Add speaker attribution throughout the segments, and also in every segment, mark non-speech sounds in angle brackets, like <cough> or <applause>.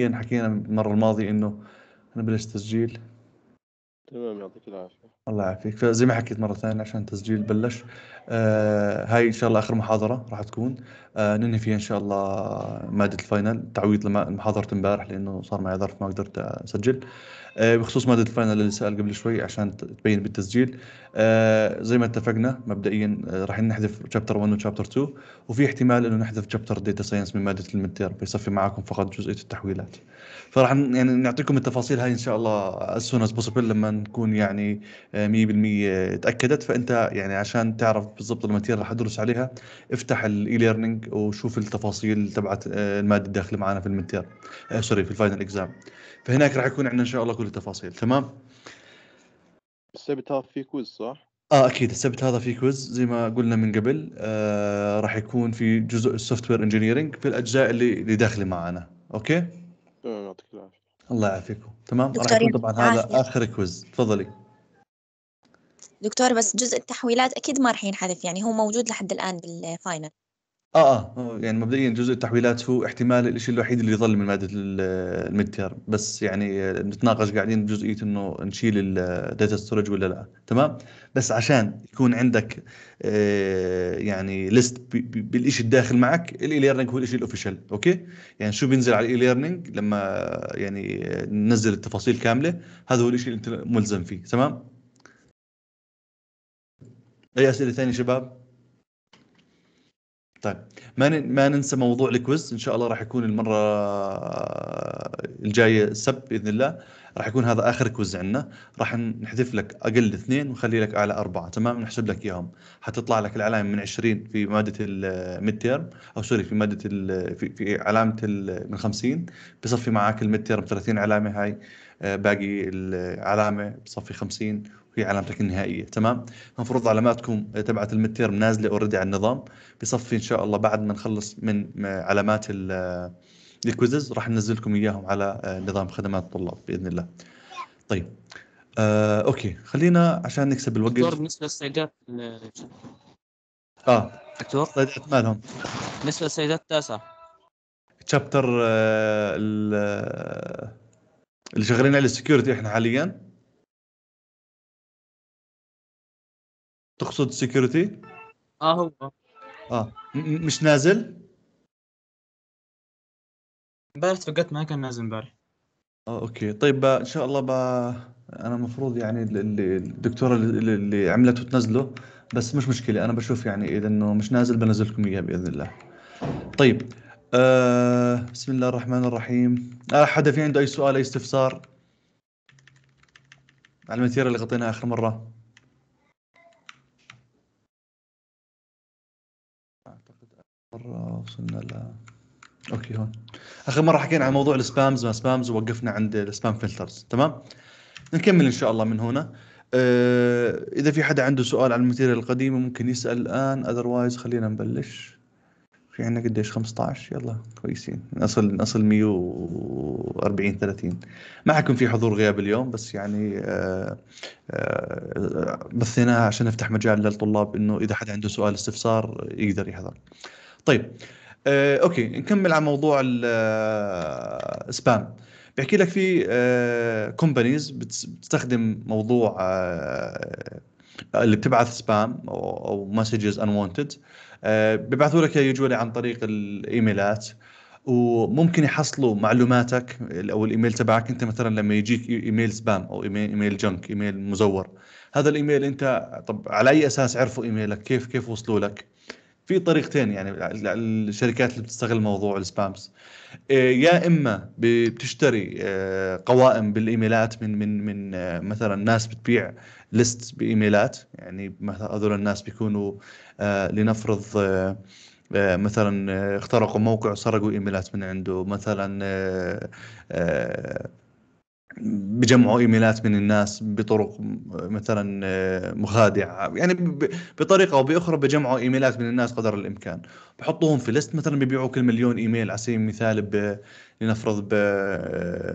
Speaker 1: حكينا المره الماضيه انه بلشت تسجيل
Speaker 2: تمام يعطيك العافيه
Speaker 1: الله يعافيك فزي ما حكيت مره ثانيه عشان تسجيل بلش آه هاي ان شاء الله اخر محاضره راح تكون آه ننهي فيها ان شاء الله ماده الفاينل تعويض لمحاضره امبارح لانه صار معي ظرف ما قدرت اسجل آه، بخصوص ماده الفاينل اللي سال قبل شوي عشان تبين بالتسجيل آه، زي ما اتفقنا مبدئيا آه، راح نحذف شابتر 1 وشابتر 2 وفي احتمال انه نحذف شابتر داتا ساينس من ماده المنتير بيصفي معاكم فقط جزئيه التحويلات فراح يعني نعطيكم التفاصيل هاي ان شاء الله as soon as possible لما نكون يعني 100% تاكدت فانت يعني عشان تعرف بالضبط اللي راح ادرس عليها افتح الاي ليرنينج وشوف التفاصيل تبعت الماده الداخله معنا في المنتير سوري في الفاينل اكزام فهناك راح يكون عندنا ان شاء الله كل التفاصيل تمام السبت هذا في كوز صح؟ اه اكيد السبت هذا في كويز زي ما قلنا من قبل آه راح يكون في جزء السوفت وير انجينيرنج في الاجزاء اللي اللي داخله معنا اوكي؟
Speaker 2: يعطيك العافيه
Speaker 1: الله يعافيكم تمام راح يكون طبعا هذا اخر كويز تفضلي
Speaker 3: دكتور بس جزء التحويلات اكيد ما راح ينحذف يعني هو موجود لحد الان بالفاينل
Speaker 1: اه اه يعني مبدئيا جزء التحويلات هو احتمال الشيء الوحيد اللي يظل من ماده الميد بس يعني آه، نتناقش قاعدين بجزئيه انه نشيل الداتا ستورج ولا لا تمام بس عشان يكون عندك آه، يعني ليست بالشيء الداخل معك الاي ليرنينج هو الشيء الاوفيشال اوكي يعني شو بينزل على الاي ليرنينج لما يعني آه، ننزل التفاصيل كامله هذا هو الشيء اللي انت ملزم فيه تمام اي اسئله ثانيه شباب طيب ما ما ننسى موضوع الكويز ان شاء الله راح يكون المره الجايه السبت باذن الله راح يكون هذا اخر كويز عندنا راح نحذف لك اقل اثنين ونخلي لك اعلى اربعه تمام نحسب لك اياهم حتطلع لك العلامه من 20 في ماده الميد تيرم او سوري في ماده في, في علامه من 50 بصفي معك الميد تيرم 30 علامه هاي آه، باقي العلامه بصفي 50 هي علامتك النهائيه تمام المفروض علاماتكم تبعت المتير نازله اوريدي على النظام بصفي ان شاء الله بعد ما نخلص من علامات الكويزز راح ننزل لكم اياهم على نظام خدمات الطلاب باذن الله طيب آه، اوكي خلينا عشان نكسب الوقت دكتور
Speaker 2: بالنسبه للسيدات
Speaker 1: اه دكتور سيدات مالهم
Speaker 2: بالنسبه للسيدات التاسع
Speaker 1: تشابتر آه،, آه، اللي شغالين عليه السكيورتي
Speaker 4: احنا حاليا تقصد
Speaker 1: سكيورتي؟ اه هو اه
Speaker 2: مش نازل؟ امبارح فقدت ما كان نازل امبارح
Speaker 1: اه اوكي طيب آه، ان شاء الله ب... آه، انا المفروض يعني اللي الدكتوره اللي, اللي عملته تنزله بس مش مشكله انا بشوف يعني اذا انه مش نازل بنزل لكم اياه باذن الله طيب آه بسم الله الرحمن الرحيم آه حدا في عنده اي سؤال اي استفسار على الماتيريال اللي غطيناها اخر مره مرة وصلنا ل اوكي هون اخر مرة حكينا عن موضوع السبامز ما سبامز ووقفنا عند السبام فلترز تمام نكمل ان شاء الله من هنا آه، اذا في حدا عنده سؤال عن الماتيريال القديمة ممكن يسأل الان اذروايز خلينا نبلش في عندنا قديش 15 يلا كويسين نصل نصل 140 30 ما حيكون في حضور غياب اليوم بس يعني آه، آه، بثيناها عشان نفتح مجال للطلاب انه اذا حد عنده سؤال استفسار يقدر يحضر طيب آه، اوكي نكمل على موضوع السبام آه، بحكي لك في آه، كومبانيز بتستخدم موضوع آه، اللي بتبعث سبام او, مسجز ان آه، ببعثوا لك يجولي عن طريق الايميلات وممكن يحصلوا معلوماتك او الايميل تبعك انت مثلا لما يجيك ايميل سبام او ايميل ايميل جنك ايميل مزور هذا الايميل انت طب على اي اساس عرفوا ايميلك كيف كيف وصلوا لك في طريقتين يعني الشركات اللي بتستغل موضوع السبامز آه، يا اما بتشتري آه، قوائم بالايميلات من من من آه، مثلا ناس بتبيع ليست بايميلات يعني مثلا هذول الناس بيكونوا لنفرض مثلا اخترقوا موقع وسرقوا ايميلات من عنده مثلا بجمعوا ايميلات من الناس بطرق مثلا آه، مخادعه يعني بطريقه او باخرى بجمعوا ايميلات من الناس قدر الامكان بحطوهم في ليست مثلا بيبيعوا كل مليون ايميل على سبيل المثال لنفرض ب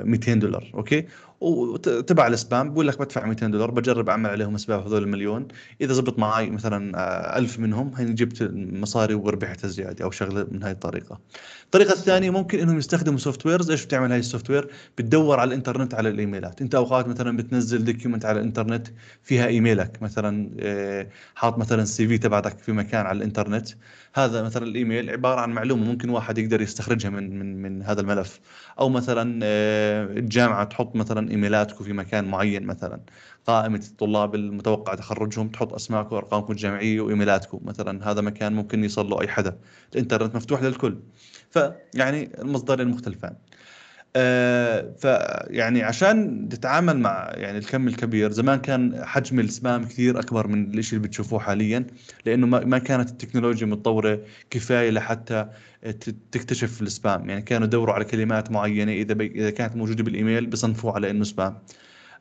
Speaker 1: 200 آه، دولار اوكي وتبع السبام بقول لك بدفع 200 دولار بجرب اعمل عليهم اسباب هذول المليون اذا زبط معي مثلا آه، ألف منهم هني جبت مصاري وربحت زياده او شغله من هاي الطريقه الطريقه الثانيه ممكن انهم يستخدموا سوفت ويرز ايش بتعمل هاي السوفت وير بتدور على الانترنت على الايميلات انت اوقات مثلا بتنزل دوكيومنت على الانترنت فيها ايميلك مثلا آه، حاط مثلا السي في تبعتك في مكان على الانترنت هذا مثلا الايميل عباره عن معلومه ممكن واحد يقدر يستخرجها من من من هذا الملف او مثلا آه، الجامعه تحط مثلا ايميلاتكم في مكان معين مثلا قائمه الطلاب المتوقع تخرجهم تحط اسماءكم وارقامكم الجامعيه وايميلاتكم مثلا هذا مكان ممكن يصل له اي حدا الانترنت مفتوح للكل فيعني المصدرين مختلفان ف يعني عشان تتعامل مع يعني الكم الكبير زمان كان حجم السبام كثير اكبر من الشيء اللي بتشوفوه حاليا لانه ما كانت التكنولوجيا متطوره كفايه لحتى تكتشف السبام يعني كانوا يدوروا على كلمات معينه اذا اذا كانت موجوده بالايميل بصنفوه على انه سبام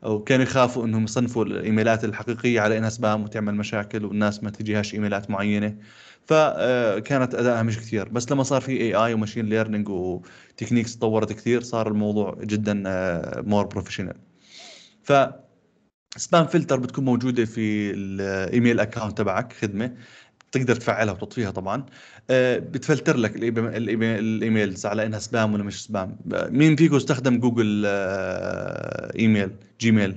Speaker 1: وكانوا يخافوا انهم يصنفوا الايميلات الحقيقيه على انها سبام وتعمل مشاكل والناس ما تجيهاش ايميلات معينه فكانت آه، ادائها مش كثير بس لما صار في اي اي وماشين ليرنينج وتكنيكس تطورت كثير صار الموضوع جدا مور آه، بروفيشنال ف سبام فلتر بتكون موجوده في الايميل اكونت تبعك خدمه تقدر تفعلها وتطفيها طبعا آه، بتفلتر لك الايميلز على انها سبام ولا مش سبام مين فيكم استخدم جوجل ايميل جيميل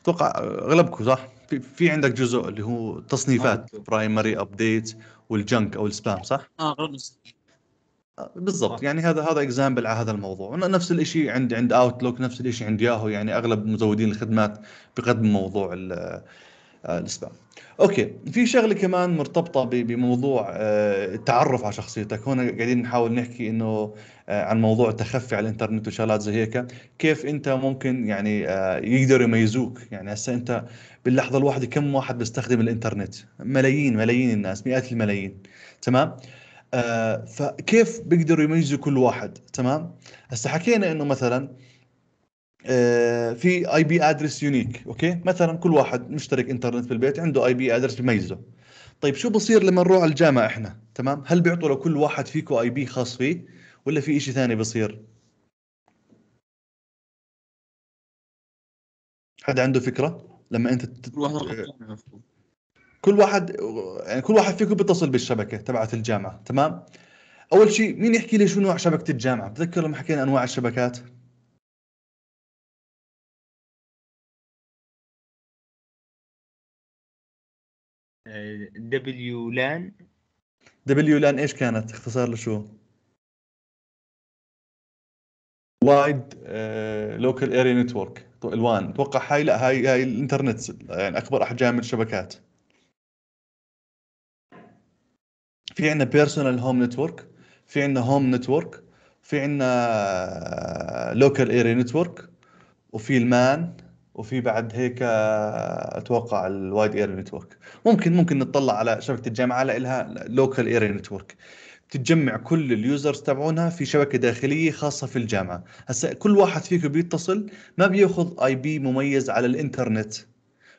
Speaker 1: اتوقع اغلبكم صح في, في عندك جزء اللي هو تصنيفات برايمري ابديت والجنك او السبام صح؟ اه بالضبط آه. يعني هذا هذا اكزامبل على هذا الموضوع نفس الشيء عند عند اوتلوك نفس الشيء عند ياهو يعني اغلب مزودين الخدمات بقدم موضوع السبام آه، اوكي في شغله كمان مرتبطه بموضوع آه، التعرف على شخصيتك هون قاعدين نحاول نحكي انه آه، عن موضوع التخفي على الانترنت وشغلات زي هيك كيف انت ممكن يعني آه، يقدروا يميزوك يعني هسه انت باللحظه الواحده كم واحد بيستخدم الانترنت ملايين ملايين الناس مئات الملايين تمام فكيف بيقدروا يميزوا كل واحد تمام هسه حكينا انه مثلا آه، في اي بي ادرس يونيك اوكي مثلا كل واحد مشترك انترنت بالبيت عنده اي بي ادرس بميزه طيب شو بصير لما نروح على الجامعه احنا تمام هل بيعطوا لكل واحد فيكم اي بي خاص فيه ولا في شيء ثاني بصير حد عنده فكره لما انت تت... كل واحد آه، يعني كل واحد فيكم بيتصل بالشبكه تبعت الجامعه تمام اول شيء مين يحكي لي شو نوع شبكه الجامعه بتذكر لما حكينا انواع الشبكات
Speaker 4: دبليو لان دبليو لان ايش
Speaker 1: كانت اختصار لشو؟ وايد لوكال اريا نتورك الوان اتوقع هاي لا هاي هاي الانترنت يعني اكبر احجام الشبكات في عندنا بيرسونال هوم نتورك في عندنا هوم نتورك في عندنا لوكال اريا نتورك وفي المان وفي بعد هيك آه، اتوقع الوايد اير نتورك ممكن ممكن نطلع على شبكه الجامعه لها لوكال اير نتورك بتتجمع كل اليوزرز تبعونها في شبكه داخليه خاصه في الجامعه هسا كل واحد فيكم بيتصل ما بياخذ اي بي مميز على الانترنت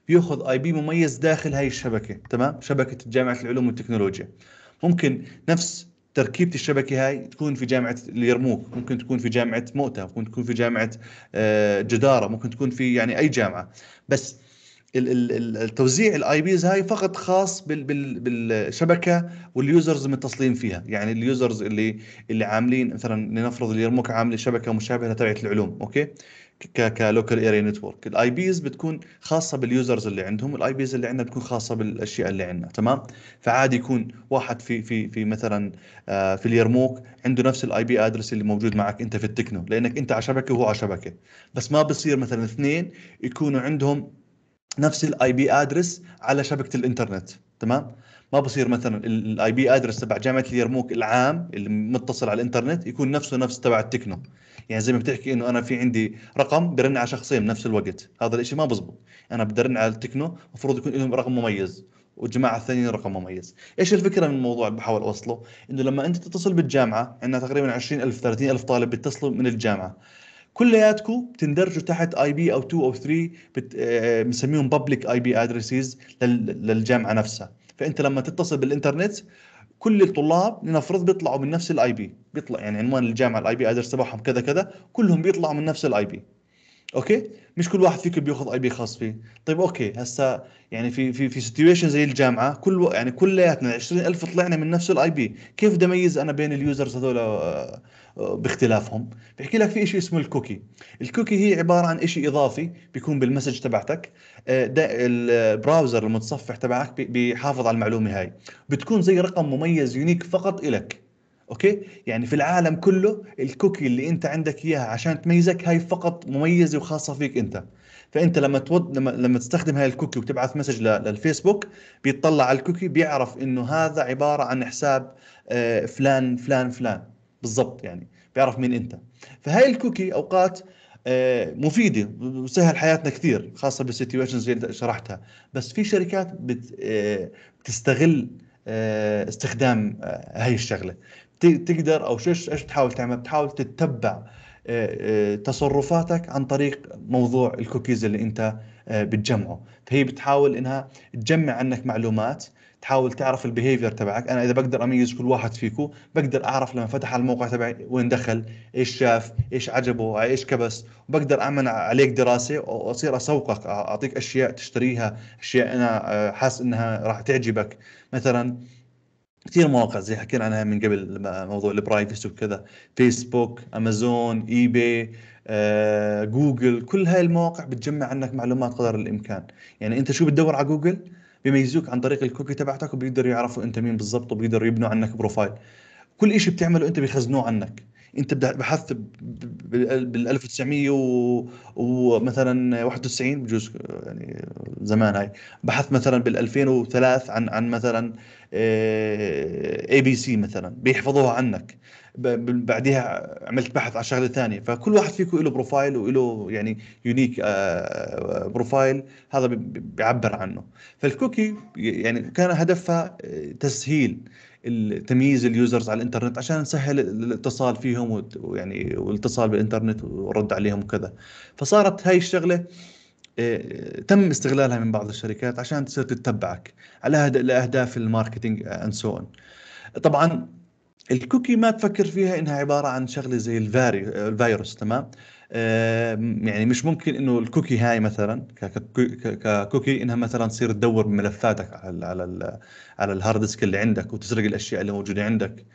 Speaker 1: بياخذ اي بي مميز داخل هاي الشبكه تمام شبكه جامعه العلوم والتكنولوجيا ممكن نفس تركيبه الشبكه هاي تكون في جامعه اليرموك ممكن تكون في جامعه موتا ممكن تكون في جامعه آه، جداره ممكن تكون في يعني اي جامعه بس التوزيع الاي بيز هاي فقط خاص بالشبكه واليوزرز المتصلين فيها يعني اليوزرز اللي اللي عاملين مثلا لنفرض اليرموك عامل شبكه مشابهه لتبعت العلوم اوكي كلوكال اريا نتورك الاي بيز بتكون خاصه باليوزرز اللي عندهم الاي بيز اللي عندنا بتكون خاصه بالاشياء اللي عندنا تمام فعادي يكون واحد في في في مثلا آه، في اليرموك عنده نفس الاي بي ادرس اللي موجود معك انت في التكنو لانك انت على شبكه وهو على شبكه بس ما بصير مثلا اثنين يكونوا عندهم نفس الاي بي ادرس على شبكه الانترنت تمام ما بصير مثلا الاي بي ادرس تبع جامعه اليرموك العام اللي متصل على الانترنت يكون نفسه نفس تبع التكنو يعني زي ما بتحكي انه انا في عندي رقم برن على شخصين بنفس الوقت هذا الاشي ما بزبط انا بدي ارن على التكنو المفروض يكون لهم رقم مميز والجماعه الثانيين رقم مميز ايش الفكره من الموضوع اللي بحاول اوصله انه لما انت تتصل بالجامعه عندنا تقريبا 20000 30000 طالب بيتصلوا من الجامعه كلياتكم بتندرجوا تحت اي بي او 2 او 3 آه، بنسميهم بابليك اي بي ادريسز للجامعه نفسها فانت لما تتصل بالانترنت كل الطلاب لنفرض بيطلعوا من نفس الاي بي بيطلع يعني عنوان الجامعه الاي بي ادرس تبعهم كذا كذا كلهم بيطلعوا من نفس الاي بي اوكي مش كل واحد فيكم بياخذ اي بي خاص فيه طيب اوكي هسه يعني في في في سيتويشن زي الجامعه كل يعني كلياتنا 20000 طلعنا من نفس الاي بي كيف بدي اميز انا بين اليوزرز هذول آه، آه، باختلافهم بحكي لك في شيء اسمه الكوكي الكوكي هي عباره عن شيء اضافي بيكون بالمسج تبعتك ده آه، البراوزر المتصفح تبعك بيحافظ على المعلومه هاي بتكون زي رقم مميز يونيك فقط لك اوكي يعني في العالم كله الكوكي اللي انت عندك اياها عشان تميزك هاي فقط مميزه وخاصه فيك انت فانت لما تود لما, لما تستخدم هاي الكوكي وتبعث مسج للفيسبوك بيطلع على الكوكي بيعرف انه هذا عباره عن حساب آه، فلان فلان فلان بالضبط يعني بيعرف مين انت فهاي الكوكي اوقات آه، مفيده وسهل حياتنا كثير خاصه بالسيتويشنز اللي شرحتها بس في شركات آه، بتستغل آه، استخدام هي الشغله تقدر او ايش بتحاول تعمل بتحاول تتبع تصرفاتك عن طريق موضوع الكوكيز اللي انت بتجمعه فهي بتحاول انها تجمع عنك معلومات تحاول تعرف البيهيفير تبعك انا اذا بقدر اميز كل واحد فيكم بقدر اعرف لما فتح الموقع تبعي وين دخل ايش شاف ايش عجبه ايش كبس وبقدر اعمل عليك دراسه واصير اسوقك اعطيك اشياء تشتريها اشياء انا حاسس انها راح تعجبك مثلا كثير مواقع زي حكينا عنها من قبل موضوع البرايفسي وكذا فيسبوك امازون اي باي جوجل كل هاي المواقع بتجمع عنك معلومات قدر الامكان يعني انت شو بتدور على جوجل بيميزوك عن طريق الكوكي تبعتك وبيقدروا يعرفوا انت مين بالضبط وبيقدروا يبنوا عنك بروفايل كل شيء بتعمله انت بيخزنوه عنك انت بحثت بال 1900 ومثلا 91 بجوز يعني زمان هاي بحثت مثلا بال 2003 عن عن مثلا اي بي سي مثلا بيحفظوها عنك بعديها عملت بحث عن شغله ثانيه فكل واحد فيكم له بروفايل وله يعني يونيك بروفايل آه، آه، هذا بيعبر عنه فالكوكي يعني كان هدفها آه، تسهيل تمييز اليوزرز على الانترنت عشان نسهل الاتصال فيهم ويعني والاتصال بالانترنت والرد عليهم وكذا فصارت هاي الشغله آه، تم استغلالها من بعض الشركات عشان تصير تتبعك على اهداف الماركتينج اند سو طبعا الكوكي ما تفكر فيها انها عباره عن شغله زي الفاري الفيروس تمام يعني مش ممكن انه الكوكي هاي مثلا ككوكي انها مثلا تصير تدور ملفاتك على على على الهارد ديسك اللي عندك وتسرق الاشياء اللي موجوده عندك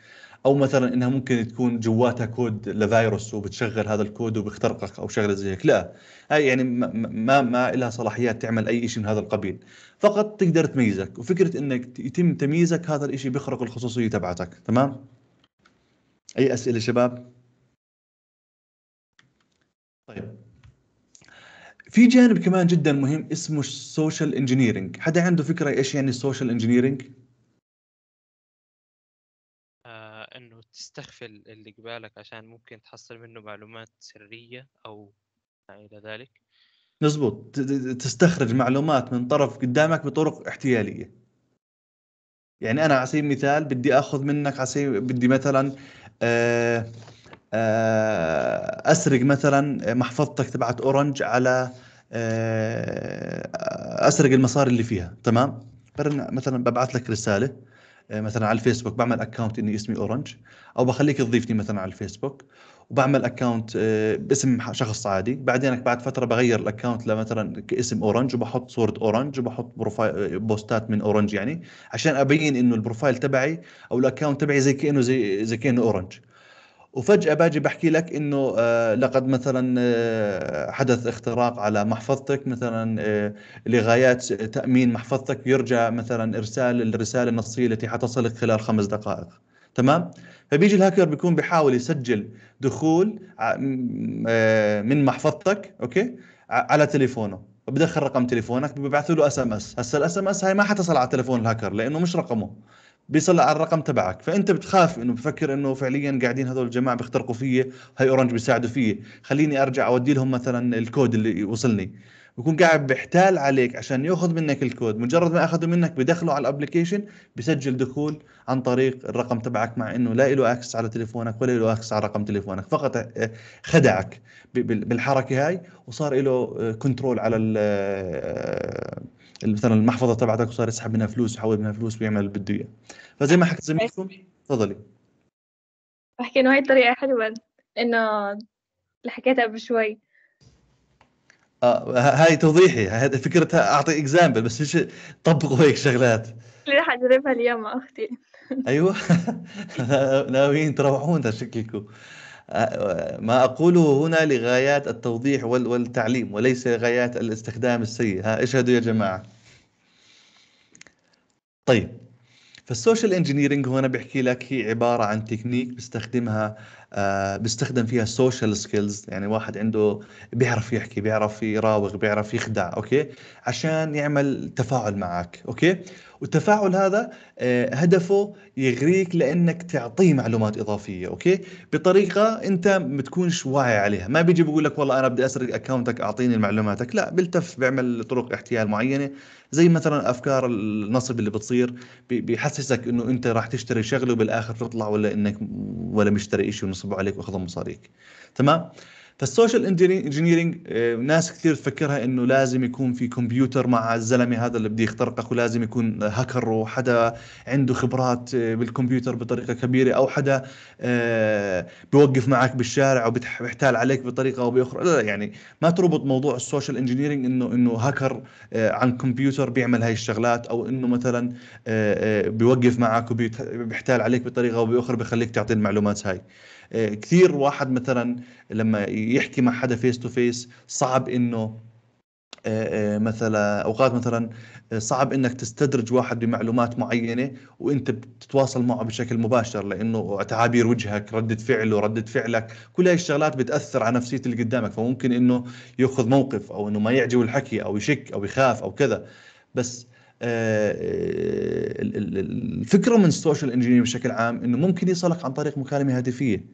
Speaker 1: او مثلا انها ممكن تكون جواتها كود لفيروس وبتشغل هذا الكود وبيخترقك او شغله زي هيك لا هاي يعني ما ما لها صلاحيات تعمل اي شيء من هذا القبيل فقط تقدر تميزك وفكره انك يتم تمييزك هذا الشيء بيخرق الخصوصيه تبعتك تمام اي اسئله شباب طيب في جانب كمان جدا مهم اسمه السوشيال انجينيرنج حدا عنده فكره ايش يعني السوشيال انجينيرنج
Speaker 2: آه، انه تستخفي اللي قبالك عشان ممكن تحصل منه معلومات سريه او ما الى ذلك
Speaker 1: مزبوط تستخرج معلومات من طرف قدامك بطرق احتياليه يعني انا على سبيل المثال بدي اخذ منك على سبيل بدي مثلا آه، آه، اسرق مثلا محفظتك تبعت اورنج على آه، اسرق المصاري اللي فيها تمام مثلا ببعث لك رساله مثلا على الفيسبوك بعمل اكونت اني اسمي اورنج او بخليك تضيفني مثلا على الفيسبوك وبعمل اكونت آه، باسم شخص عادي بعدين بعد فتره بغير الاكونت لمثلا اسم اورنج وبحط صوره اورنج وبحط بروفايل آه، بوستات من اورنج يعني عشان ابين انه البروفايل تبعي او الاكونت تبعي زي كانه زي زي كانه اورنج وفجاه باجي بحكي لك انه آه، لقد مثلا حدث اختراق على محفظتك مثلا لغايات تامين محفظتك يرجى مثلا ارسال الرساله النصيه التي حتصلك خلال خمس دقائق تمام فبيجي الهاكر بيكون بيحاول يسجل دخول آه، من محفظتك اوكي على تليفونه بدخل رقم تليفونك ببعث له اس ام اس هسه الاس ام اس هاي ما حتصل على تليفون الهاكر لانه مش رقمه بيصل على الرقم تبعك فانت بتخاف انه بفكر انه فعليا قاعدين هذول الجماعه بيخترقوا فيي هاي اورنج بيساعدوا فيي خليني ارجع اودي لهم مثلا الكود اللي وصلني بكون قاعد بيحتال عليك عشان ياخذ منك الكود مجرد ما اخذه منك بدخله على الابلكيشن بسجل دخول عن طريق الرقم تبعك مع انه لا له اكسس على تليفونك ولا له اكسس على رقم تليفونك فقط آه، خدعك بالحركه هاي وصار له كنترول آه، على آه، مثلا المحفظه تبعتك وصار يسحب منها فلوس يحول منها فلوس ويعمل اللي بده اياه فزي ما حكيت زميلكم تفضلي
Speaker 3: بحكي انه هاي الطريقه حلوه انه اللي حكيتها قبل شوي
Speaker 1: هاي آه، توضيحي هذه فكرتها اعطي اكزامبل بس ايش طبقوا هيك شغلات
Speaker 3: راح اجربها اليوم مع اختي
Speaker 1: ايوه <laughs> ناويين تروحون تشككوا آه، آه، ما اقوله هنا لغايات التوضيح والتعليم وليس غايات الاستخدام السيء ها اشهدوا يا جماعه طيب فالسوشيال انجينيرنج هنا بحكي لك هي عباره عن تكنيك بيستخدمها آه، بيستخدم فيها السوشيال سكيلز يعني واحد عنده بيعرف يحكي بيعرف يراوغ بيعرف يخدع اوكي عشان يعمل تفاعل معك اوكي والتفاعل هذا آه، هدفه يغريك لانك تعطيه معلومات اضافيه اوكي بطريقه انت ما تكونش واعي عليها ما بيجي بيقول لك والله انا بدي اسرق اكونتك اعطيني معلوماتك لا بيلتف بيعمل طرق احتيال معينه زي مثلا افكار النصب اللي بتصير بيحسسك انه انت راح تشتري شغله وبالاخر تطلع ولا انك ولا مشتري شيء ونصبوا عليك واخذوا مصاريك تمام فالسوشيال انجينيرنج آه، ناس كثير تفكرها انه لازم يكون في كمبيوتر مع الزلمه هذا اللي بده يخترقك ولازم يكون هاكر وحدا عنده خبرات آه، بالكمبيوتر بطريقه كبيره او حدا آه، بيوقف معك بالشارع وبيحتال عليك بطريقه او باخرى لا, لا يعني ما تربط موضوع السوشيال انجينيرنج انه انه هاكر عن كمبيوتر بيعمل هاي الشغلات او انه مثلا بيوقف معك وبيحتال عليك بطريقه او باخرى بخليك تعطي المعلومات هاي كثير واحد مثلا لما يحكي مع حدا فيس تو فيس صعب انه آه، آه، مثلا اوقات مثلا صعب انك تستدرج واحد بمعلومات معينه وانت بتتواصل معه بشكل مباشر لانه تعابير وجهك رده فعله رده فعلك كل هاي الشغلات بتاثر على نفسيه اللي قدامك فممكن انه ياخذ موقف او انه ما يعجبه الحكي او يشك او يخاف او كذا بس الفكره من السوشيال انجينير بشكل عام انه ممكن يصلك عن طريق مكالمه هاتفيه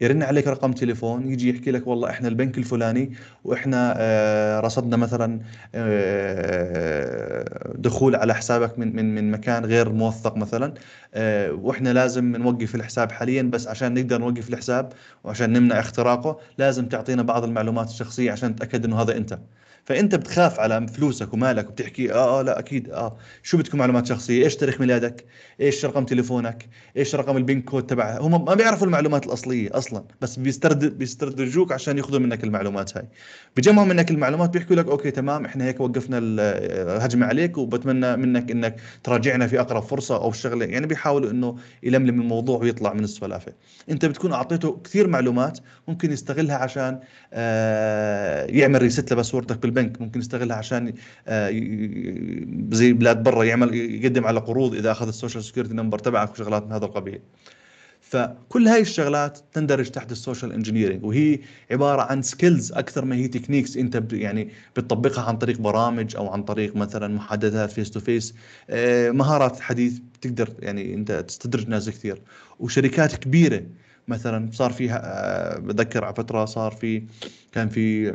Speaker 1: يرن عليك رقم تليفون يجي يحكي لك والله احنا البنك الفلاني واحنا آه، رصدنا مثلا آه، دخول على حسابك من من من مكان غير موثق مثلا آه، واحنا لازم نوقف الحساب حاليا بس عشان نقدر نوقف الحساب وعشان نمنع اختراقه لازم تعطينا بعض المعلومات الشخصيه عشان نتاكد انه هذا انت فانت بتخاف على فلوسك ومالك وبتحكي اه اه لا اكيد اه شو بدكم معلومات شخصيه ايش تاريخ ميلادك ايش رقم تليفونك ايش رقم البين كود تبعها هم ما بيعرفوا المعلومات الاصليه اصلا بس بيسترد بيستردجوك عشان ياخذوا منك المعلومات هاي بجمعوا منك المعلومات بيحكوا لك اوكي تمام احنا هيك وقفنا الهجمه عليك وبتمنى منك انك تراجعنا في اقرب فرصه او شغله يعني بيحاولوا انه يلملم الموضوع ويطلع من السلافه انت بتكون اعطيته كثير معلومات ممكن يستغلها عشان آه يعمل ريست لباسوردك البنك ممكن يستغلها عشان آه، زي بلاد برا يعمل يقدم على قروض اذا اخذ السوشيال سكيورتي نمبر تبعك وشغلات من هذا القبيل فكل هاي الشغلات تندرج تحت السوشيال انجينيرنج وهي عباره عن سكيلز اكثر ما هي تكنيكس انت يعني بتطبقها عن طريق برامج او عن طريق مثلا محادثات فيس تو فيس مهارات حديث بتقدر يعني انت تستدرج ناس كثير وشركات كبيره مثلا صار فيها آه، بتذكر على فتره صار في كان في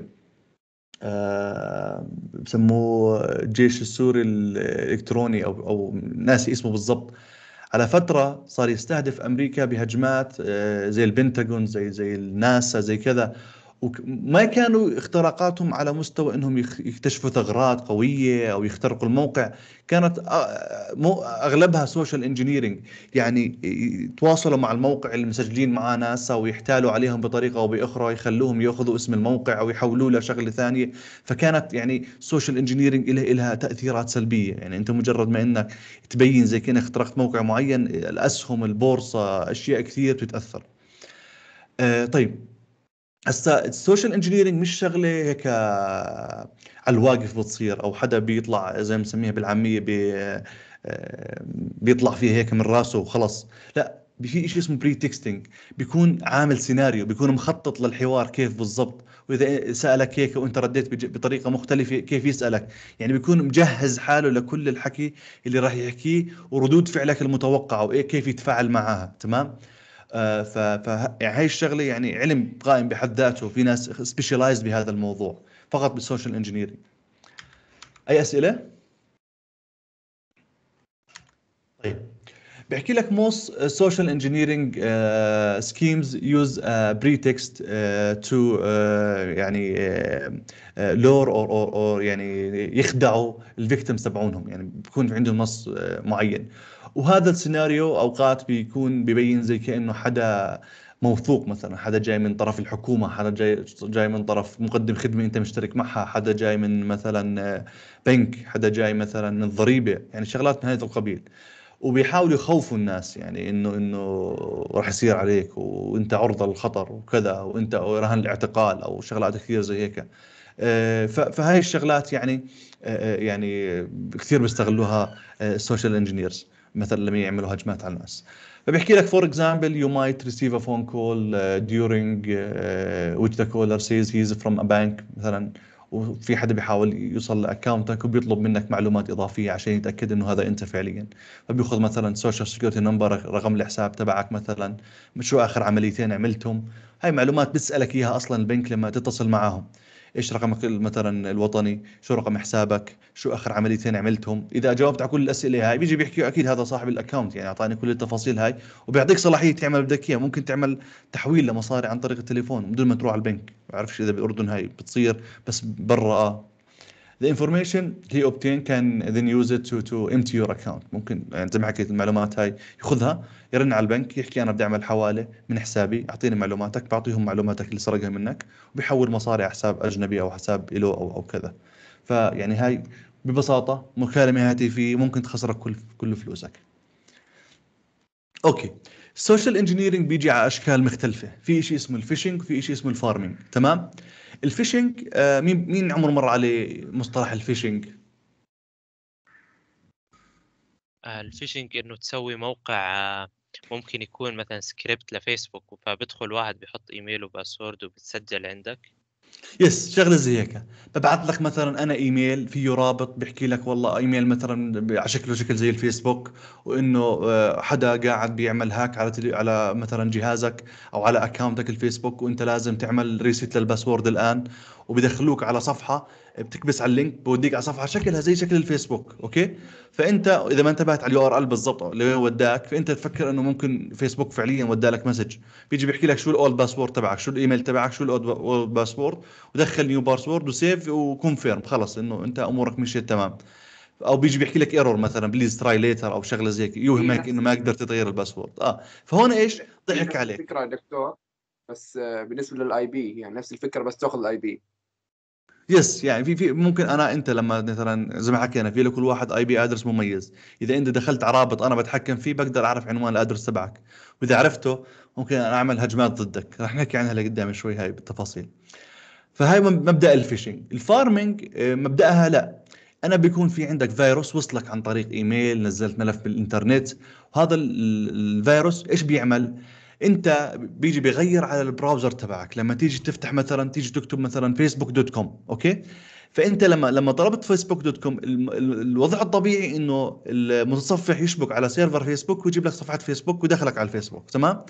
Speaker 1: آه، بسموه الجيش السوري الالكتروني او او ناسي اسمه بالضبط على فتره صار يستهدف امريكا بهجمات آه، زي البنتاغون زي زي الناسا زي كذا وما كانوا اختراقاتهم على مستوى انهم يكتشفوا ثغرات قويه او يخترقوا الموقع كانت اغلبها سوشيال انجينيرنج يعني يتواصلوا مع الموقع اللي مسجلين معاه ناسا ويحتالوا عليهم بطريقه او باخرى يخلوهم ياخذوا اسم الموقع او يحولوه لشغله ثانيه فكانت يعني سوشيال انجينيرنج لها لها تاثيرات سلبيه يعني انت مجرد ما انك تبين زي كانك اخترقت موقع معين الاسهم البورصه اشياء كثير بتتاثر آه، طيب هسا السوشيال انجينيرنج مش شغله هيك آه، على الواقف بتصير او حدا بيطلع زي ما بنسميها بالعاميه بي آه، بيطلع فيها هيك من راسه وخلص لا في شيء اسمه بري تكستنج بيكون عامل سيناريو بيكون مخطط للحوار كيف بالضبط واذا سالك هيك وانت رديت بطريقه مختلفه كيف يسالك يعني بيكون مجهز حاله لكل الحكي اللي راح يحكيه وردود فعلك المتوقعه وكيف كيف يتفاعل معها تمام آه، هاي الشغله يعني علم قائم بحد ذاته في ناس سبيشلايزد بهذا الموضوع فقط بالسوشيال انجينيرنج اي اسئله طيب بحكي لك موست سوشيال انجينيرنج سكيمز يوز بريتكست تو يعني لور اور اور يعني يخدعوا الفيكتيمز تبعونهم يعني بيكون عندهم نص uh, معين وهذا السيناريو اوقات بيكون بيبين زي كانه حدا موثوق مثلا حدا جاي من طرف الحكومة حدا جاي جاي من طرف مقدم خدمة أنت مشترك معها حدا جاي من مثلا آه، بنك حدا جاي مثلا من ضريبة يعني شغلات من هذا القبيل وبيحاولوا يخوفوا الناس يعني انه انه راح يصير عليك وانت عرضه للخطر وكذا وانت رهن الاعتقال او شغلات كثير زي هيك آه، فهاي الشغلات يعني آه، يعني كثير بيستغلوها السوشيال انجينيرز مثلا لما يعملوا هجمات على الناس فبيحكي لك فور اكزامبل يو مايت ريسيف ا فون كول ديورينج ويتش ذا كولر سيز هيز فروم ا بانك مثلا وفي حدا بيحاول يوصل لاكونتك وبيطلب منك معلومات اضافيه عشان يتاكد انه هذا انت فعليا فبياخذ مثلا سوشيال سكيورتي نمبر رقم الحساب تبعك مثلا شو اخر عمليتين عملتهم هاي معلومات بتسالك اياها اصلا البنك لما تتصل معهم ايش رقمك مثلا الوطني شو رقم حسابك شو اخر عمليتين عملتهم اذا جاوبت على كل الاسئله هاي بيجي بيحكي اكيد هذا صاحب الاكونت يعني اعطاني كل التفاصيل هاي وبيعطيك صلاحيه تعمل بدك اياه ممكن تعمل تحويل لمصاري عن طريق التليفون بدون ما تروح على البنك ما بعرفش اذا بالاردن هاي بتصير بس برا اه The information he obtained can then use it to to empty your account ممكن يعني زي ما حكيت المعلومات هاي ياخذها يرن على البنك يحكي انا بدي اعمل حواله من حسابي اعطيني معلوماتك بعطيهم معلوماتك اللي سرقها منك وبيحول مصاري على حساب اجنبي او حساب له او او كذا فيعني هاي ببساطه مكالمه هاتفيه ممكن تخسرك كل كل فلوسك اوكي السوشيال انجينيرينج بيجي على اشكال مختلفه في شيء اسمه الفيشنج في شيء اسمه الفارمينج تمام الفيشنج آه، مين مين عمره مر عليه مصطلح الفيشنج
Speaker 2: آه، الفيشنج انه تسوي موقع آه، ممكن يكون مثلا سكريبت لفيسبوك فبدخل واحد بيحط ايميل وباسورد وبتسجل عندك
Speaker 1: يس شغله زي هيك ببعث لك مثلا انا ايميل فيه رابط بحكي لك والله ايميل مثلا على شكله شكل زي الفيسبوك وانه آه، حدا قاعد بيعمل هاك على على مثلا جهازك او على اكاونتك الفيسبوك وانت لازم تعمل ريست للباسورد الان وبدخلوك على صفحه بتكبس على اللينك بوديك على صفحه شكلها زي شكل الفيسبوك اوكي فانت اذا ما انتبهت على اليو ار ال بالضبط اللي وداك فانت تفكر انه ممكن فيسبوك فعليا ودالك مسج بيجي بيحكي لك شو الاول باسورد تبعك شو الايميل تبعك شو الاول باسورد ودخل نيو باسورد وسيف وكونفيرم خلص انه انت امورك مشيت تمام او بيجي بيحكي لك ايرور مثلا بليز تراي ليتر او شغله زي هيك يوهمك انه ما قدرت تغير الباسورد اه فهون ايش ضحك عليك
Speaker 3: فكره دكتور بس آه، بالنسبه للاي بي يعني نفس الفكره بس تاخذ الاي بي
Speaker 1: يس يعني في في ممكن انا انت لما مثلا زي ما حكينا في لكل واحد اي بي ادرس مميز اذا انت دخلت على رابط انا بتحكم فيه بقدر اعرف عنوان الادرس تبعك واذا عرفته ممكن انا اعمل هجمات ضدك رح نحكي عنها لقدام شوي هاي بالتفاصيل فهاي مبدا الفيشنج الفارمنج آه، مبداها لا انا بيكون في عندك فيروس وصلك عن طريق ايميل نزلت ملف بالانترنت وهذا الفيروس ايش بيعمل انت بيجي بغير على البراوزر تبعك لما تيجي تفتح مثلا تيجي تكتب مثلا فيسبوك دوت كوم اوكي فانت لما لما طلبت فيسبوك دوت كوم الوضع الطبيعي انه المتصفح يشبك على سيرفر فيسبوك ويجيب لك صفحه فيسبوك ويدخلك على الفيسبوك تمام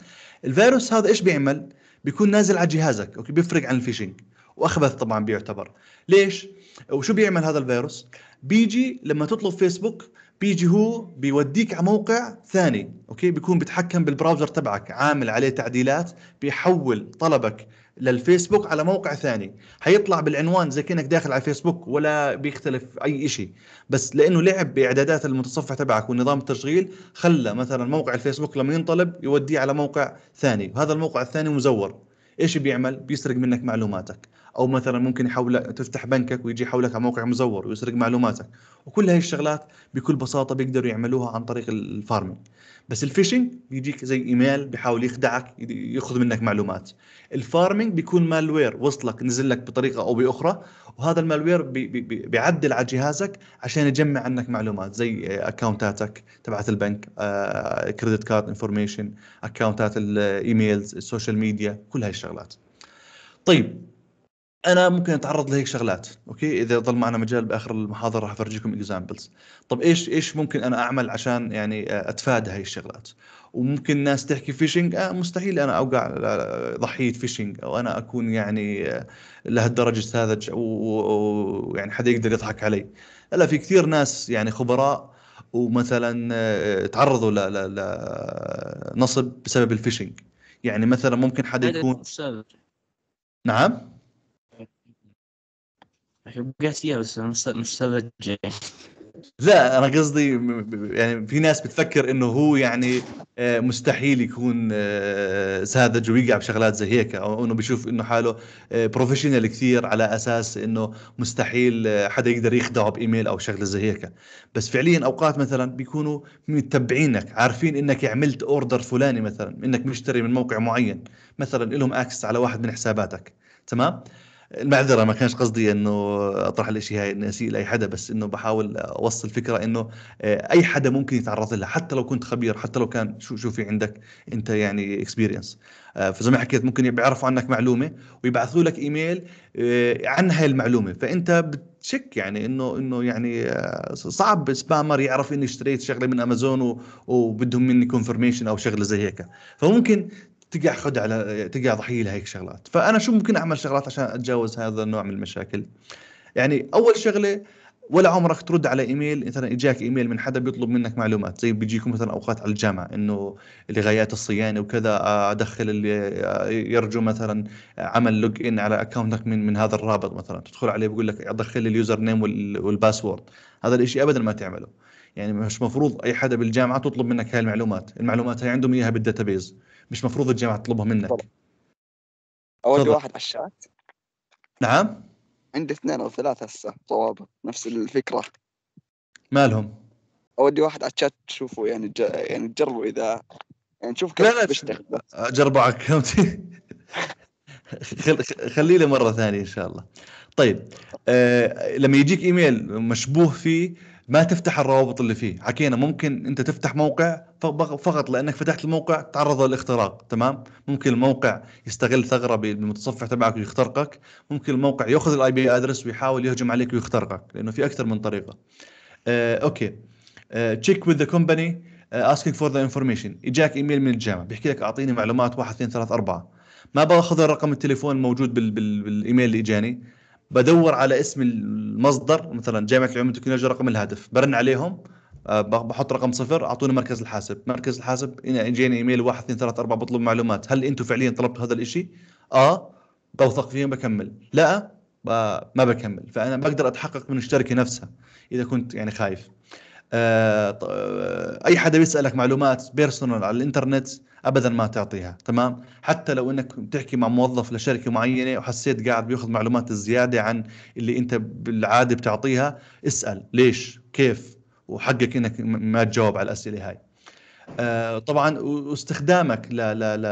Speaker 1: الفيروس هذا ايش بيعمل بيكون نازل على جهازك اوكي بيفرق عن الفيشنج واخبث طبعا بيعتبر ليش وشو بيعمل هذا الفيروس بيجي لما تطلب فيسبوك بيجي هو بيوديك على موقع ثاني اوكي بيكون بيتحكم بالبراوزر تبعك عامل عليه تعديلات بيحول طلبك للفيسبوك على موقع ثاني حيطلع بالعنوان زي كانك داخل على الفيسبوك ولا بيختلف اي شيء بس لانه لعب باعدادات المتصفح تبعك ونظام التشغيل خلى مثلا موقع الفيسبوك لما ينطلب يوديه على موقع ثاني وهذا الموقع الثاني مزور ايش بيعمل بيسرق منك معلوماتك او مثلا ممكن يحول تفتح بنكك ويجي يحولك على موقع مزور ويسرق معلوماتك وكل هاي الشغلات بكل بساطه بيقدروا يعملوها عن طريق الفارمنج بس الفيشنج بيجيك زي ايميل بيحاول يخدعك ياخذ منك معلومات الفارمنج بيكون مالوير وصلك نزل لك بطريقه او باخرى وهذا المالوير بيعدل على جهازك عشان يجمع عنك معلومات زي اكونتاتك تبعت البنك كريدت كارد انفورميشن اكونتات الايميلز السوشيال ميديا كل هاي الشغلات طيب انا ممكن اتعرض لهيك شغلات اوكي اذا ضل معنا مجال باخر المحاضره راح افرجيكم اكزامبلز طب ايش ايش ممكن انا اعمل عشان يعني اتفادى هاي الشغلات وممكن ناس تحكي فيشنج آه مستحيل انا اوقع آه، ضحيه فيشنج او انا اكون يعني آه، لهالدرجه ساذج ويعني حدا يقدر يضحك علي لا في كثير ناس يعني خبراء ومثلا آه، تعرضوا لنصب بسبب الفيشنج يعني مثلا ممكن حدا يكون نعم وقعت بس مش لا انا قصدي يعني في ناس بتفكر انه هو يعني آه، مستحيل يكون آه، ساذج ويقع بشغلات زي هيك او انه بيشوف انه حاله بروفيشنال آه، كثير على اساس انه مستحيل حدا يقدر يخدعه بايميل او شغله زي هيك بس فعليا اوقات مثلا بيكونوا متبعينك عارفين انك عملت اوردر فلاني مثلا انك مشتري من موقع معين مثلا لهم اكسس على واحد من حساباتك تمام المعذره ما كانش قصدي انه اطرح الاشي هاي اني لاي حدا بس انه بحاول اوصل فكره انه آه، اي حدا ممكن يتعرض لها حتى لو كنت خبير حتى لو كان شو شو في عندك انت يعني اكسبيرينس آه، فزي ما حكيت ممكن بيعرفوا عنك معلومه ويبعثوا لك ايميل آه، عن هاي المعلومه فانت بتشك يعني انه انه يعني صعب سبامر يعرف اني اشتريت شغله من امازون وبدهم مني كونفرميشن او شغله زي هيك فممكن تقع خدع على تقع ضحيه لهيك شغلات فانا شو ممكن اعمل شغلات عشان اتجاوز هذا النوع من المشاكل يعني اول شغله ولا عمرك ترد على ايميل مثلا اجاك ايميل من حدا بيطلب منك معلومات زي بيجيكم مثلا اوقات على الجامعه انه لغايات الصيانه وكذا ادخل اللي يرجو مثلا عمل لوج ان على اكونتك من من هذا الرابط مثلا تدخل عليه بيقول لك ادخل اليوزر نيم والباسورد هذا الشيء ابدا ما تعمله يعني مش مفروض اي حدا بالجامعه تطلب منك هاي المعلومات المعلومات هي عندهم اياها بالداتابيز مش مفروض الجامعه تطلبها منك طبعا.
Speaker 3: اول واحد على الشات نعم عندي اثنين او ثلاثة هسه طوابق نفس الفكرة مالهم؟ اودي واحد على الشات تشوفوا يعني ج... يعني تجربوا اذا يعني نشوف كيف لا بيشتغل
Speaker 1: جربوا على اكونتي خل... لي مره ثانيه ان شاء الله طيب آه لما يجيك ايميل مشبوه فيه ما تفتح الروابط اللي فيه حكينا ممكن انت تفتح موقع فقط لانك فتحت الموقع تعرض للاختراق تمام ممكن الموقع يستغل ثغره بالمتصفح تبعك ويخترقك ممكن الموقع ياخذ الاي بي ادرس ويحاول يهجم عليك ويخترقك لانه في اكثر من طريقه آه، اوكي تشيك وذ ذا كومباني اسكينج فور ذا انفورميشن اجاك ايميل من الجامعه بيحكي لك اعطيني معلومات 1 2 3 4 ما باخذ الرقم التليفون الموجود بال... بال... بالايميل اللي اجاني بدور على اسم المصدر مثلا جامعه العلوم والتكنولوجيا رقم الهاتف برن عليهم آه، بحط رقم صفر اعطوني مركز الحاسب مركز الحاسب اجاني ايميل 1 2 3 4 بطلب معلومات هل انتم فعليا طلبتوا هذا الشيء اه بوثق فيهم بكمل لا ما بكمل فانا بقدر اتحقق من الشركه نفسها اذا كنت يعني خايف آه, آه، اي حدا بيسالك معلومات بيرسونال على الانترنت ابدا ما تعطيها تمام حتى لو انك بتحكي مع موظف لشركه معينه وحسيت قاعد بياخذ معلومات زياده عن اللي انت بالعاده بتعطيها اسال ليش كيف وحقك انك ما تجاوب على الاسئله هاي آه، طبعا واستخدامك ل ل ل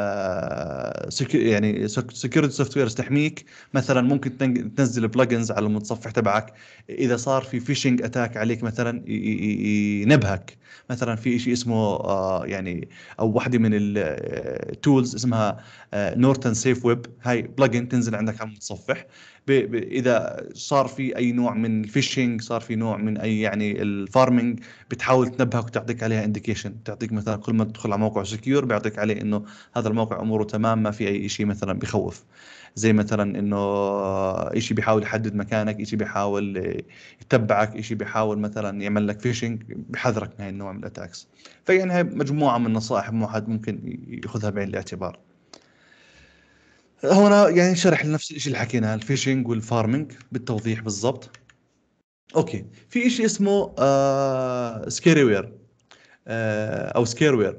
Speaker 1: يعني سكيورتي سوفت ويرز تحميك مثلا ممكن تنزل بلجنز على المتصفح تبعك اذا صار في فيشنج اتاك عليك مثلا ينبهك مثلا في شيء اسمه آه، يعني او واحده من التولز آه، اسمها نورتن سيف ويب هاي بلجن تنزل عندك على المتصفح ب ب اذا صار في اي نوع من الفيشنج صار في نوع من اي يعني الفارمنج بتحاول تنبهك وتعطيك عليها انديكيشن تعطيك مثلا كل ما تدخل على موقع سكيور بيعطيك عليه انه هذا الموقع اموره تمام ما في اي شيء مثلا بخوف زي مثلا انه شيء بيحاول يحدد مكانك شيء بيحاول يتبعك شيء بيحاول مثلا يعمل لك فيشنج بحذرك من هاي النوع من الاتاكس فيعني هاي مجموعه من النصائح الواحد ممكن ياخذها بعين الاعتبار هنا يعني شرح نفس الشيء اللي حكيناه الفيشنج والفارمنج بالتوضيح بالضبط اوكي في شيء اسمه آه سكيري وير آه او سكير وير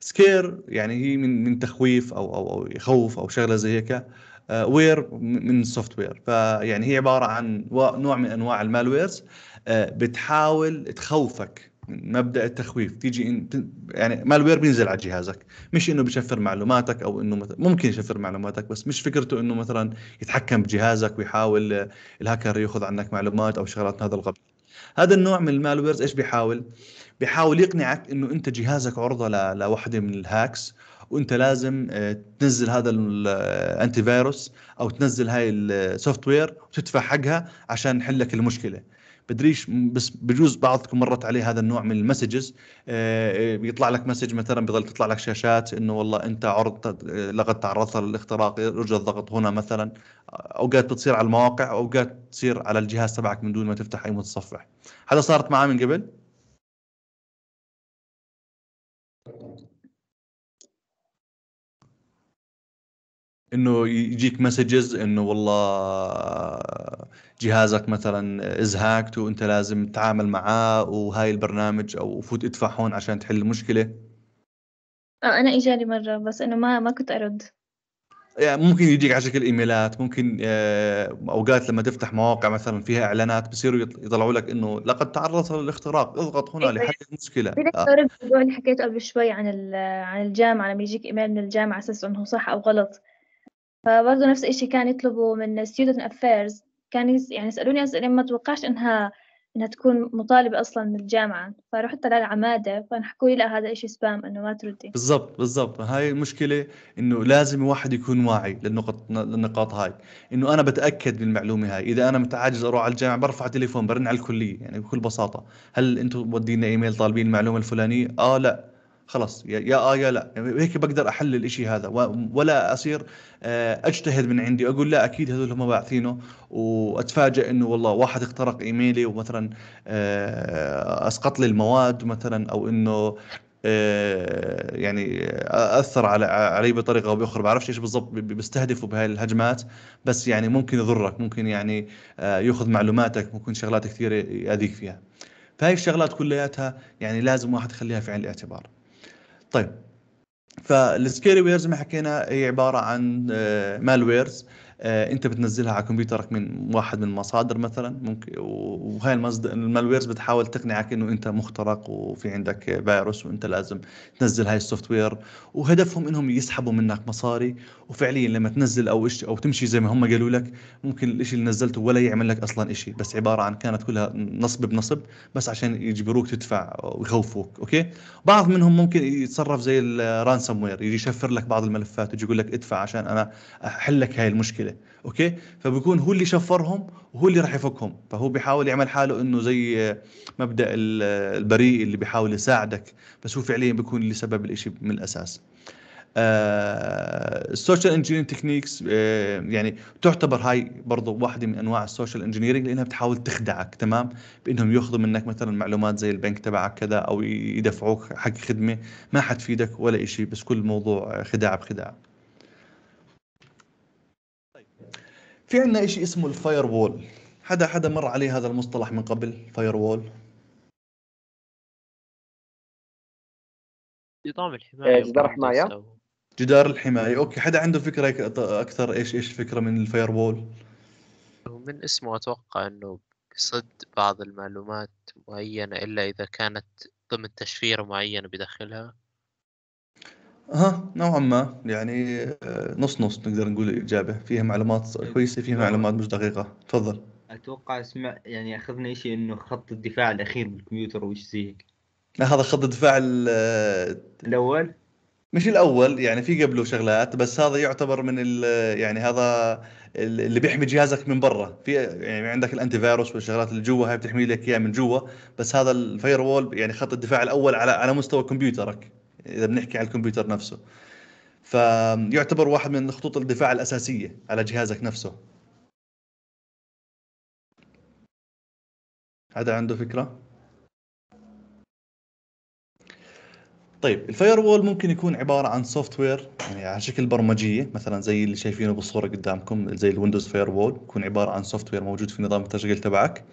Speaker 1: سكير يعني هي من من تخويف او او او يخوف او شغله زي هيك آه وير من السوفت وير فيعني هي عباره عن نوع من انواع المالويرز آه بتحاول تخوفك مبدا التخويف تيجي إن يعني مالوير بينزل على جهازك مش انه بيشفر معلوماتك او انه مثل... ممكن يشفر معلوماتك بس مش فكرته انه مثلا يتحكم بجهازك ويحاول الهاكر ياخذ عنك معلومات او شغلات من هذا القبيل هذا النوع من المالويرز ايش بيحاول بيحاول يقنعك انه انت جهازك عرضه ل... لوحده من الهاكس وانت لازم آه، تنزل هذا الانتي فيروس او تنزل هاي السوفت وير وتدفع حقها عشان نحل لك المشكله بدريش بس بجوز بعضكم مرت عليه هذا النوع من المسجز بيطلع آه، آه، لك مسج مثلا بظل تطلع لك شاشات انه والله انت عرضت لقد تعرضت للاختراق ارجع الضغط هنا مثلا اوقات بتصير على المواقع اوقات تصير على الجهاز تبعك من دون ما تفتح اي متصفح هذا صارت معاه من قبل انه يجيك مسجز انه والله جهازك مثلا ازهاكت وانت لازم تتعامل معاه وهاي البرنامج او فوت ادفع هون عشان تحل المشكله
Speaker 3: اه انا اجاني مره بس انه ما ما كنت
Speaker 2: ارد
Speaker 1: يعني ممكن يجيك على شكل ايميلات ممكن آه، اوقات لما تفتح مواقع مثلا فيها اعلانات بصيروا يطلعوا لك انه لقد تعرضت للاختراق اضغط هنا إيه، لحل إيه. المشكله آه.
Speaker 3: الموضوع اللي حكيته قبل شوي عن عن الجامعه لما يجيك ايميل من الجامعه على اساس انه صح او غلط فبرضه نفس الشيء كان يطلبوا من ستودنت افيرز كان يس يعني يسألوني أسئلة ما توقعش إنها إنها تكون مطالبة أصلا من الجامعة فرحت على العمادة فحكوا لي لا هذا إشي سبام إنه ما تردي
Speaker 1: بالضبط بالضبط هاي المشكلة إنه لازم الواحد يكون واعي للنقط للنقاط هاي إنه أنا بتأكد من المعلومة هاي إذا أنا متعاجز أروح على الجامعة برفع تليفون برن على الكلية يعني بكل بساطة هل أنتم مودينا إيميل طالبين المعلومة الفلانية آه لا خلاص يا اه يا لا هيك بقدر احلل الشيء هذا ولا اصير آه، اجتهد من عندي واقول لا اكيد هذول هم باعثينه واتفاجئ انه والله واحد اخترق ايميلي ومثلا آه، اسقط لي المواد مثلا او انه آه، يعني اثر على علي بطريقه او باخرى بعرفش ايش بالضبط بيستهدفوا بهاي الهجمات بس يعني ممكن يضرك ممكن يعني ياخذ معلوماتك ممكن شغلات كثيره ياذيك فيها فهي الشغلات كلياتها يعني لازم واحد يخليها في عين الاعتبار طيب فالسكيري ويرز ما حكينا هي عباره عن مالويرز آه، آه، انت بتنزلها على كمبيوترك من واحد من المصادر مثلا ممكن وهاي المصدر المالويرز بتحاول تقنعك انه انت مخترق وفي عندك فيروس وانت لازم تنزل هاي السوفت وير وهدفهم انهم يسحبوا منك مصاري وفعليا لما تنزل او إش او تمشي زي ما هم قالوا لك ممكن الشيء اللي نزلته ولا يعمل لك اصلا شيء بس عباره عن كانت كلها نصب بنصب بس عشان يجبروك تدفع ويخوفوك اوكي بعض منهم ممكن يتصرف زي الرانسم وير يجي يشفر لك بعض الملفات ويجي يقول لك ادفع عشان انا احل لك هاي المشكله اوكي فبكون هو اللي شفرهم وهو اللي راح يفكهم فهو بيحاول يعمل حاله انه زي مبدا البريء اللي بيحاول يساعدك بس هو فعليا بيكون اللي سبب الاشي من الاساس السوشيال انجينيرنج تكنيكس يعني تعتبر هاي برضه واحده من انواع السوشيال انجينيرنج لانها بتحاول تخدعك تمام بانهم ياخذوا منك مثلا معلومات زي البنك تبعك كذا او يدفعوك حق خدمه ما حتفيدك ولا شيء بس كل الموضوع خداع بخداع طيب، في عندنا شيء اسمه الفاير وول حدا حدا مر عليه هذا المصطلح من قبل فاير وول
Speaker 2: نظام الحمايه إيه، جدار حمايه
Speaker 1: جدار الحماية اوكي حدا عنده فكرة اكثر ايش ايش الفكرة من وول
Speaker 2: من اسمه اتوقع انه بصد بعض المعلومات معينة الا اذا كانت ضمن تشفير معينة بيدخلها
Speaker 1: اها نوعا ما يعني آه، نص نص نقدر نقول الاجابه فيها معلومات إيه. كويسه فيها معلومات مش دقيقه تفضل
Speaker 2: اتوقع اسمع يعني اخذنا شيء انه خط الدفاع الاخير بالكمبيوتر وش زي هيك
Speaker 1: هذا خط الدفاع الاول مش الاول يعني في قبله شغلات بس هذا يعتبر من يعني هذا اللي بيحمي جهازك من برا في يعني عندك الانتي فايروس والشغلات اللي جوا هاي بتحمي لك اياها من جوا بس هذا الفاير وول يعني خط الدفاع الاول على على مستوى كمبيوترك اذا بنحكي على الكمبيوتر نفسه فيعتبر واحد من خطوط الدفاع الاساسيه على جهازك نفسه هذا عنده فكره طيب الفاير وول ممكن يكون عباره عن سوفت وير يعني على شكل برمجيه مثلا زي اللي شايفينه بالصوره قدامكم زي الويندوز فاير وول يكون عباره عن سوفت وير موجود في نظام التشغيل تبعك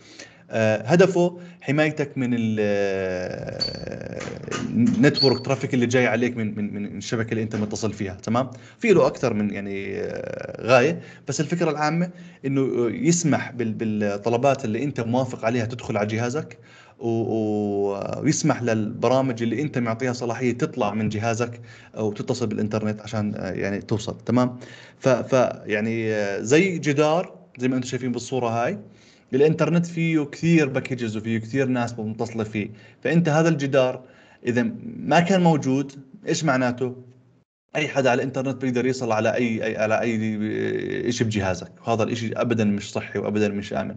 Speaker 1: آه، هدفه حمايتك من النتورك ترافيك آه، اللي جاي عليك من من من الشبكه اللي انت متصل فيها تمام في له اكثر من يعني آه، غايه بس الفكره العامه انه يسمح بالطلبات اللي انت موافق عليها تدخل على جهازك ويسمح للبرامج اللي انت معطيها صلاحيه تطلع من جهازك وتتصل بالانترنت عشان يعني توصل تمام ف, ف يعني زي جدار زي ما انتم شايفين بالصوره هاي الانترنت فيه كثير باكجز وفيه كثير ناس متصله فيه فانت هذا الجدار اذا ما كان موجود ايش معناته اي حدا على الانترنت بيقدر يصل على اي, أي على اي شيء بجهازك وهذا الشيء ابدا مش صحي وابدا مش امن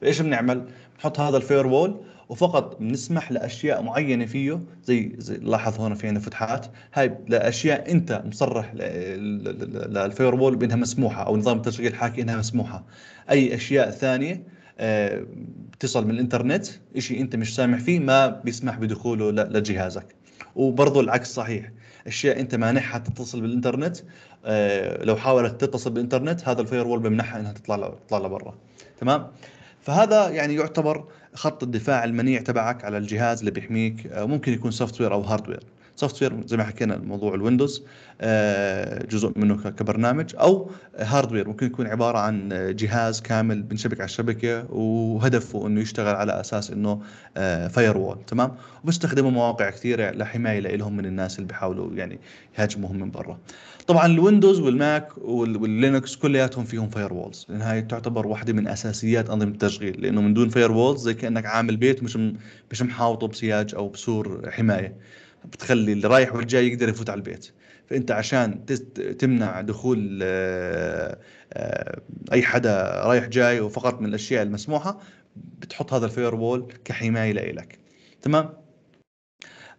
Speaker 1: فايش بنعمل بنحط هذا الفير وول وفقط بنسمح لاشياء معينه فيه زي, زي لاحظ هون في عندنا فتحات هاي لاشياء انت مصرح للفاير وول بانها مسموحه او نظام التشغيل حاكي انها مسموحه اي اشياء ثانيه آه، بتصل من الانترنت شيء انت مش سامح فيه ما بيسمح بدخوله لجهازك وبرضه العكس صحيح اشياء انت مانحها تتصل بالانترنت آه، لو حاولت تتصل بالانترنت هذا الفاير وول بمنحها انها تطلع تطلع لبرا تمام فهذا يعني يعتبر خط الدفاع المنيع تبعك على الجهاز اللي بيحميك آه، ممكن يكون سوفت وير او هارد وير سوفت وير زي ما حكينا موضوع الويندوز آه، جزء منه كبرنامج او هاردوير ممكن يكون عباره عن آه، جهاز كامل بنشبك على الشبكه وهدفه انه يشتغل على اساس انه فاير وول تمام وبستخدمه مواقع كثيره لحمايه لهم من الناس اللي بيحاولوا يعني يهاجموهم من برا طبعا الويندوز والماك واللينكس كلياتهم فيهم فاير وولز لان هاي تعتبر واحده من اساسيات انظمه التشغيل لانه من دون فاير وولز زي كانك عامل بيت مش مش محاوطه بسياج او بسور حمايه بتخلي اللي رايح والجاي يقدر يفوت على البيت فانت عشان تمنع دخول آه، آه، اي حدا رايح جاي وفقط من الاشياء المسموحه بتحط هذا الفاير وول كحمايه لإلك تمام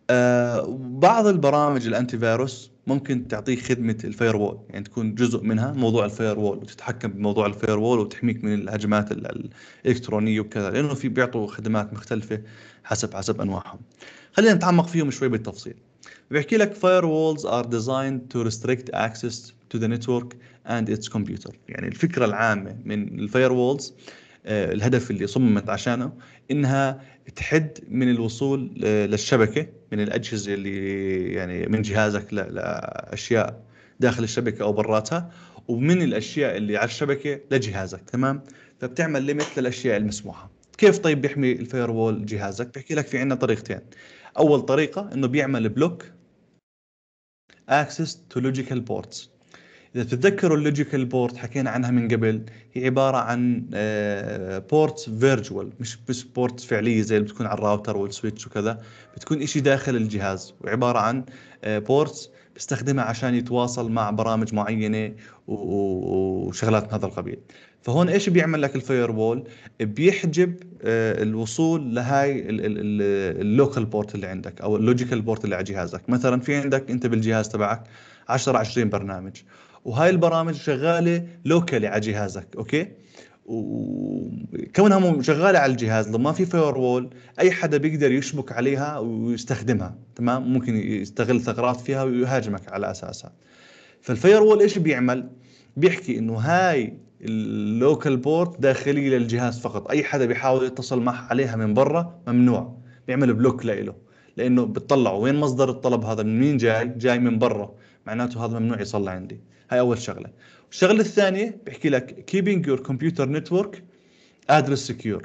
Speaker 1: آه، بعض البرامج الانتي فيروس ممكن تعطيه خدمه الفاير وول يعني تكون جزء منها موضوع الفاير وول وتتحكم بموضوع الفاير وول وتحميك من الهجمات الالكترونيه وكذا لانه في بيعطوا خدمات مختلفه حسب حسب انواعهم خلينا نتعمق فيهم شوي بالتفصيل بيحكي لك فاير وولز ار ديزايند تو ريستريكت اكسس تو ذا نتورك اند اتس كمبيوتر يعني الفكره العامه من الفاير آه، وولز الهدف اللي صممت عشانه انها تحد من الوصول للشبكه من الاجهزه اللي يعني من جهازك لاشياء داخل الشبكه او براتها ومن الاشياء اللي على الشبكه لجهازك تمام فبتعمل ليميت للاشياء المسموحه كيف طيب بيحمي وول جهازك بحكي لك في عندنا طريقتين اول طريقه انه بيعمل بلوك اكسس تو لوجيكال بورتس اذا تتذكروا اللوجيكال بورت حكينا عنها من قبل هي عباره عن آه، بورتس فيرجوال مش بس بورتس فعليه زي اللي بتكون على الراوتر والسويتش وكذا بتكون شيء داخل الجهاز وعباره عن آه، بورتس بيستخدمها عشان يتواصل مع برامج معينه وشغلات من هذا القبيل فهون ايش بيعمل لك الفاير وول بيحجب آه، الوصول لهاي اللوكال بورت اللي عندك او اللوجيكال بورت اللي على جهازك مثلا في عندك انت بالجهاز تبعك 10 20 برنامج وهاي البرامج شغاله لوكالي على جهازك اوكي وكونها شغاله على الجهاز لو ما في فاير وول اي حدا بيقدر يشبك عليها ويستخدمها تمام ممكن يستغل ثغرات فيها ويهاجمك على اساسها فالفاير وول ايش بيعمل بيحكي انه هاي اللوكال بورت داخليه للجهاز فقط اي حدا بيحاول يتصل معها عليها من برا ممنوع بيعمل بلوك له لانه بتطلعوا وين مصدر الطلب هذا من مين جاي جاي من برا معناته هذا ممنوع يصلى عندي هاي اول شغله الشغله الثانيه بحكي لك keeping your computer network address secure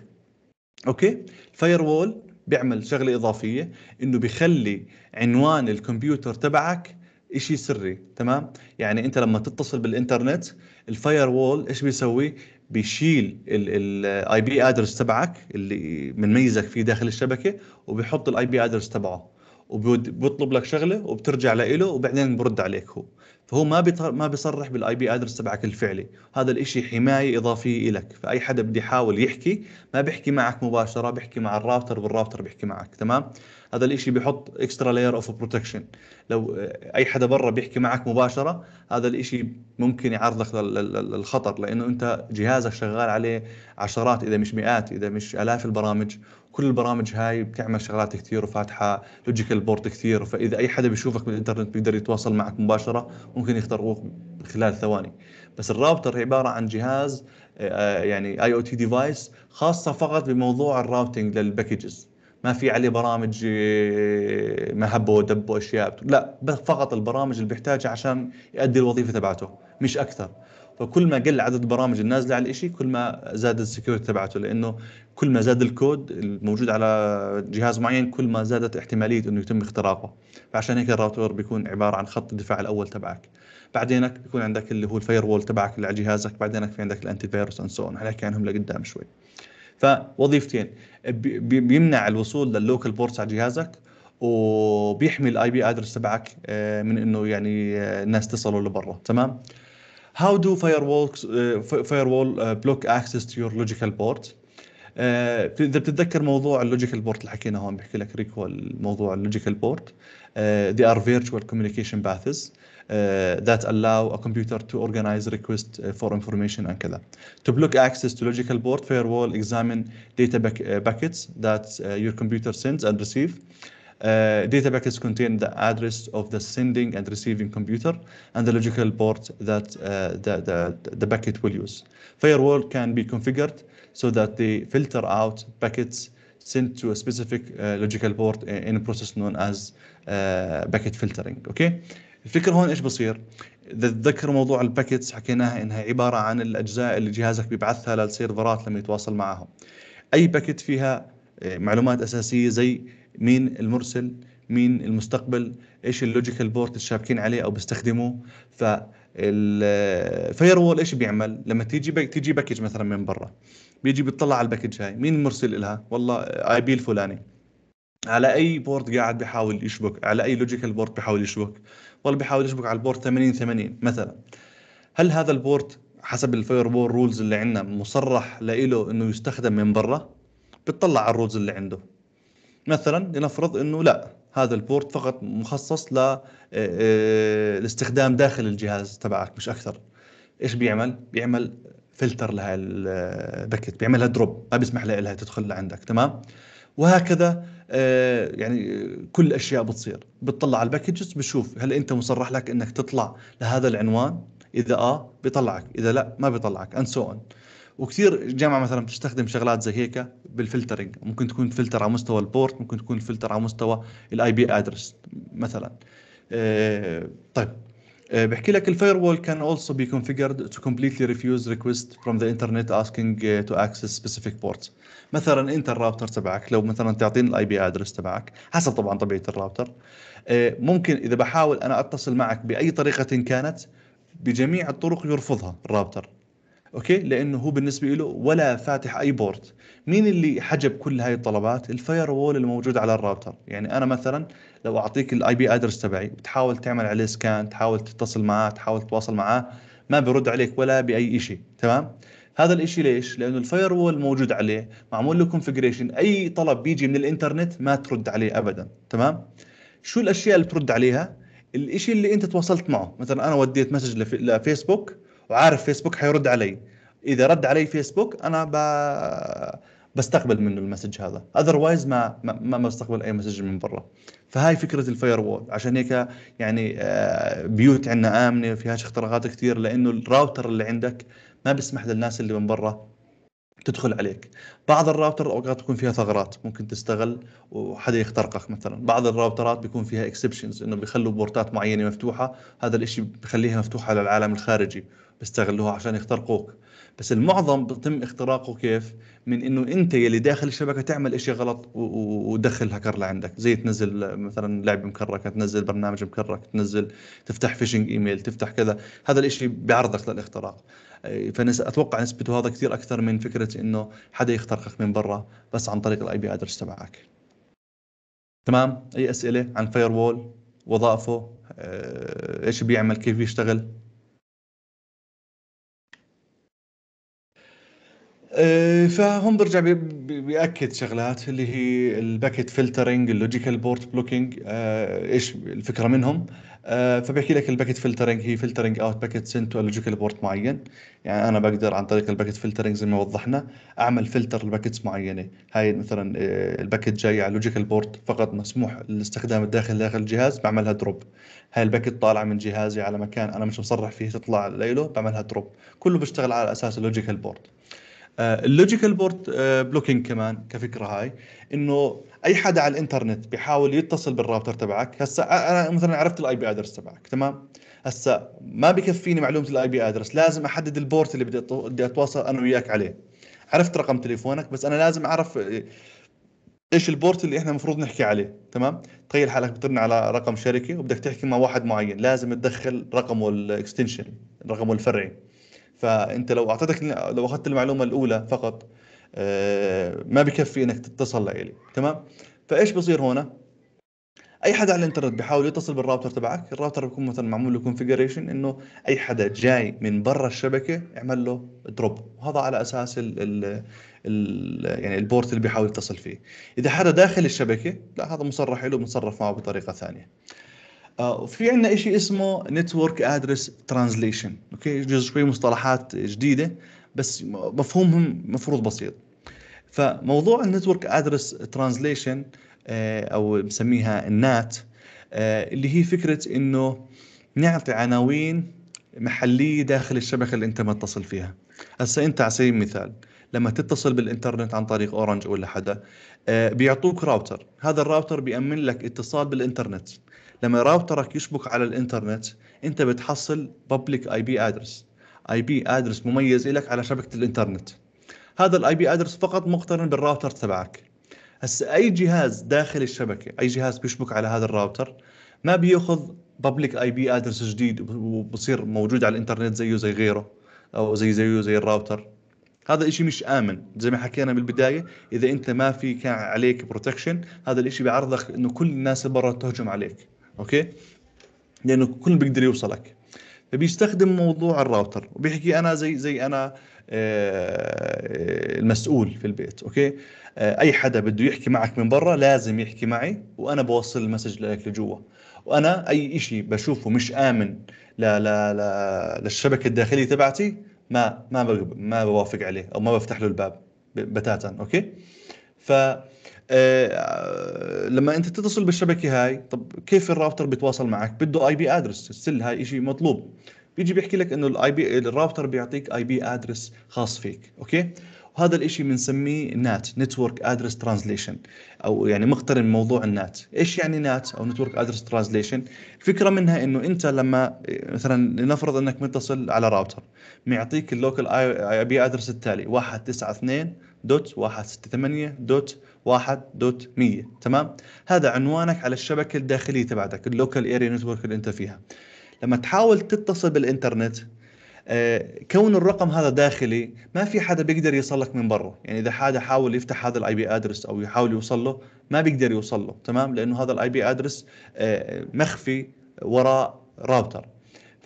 Speaker 1: اوكي الفاير وول بيعمل شغله اضافيه انه بيخلي عنوان الكمبيوتر تبعك شيء سري تمام يعني انت لما تتصل بالانترنت الفاير وول ايش بيسوي بيشيل الاي بي ادرس تبعك اللي بنميزك فيه داخل الشبكه وبيحط الاي بي ادرس تبعه وبيطلب لك شغله وبترجع له وبعدين برد عليك هو فهو ما بيطر... ما بيصرح بالاي بي ادرس تبعك الفعلي هذا الشيء حمايه اضافيه لك فاي حدا بده يحاول يحكي ما بيحكي معك مباشره بيحكي مع الراوتر والراوتر بيحكي معك تمام هذا الشيء بيحط اكسترا لاير اوف بروتكشن لو اي حدا برا بيحكي معك مباشره هذا الشيء ممكن يعرضك للخطر لانه انت جهازك شغال عليه عشرات اذا مش مئات اذا مش الاف البرامج كل البرامج هاي بتعمل شغلات كثير وفاتحه لوجيكال بورد كثير فاذا اي حدا بيشوفك بالانترنت بيقدر يتواصل معك مباشره ممكن يخترقوك خلال ثواني بس الراوتر عباره عن جهاز آه، آه، يعني اي او تي ديفايس خاصه فقط بموضوع الراوتنج للباكجز ما في عليه برامج آه، مهبه ودب واشياء لا فقط البرامج اللي بيحتاجها عشان يؤدي الوظيفه تبعته مش اكثر فكل ما قل عدد البرامج النازله على الشيء كل ما زاد السكيورتي تبعته لانه كل ما زاد الكود الموجود على جهاز معين كل ما زادت احتماليه انه يتم اختراقه فعشان هيك الراوتر بيكون عباره عن خط الدفاع الاول تبعك بعدينك بيكون عندك اللي هو الفاير وول تبعك اللي على جهازك بعدينك في عندك الانتي فيروس اند سو حنحكي عنهم لقدام شوي فوظيفتين بيمنع الوصول لللوكال بورتس على جهازك وبيحمي الاي بي ادرس تبعك آه، من انه يعني آه، الناس تصلوا لبرا تمام How do firewalls uh, firewall uh, block access to your logical port? اذا uh, بتتذكر موضوع اللوجيكال بورت اللي حكينا هون بحكي لك ريكوال موضوع logical بورت they are virtual communication paths that allow a computer to organize requests for information and كذا. To block access to logical board, firewall examine data packets that your computer sends and receives. uh, data packets contain the address of the sending and receiving computer and the logical port that uh, the, the, the packet will use. Firewall can be configured so that they filter out packets sent to a specific uh, logical port in a process known as packet filtering. Okay. الفكره هون ايش بصير؟ اذا تذكروا موضوع الباكيتس حكيناها انها عباره عن الاجزاء اللي جهازك بيبعثها للسيرفرات لما يتواصل معهم. اي باكيت فيها معلومات اساسيه زي مين المرسل مين المستقبل ايش اللوجيكال بورت الشابكين عليه او بيستخدموه ف الفايروول ايش بيعمل؟ لما تيجي بي... تيجي باكج مثلا من برا بيجي بيطلع على الباكج هاي، مين المرسل لها؟ والله اي بي الفلاني. على اي بورت قاعد بيحاول يشبك، على اي لوجيكال بورت بيحاول يشبك؟ والله بيحاول يشبك على البورت 80 80 مثلا. هل هذا البورت حسب الفاير وول رولز اللي عندنا مصرح له انه يستخدم من برا؟ بتطلع على الرولز اللي عنده مثلا لنفرض انه لا هذا البورت فقط مخصص للاستخدام آه، آه، داخل الجهاز تبعك مش اكثر ايش بيعمل بيعمل فلتر لهي الباكت آه، بيعملها دروب ما بيسمح لها تدخل لعندك تمام وهكذا يعني كل الاشياء بتصير بتطلع على الباكجز بشوف هل انت مصرح لك انك تطلع لهذا العنوان اذا اه بيطلعك اذا لا ما بيطلعك اند سو so وكثير جامعه مثلا بتستخدم شغلات زي هيك بالفلترنج ممكن تكون فلتر على مستوى البورت ممكن تكون فلتر على مستوى الاي بي ادرس مثلا آه طيب آه بحكي لك وول كان also be configured to completely refuse request from the internet asking آه، to access specific ports مثلا انت الراوتر تبعك لو مثلا تعطيني الاي بي ادرس تبعك حسب طبعا طبيعه الراوتر آه ممكن اذا بحاول انا اتصل معك باي طريقه كانت بجميع الطرق يرفضها الراوتر اوكي لانه هو بالنسبه له ولا فاتح اي بورت مين اللي حجب كل هاي الطلبات الفاير وول الموجود على الراوتر يعني انا مثلا لو اعطيك الاي بي ادرس تبعي وتحاول تعمل عليه سكان تحاول تتصل معاه تحاول تتواصل معاه ما بيرد عليك ولا باي شيء تمام هذا الشيء ليش؟ لانه الفاير وول موجود عليه معمول له كونفجريشن اي طلب بيجي من الانترنت ما ترد عليه ابدا تمام شو الاشياء اللي بترد عليها الشيء اللي انت تواصلت معه مثلا انا وديت مسج لفيسبوك وعارف فيسبوك حيرد علي اذا رد علي فيسبوك انا ب... بستقبل منه المسج هذا اذروايز ما ما بستقبل اي مسج من برا فهاي فكره الفاير وول عشان هيك يعني آه، بيوت عندنا امنه فيهاش اختراقات كثير لانه الراوتر اللي عندك ما بيسمح للناس اللي من برا تدخل عليك بعض الراوتر اوقات تكون فيها ثغرات ممكن تستغل وحدا يخترقك مثلا بعض الراوترات بيكون فيها اكسبشنز انه بيخلوا بورتات معينه مفتوحه هذا الشيء بخليها مفتوحه للعالم الخارجي بيستغلوها عشان يخترقوك بس المعظم بتم اختراقه كيف من انه انت يلي داخل الشبكه تعمل اشي غلط ودخل هكر لعندك زي تنزل مثلا لعبه مكركه تنزل برنامج مكرك تنزل تفتح فيشنج ايميل تفتح كذا هذا الاشي بيعرضك للاختراق إيه، فنس اتوقع نسبته هذا كثير اكثر من فكره انه حدا يخترقك من برا بس عن طريق الاي بي ادرس تبعك تمام اي اسئله عن فاير وول وظائفه إيه، ايش بيعمل كيف بيشتغل إيه، فهم برجع بياكد شغلات اللي هي الباكيت فلترنج اللوجيكال بورت بلوكينج آه، ايش الفكره منهم آه، فبيحكي لك الباكيت فلترنج هي فلترنج اوت باكيت سنت لوجيكال بورت معين يعني انا بقدر عن طريق الباكيت فلترنج زي ما وضحنا اعمل فلتر لباكيتس معينه هاي مثلا آه، الباكيت جاي على لوجيكال بورت فقط مسموح الاستخدام الداخل داخل الجهاز بعملها دروب هاي الباكيت طالعه من جهازي على مكان انا مش مصرح فيه تطلع ليله بعملها دروب كله بيشتغل على اساس اللوجيكال بورت اللوجيكال بورد بلوكينج كمان كفكره هاي انه اي حدا على الانترنت بيحاول يتصل بالراوتر تبعك هسا انا مثلا عرفت الاي بي ادرس تبعك تمام هسا ما بكفيني معلومه الاي بي ادرس لازم احدد البورت اللي بدي بدي اتواصل انا وياك عليه عرفت رقم تليفونك بس انا لازم اعرف ايش البورت اللي احنا المفروض نحكي عليه تمام تخيل حالك بترن على رقم شركه وبدك تحكي مع واحد معين لازم تدخل رقمه الاكستنشن رقمه الفرعي فانت لو اعطيتك لو اخذت المعلومه الاولى فقط آه، ما بكفي انك تتصل لإلي تمام فايش بصير هنا اي حدا على الانترنت بيحاول يتصل بالراوتر تبعك الراوتر بيكون مثلا معمول له كونفيجريشن انه اي حدا جاي من برا الشبكه اعمل له دروب وهذا على اساس ال يعني البورت اللي بيحاول يتصل فيه اذا حدا داخل الشبكه لا هذا مصرح له بنصرف معه بطريقه ثانيه وفي آه، عندنا شيء اسمه نتورك ادرس ترانزليشن اوكي جزء شوي مصطلحات جديده بس مفهومهم مفروض بسيط فموضوع النتورك ادرس ترانزليشن او بنسميها النات آه، اللي هي فكره انه نعطي عناوين محليه داخل الشبكه اللي انت متصل فيها هسه انت على سبيل المثال لما تتصل بالانترنت عن طريق اورنج ولا حدا آه، بيعطوك راوتر هذا الراوتر بيامن لك اتصال بالانترنت لما راوترك يشبك على الانترنت انت بتحصل بابليك اي بي ادرس اي بي ادرس مميز لك على شبكه الانترنت هذا الاي بي ادرس فقط مقترن بالراوتر تبعك هسه اي جهاز داخل الشبكه اي جهاز بيشبك على هذا الراوتر ما بياخذ بابليك اي بي ادرس جديد وبصير موجود على الانترنت زيه زي غيره او زي زيه زي الراوتر هذا الاشي مش امن زي ما حكينا بالبدايه اذا انت ما في كان عليك بروتكشن هذا الاشي بيعرضك انه كل الناس برا تهجم عليك اوكي لانه كل بيقدر يوصلك فبيستخدم موضوع الراوتر وبيحكي انا زي زي انا آه، آه، المسؤول في البيت اوكي آه، اي حدا بده يحكي معك من برا لازم يحكي معي وانا بوصل المسج لك لجوا وانا اي شيء بشوفه مش امن لا لا لا للشبكه الداخليه تبعتي ما ما ما بوافق عليه او ما بفتح له الباب بتاتا اوكي ف آه، لما انت تتصل بالشبكه هاي طب كيف الراوتر بيتواصل معك بده اي بي ادرس السل هاي شيء مطلوب بيجي بيحكي لك انه الاي بي الراوتر بيعطيك اي بي ادرس خاص فيك اوكي وهذا الاشي بنسميه نات نتورك ادرس ترانزليشن او يعني مقترن موضوع النات ايش يعني نات او نتورك ادرس ترانزليشن الفكره منها انه انت لما مثلا لنفرض انك متصل على راوتر معطيك اللوكال اي بي ادرس التالي 192 دوت 168 دوت 1.100 تمام هذا عنوانك على الشبكه الداخليه تبعتك اللوكال اريا نتورك اللي انت فيها لما تحاول تتصل بالانترنت آه، كون الرقم هذا داخلي ما في حدا بيقدر يوصل لك من برا يعني اذا حدا حاول يفتح هذا الاي بي ادرس او يحاول يوصل له ما بيقدر يوصل له تمام لانه هذا الاي بي ادرس مخفي وراء راوتر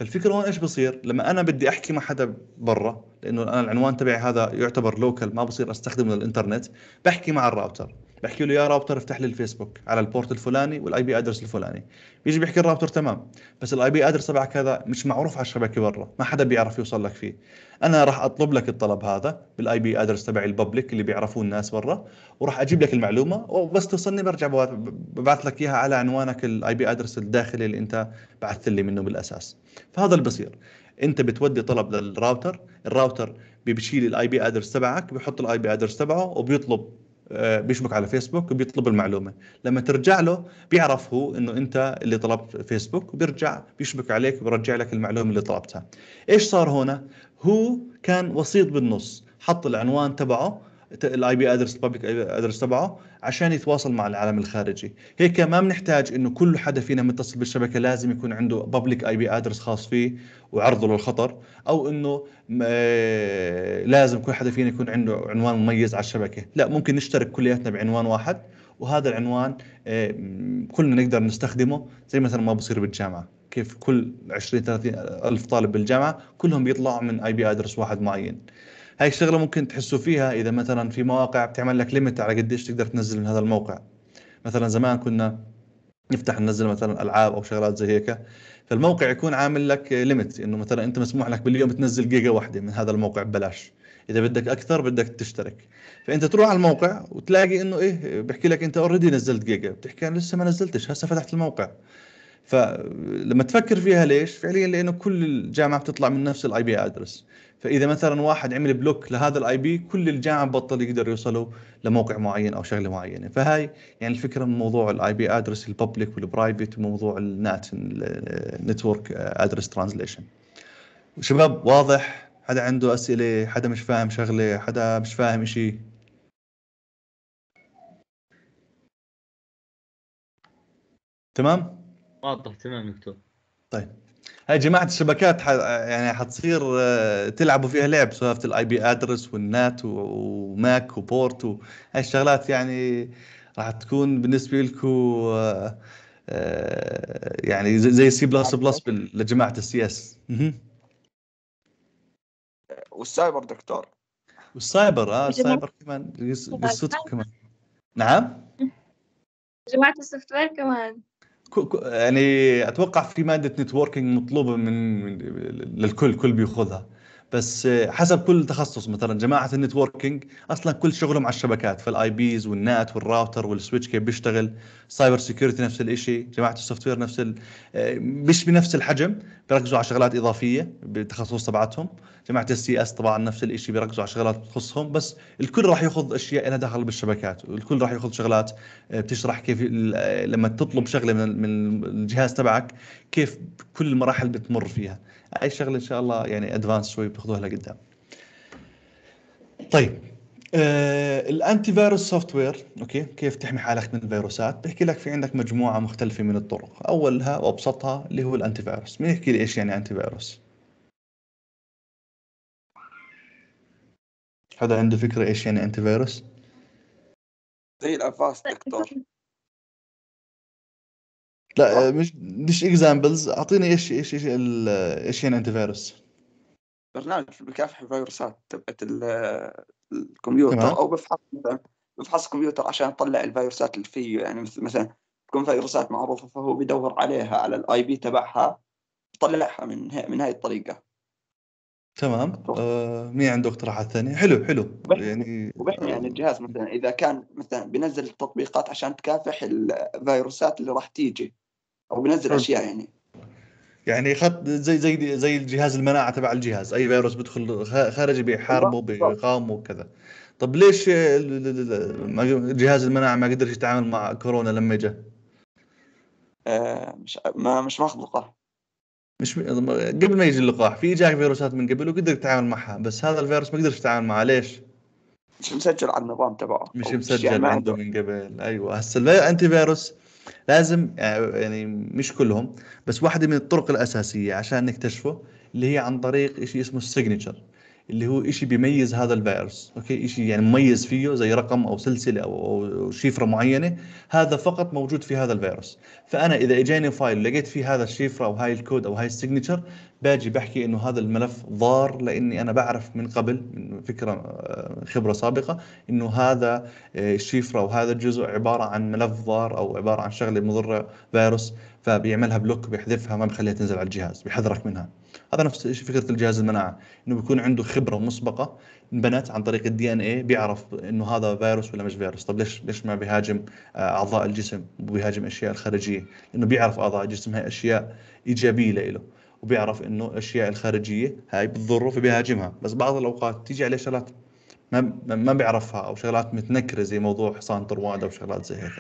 Speaker 1: فالفكره هون ايش بصير؟ لما انا بدي احكي مع حدا برا لانه انا العنوان تبعي هذا يعتبر لوكال ما بصير استخدمه للانترنت بحكي مع الراوتر بحكي له يا راوتر افتح لي الفيسبوك على البورت الفلاني والاي بي ادرس الفلاني بيجي بيحكي الراوتر تمام بس الاي بي ادرس تبعك هذا مش معروف على الشبكه برا ما حدا بيعرف يوصل لك فيه انا راح اطلب لك الطلب هذا بالاي بي ادرس تبعي الببليك اللي بيعرفوه الناس برا وراح اجيب لك المعلومه وبس توصلني برجع ببعث لك اياها على عنوانك الاي بي ادرس الداخلي اللي انت بعثت لي منه بالاساس فهذا اللي بصير انت بتودي طلب للراوتر الراوتر بيشيل الاي بي ادرس تبعك بيحط الاي بي ادرس تبعه وبيطلب آه، بيشبك على فيسبوك وبيطلب المعلومه لما ترجع له بيعرف هو انه انت اللي طلبت فيسبوك وبيرجع بيشبك عليك وبيرجع لك المعلومه اللي طلبتها ايش صار هنا هو كان وسيط بالنص حط العنوان تبعه الاي بي ادرس الببليك ادرس تبعه عشان يتواصل مع العالم الخارجي هيك ما بنحتاج انه كل حدا فينا متصل بالشبكه لازم يكون عنده ببليك اي بي ادرس خاص فيه وعرضه للخطر او انه آه، لازم كل حدا فينا يكون عنده عنوان مميز على الشبكه لا ممكن نشترك كلياتنا بعنوان واحد وهذا العنوان آه، كلنا نقدر نستخدمه زي مثلا ما بصير بالجامعه كيف كل 20 30 الف طالب بالجامعه كلهم بيطلعوا من اي بي ادرس واحد معين هاي الشغله ممكن تحسوا فيها اذا مثلا في مواقع بتعمل لك ليمت على قديش تقدر تنزل من هذا الموقع مثلا زمان كنا نفتح ننزل مثلا العاب او شغلات زي هيك فالموقع يكون عامل لك ليمت انه مثلا انت مسموح لك باليوم تنزل جيجا واحده من هذا الموقع ببلاش اذا بدك اكثر بدك تشترك فانت تروح على الموقع وتلاقي انه ايه بحكي لك انت اوريدي نزلت جيجا بتحكي انا لسه ما نزلتش هسه فتحت الموقع فلما تفكر فيها ليش فعليا لانه كل الجامعه بتطلع من نفس الاي بي ادرس فاذا مثلا واحد عمل بلوك لهذا الاي بي كل الجامعه بطل يقدر يوصلوا لموقع معين او شغله معينه فهاي يعني الفكره من موضوع الاي بي ادرس الببليك والبرايفت وموضوع النات نتورك ادرس ترانزليشن شباب واضح حدا عنده اسئله حدا مش فاهم شغله حدا مش فاهم شيء تمام
Speaker 2: واضح تمام دكتور
Speaker 1: طيب هاي جماعه الشبكات ح... يعني حتصير آه، تلعبوا فيها لعب سوالف الاي بي ادرس والنات وماك وبورت وهاي الشغلات يعني راح تكون بالنسبه لكم آه، آه، يعني زي سي بلس بلس لجماعه السي اس والسايبر دكتور والسايبر اه السايبر كمان قصته كمان نعم
Speaker 4: جماعه السوفت وير كمان
Speaker 1: يعني اتوقع في ماده نتوركينج مطلوبه من للكل كل بياخذها بس حسب كل تخصص مثلا جماعه النتوركينج اصلا كل شغلهم على الشبكات فالاي بيز والنات والراوتر والسويتش كيف بيشتغل سايبر سيكيورتي نفس الشيء جماعه السوفت وير نفس ال... آه، مش بنفس الحجم بيركزوا على شغلات اضافيه بالتخصص تبعتهم جماعه السي اس طبعا نفس الشيء بيركزوا على شغلات تخصهم بس الكل راح ياخذ اشياء لها دخل بالشبكات والكل راح ياخذ شغلات آه، بتشرح كيف آه، لما تطلب شغله من الجهاز تبعك كيف كل المراحل بتمر فيها هاي شغله ان شاء الله يعني ادفانس شوي بتاخذوها لقدام طيب آه الانتي فيروس سوفت وير اوكي كيف تحمي حالك من الفيروسات بيحكي لك في عندك مجموعه مختلفه من الطرق اولها وابسطها اللي هو الانتي فيروس مين يحكي لي ايش يعني انتي فيروس حدا عنده فكره ايش يعني انتي فيروس
Speaker 3: زي الافاست دكتور
Speaker 1: لا آه، مش مش اكزامبلز اعطيني ايش ايش ايش ايش يعني انتي فيروس
Speaker 3: برنامج بكافح الفيروسات تبعت الكمبيوتر او بفحص مثلا بفحص الكمبيوتر عشان اطلع الفيروسات اللي فيه يعني مثل مثلا تكون فيروسات معروفه فهو بيدور عليها على الاي بي تبعها يطلعها من هي من هاي الطريقه
Speaker 1: تمام آه مين عنده اقتراحات ثانية حلو حلو يعني وبيحمي يعني
Speaker 3: الجهاز مثلا اذا كان مثلا بينزل التطبيقات عشان تكافح الفيروسات اللي راح تيجي
Speaker 1: او بينزل اشياء يعني يعني خط زي زي زي الجهاز المناعه تبع الجهاز اي فيروس بيدخل خارجي بيحاربه بيقاومه وكذا طب ليش جهاز المناعه ما قدرش يتعامل مع كورونا لما جاء؟ آه، مش ما مش ماخذ لقاح مش قبل ما يجي اللقاح في جاك فيروسات من قبل وقدر يتعامل معها بس هذا الفيروس ما قدرش يتعامل معه ليش؟ مش مسجل على النظام تبعه مش مسجل يعني عنده من قبل ايوه هسه الانتي فيروس لازم آه، يعني مش كلهم بس واحدة من الطرق الأساسية عشان نكتشفه اللي هي عن طريق شيء اسمه السيجنتشر اللي هو شيء بيميز هذا الفيروس اوكي شيء يعني مميز فيه زي رقم او سلسله او, أو شفره معينه هذا فقط موجود في هذا الفيروس فانا اذا اجاني فايل لقيت فيه هذا الشفره او هاي الكود او هاي السيجنتشر باجي بحكي انه هذا الملف ضار لاني انا بعرف من قبل من فكره آه، خبره سابقه انه هذا آه، الشيفره وهذا الجزء عباره عن ملف ضار او عباره عن شغله مضره فيروس فبيعملها بلوك بيحذفها ما بخليها تنزل على الجهاز بيحذرك منها هذا نفس الشيء فكره الجهاز المناعه انه بيكون عنده خبره مسبقه انبنت عن طريق الدي ان اي بيعرف انه هذا فيروس ولا مش فيروس طب ليش ليش ما بيهاجم آه، اعضاء الجسم وبيهاجم اشياء الخارجيه لانه بيعرف اعضاء الجسم هي اشياء ايجابيه له وبيعرف انه الاشياء الخارجيه هاي بتضره فبيهاجمها بس بعض الاوقات تيجي عليه شغلات ما ما بيعرفها او شغلات متنكره زي موضوع حصان طروادة وشغلات زي هيك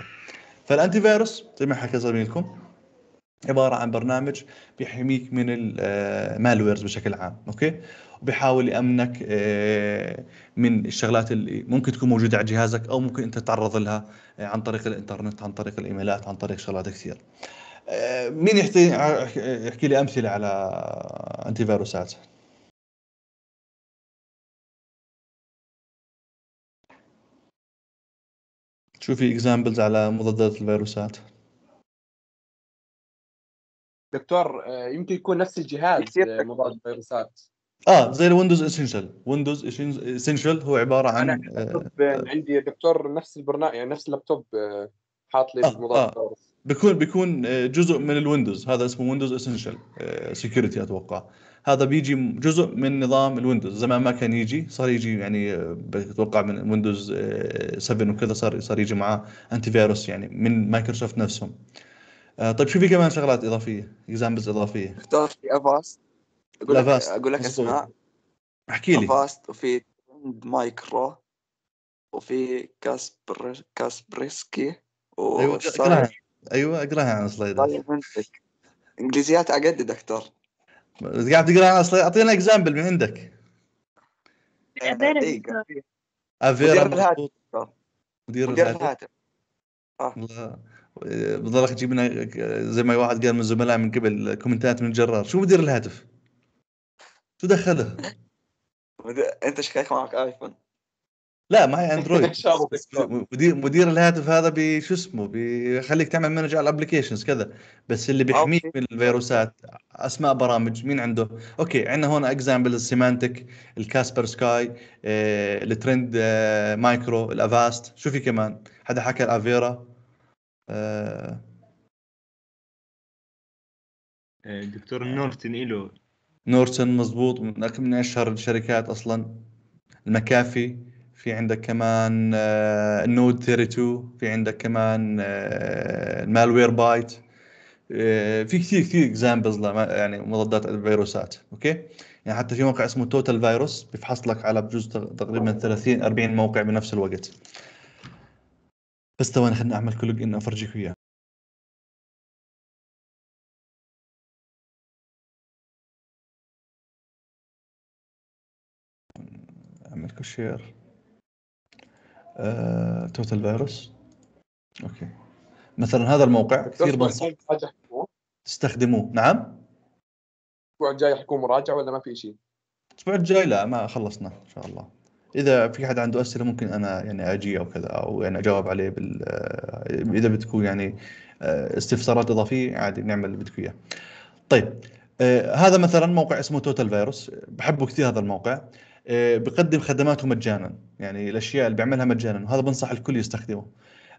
Speaker 1: فالانتي فيروس زي ما حكى زميلكم عباره عن برنامج بيحميك من المالويرز آه، بشكل عام اوكي وبيحاول يامنك آه، من الشغلات اللي ممكن تكون موجوده على جهازك او ممكن انت تتعرض لها آه، عن طريق الانترنت عن طريق الايميلات عن طريق شغلات كثير مين يحكي يحكي لي امثله على انتي فيروسات شو في اكزامبلز على مضادات الفيروسات
Speaker 3: دكتور آه، يمكن يكون نفس الجهاز آه، مضاد الفيروسات
Speaker 1: اه زي الويندوز اسينشال ويندوز اسينشال هو عباره عن
Speaker 3: آه، عندي دكتور نفس البرنامج يعني نفس اللابتوب حاط لي آه مضاد آه.
Speaker 1: بيكون بيكون آه، جزء من الويندوز هذا اسمه ويندوز اسنشال آه، سكيورتي اتوقع هذا بيجي جزء من نظام الويندوز زمان ما كان يجي صار يجي يعني آه، بتوقع من ويندوز 7 وكذا صار صار يجي معاه انتي فيروس يعني من مايكروسوفت نفسهم طيب شو في كمان شغلات اضافيه اكزامبلز اضافيه
Speaker 3: اختار في افاست
Speaker 1: اقول لك اقول
Speaker 3: لك اسماء احكي لي افاست وفي مايكرو وفي كاسبر كاسبرسكي و أيوة
Speaker 1: ايوه اقراها عن سلايدر طيب، انجليزيات اقد دكتور قاعد تقراها عن سلايدر اعطينا اكزامبل من عندك
Speaker 4: إيه،
Speaker 1: افيرا مدير الهاتف مدير الهاتف آه. بضلك تجيب لنا زي ما واحد قال من زملاء من قبل كومنتات من جرار شو مدير الهاتف؟ شو دخله؟
Speaker 3: <laughs> انت شكلك معك ايفون
Speaker 1: لا معي <laughs> اندرويد مدير مدير الهاتف هذا بشو اسمه بيخليك تعمل مانج على الابلكيشنز كذا بس اللي بيحميك من الفيروسات اسماء برامج مين عنده اوكي عندنا هون اكزامبل السيمانتك الكاسبر سكاي الترند مايكرو الافاست شو في كمان حدا حكى الافيرا آه. آه، دكتور نورتن الو نورتن مزبوط من من اشهر الشركات اصلا المكافي في عندك كمان النود آه، 32 في عندك كمان المالوير آه، آه، بايت في كثير كثير اكزامبلز يعني مضادات الفيروسات اوكي يعني حتى في موقع اسمه توتال فيروس بيفحص لك على بجوز تقريبا 30 40 موقع بنفس الوقت بس ثواني خليني اعمل كلوج ان افرجيك اياه اعمل شير آه، توتال فيروس اوكي مثلا هذا الموقع كثير بنصح تستخدموه نعم
Speaker 3: الاسبوع الجاي حيكون مراجع ولا ما في شيء
Speaker 1: الاسبوع الجاي لا ما خلصنا ان شاء الله اذا في حد عنده اسئله ممكن انا يعني اجي او كذا او يعني اجاوب عليه بال آه، اذا بدكم يعني آه، استفسارات اضافيه عادي نعمل اللي بدكم اياه طيب هذا مثلا موقع اسمه توتال فيروس بحبه كثير هذا الموقع بقدم خدماته مجانا يعني الاشياء اللي بيعملها مجانا وهذا بنصح الكل يستخدمه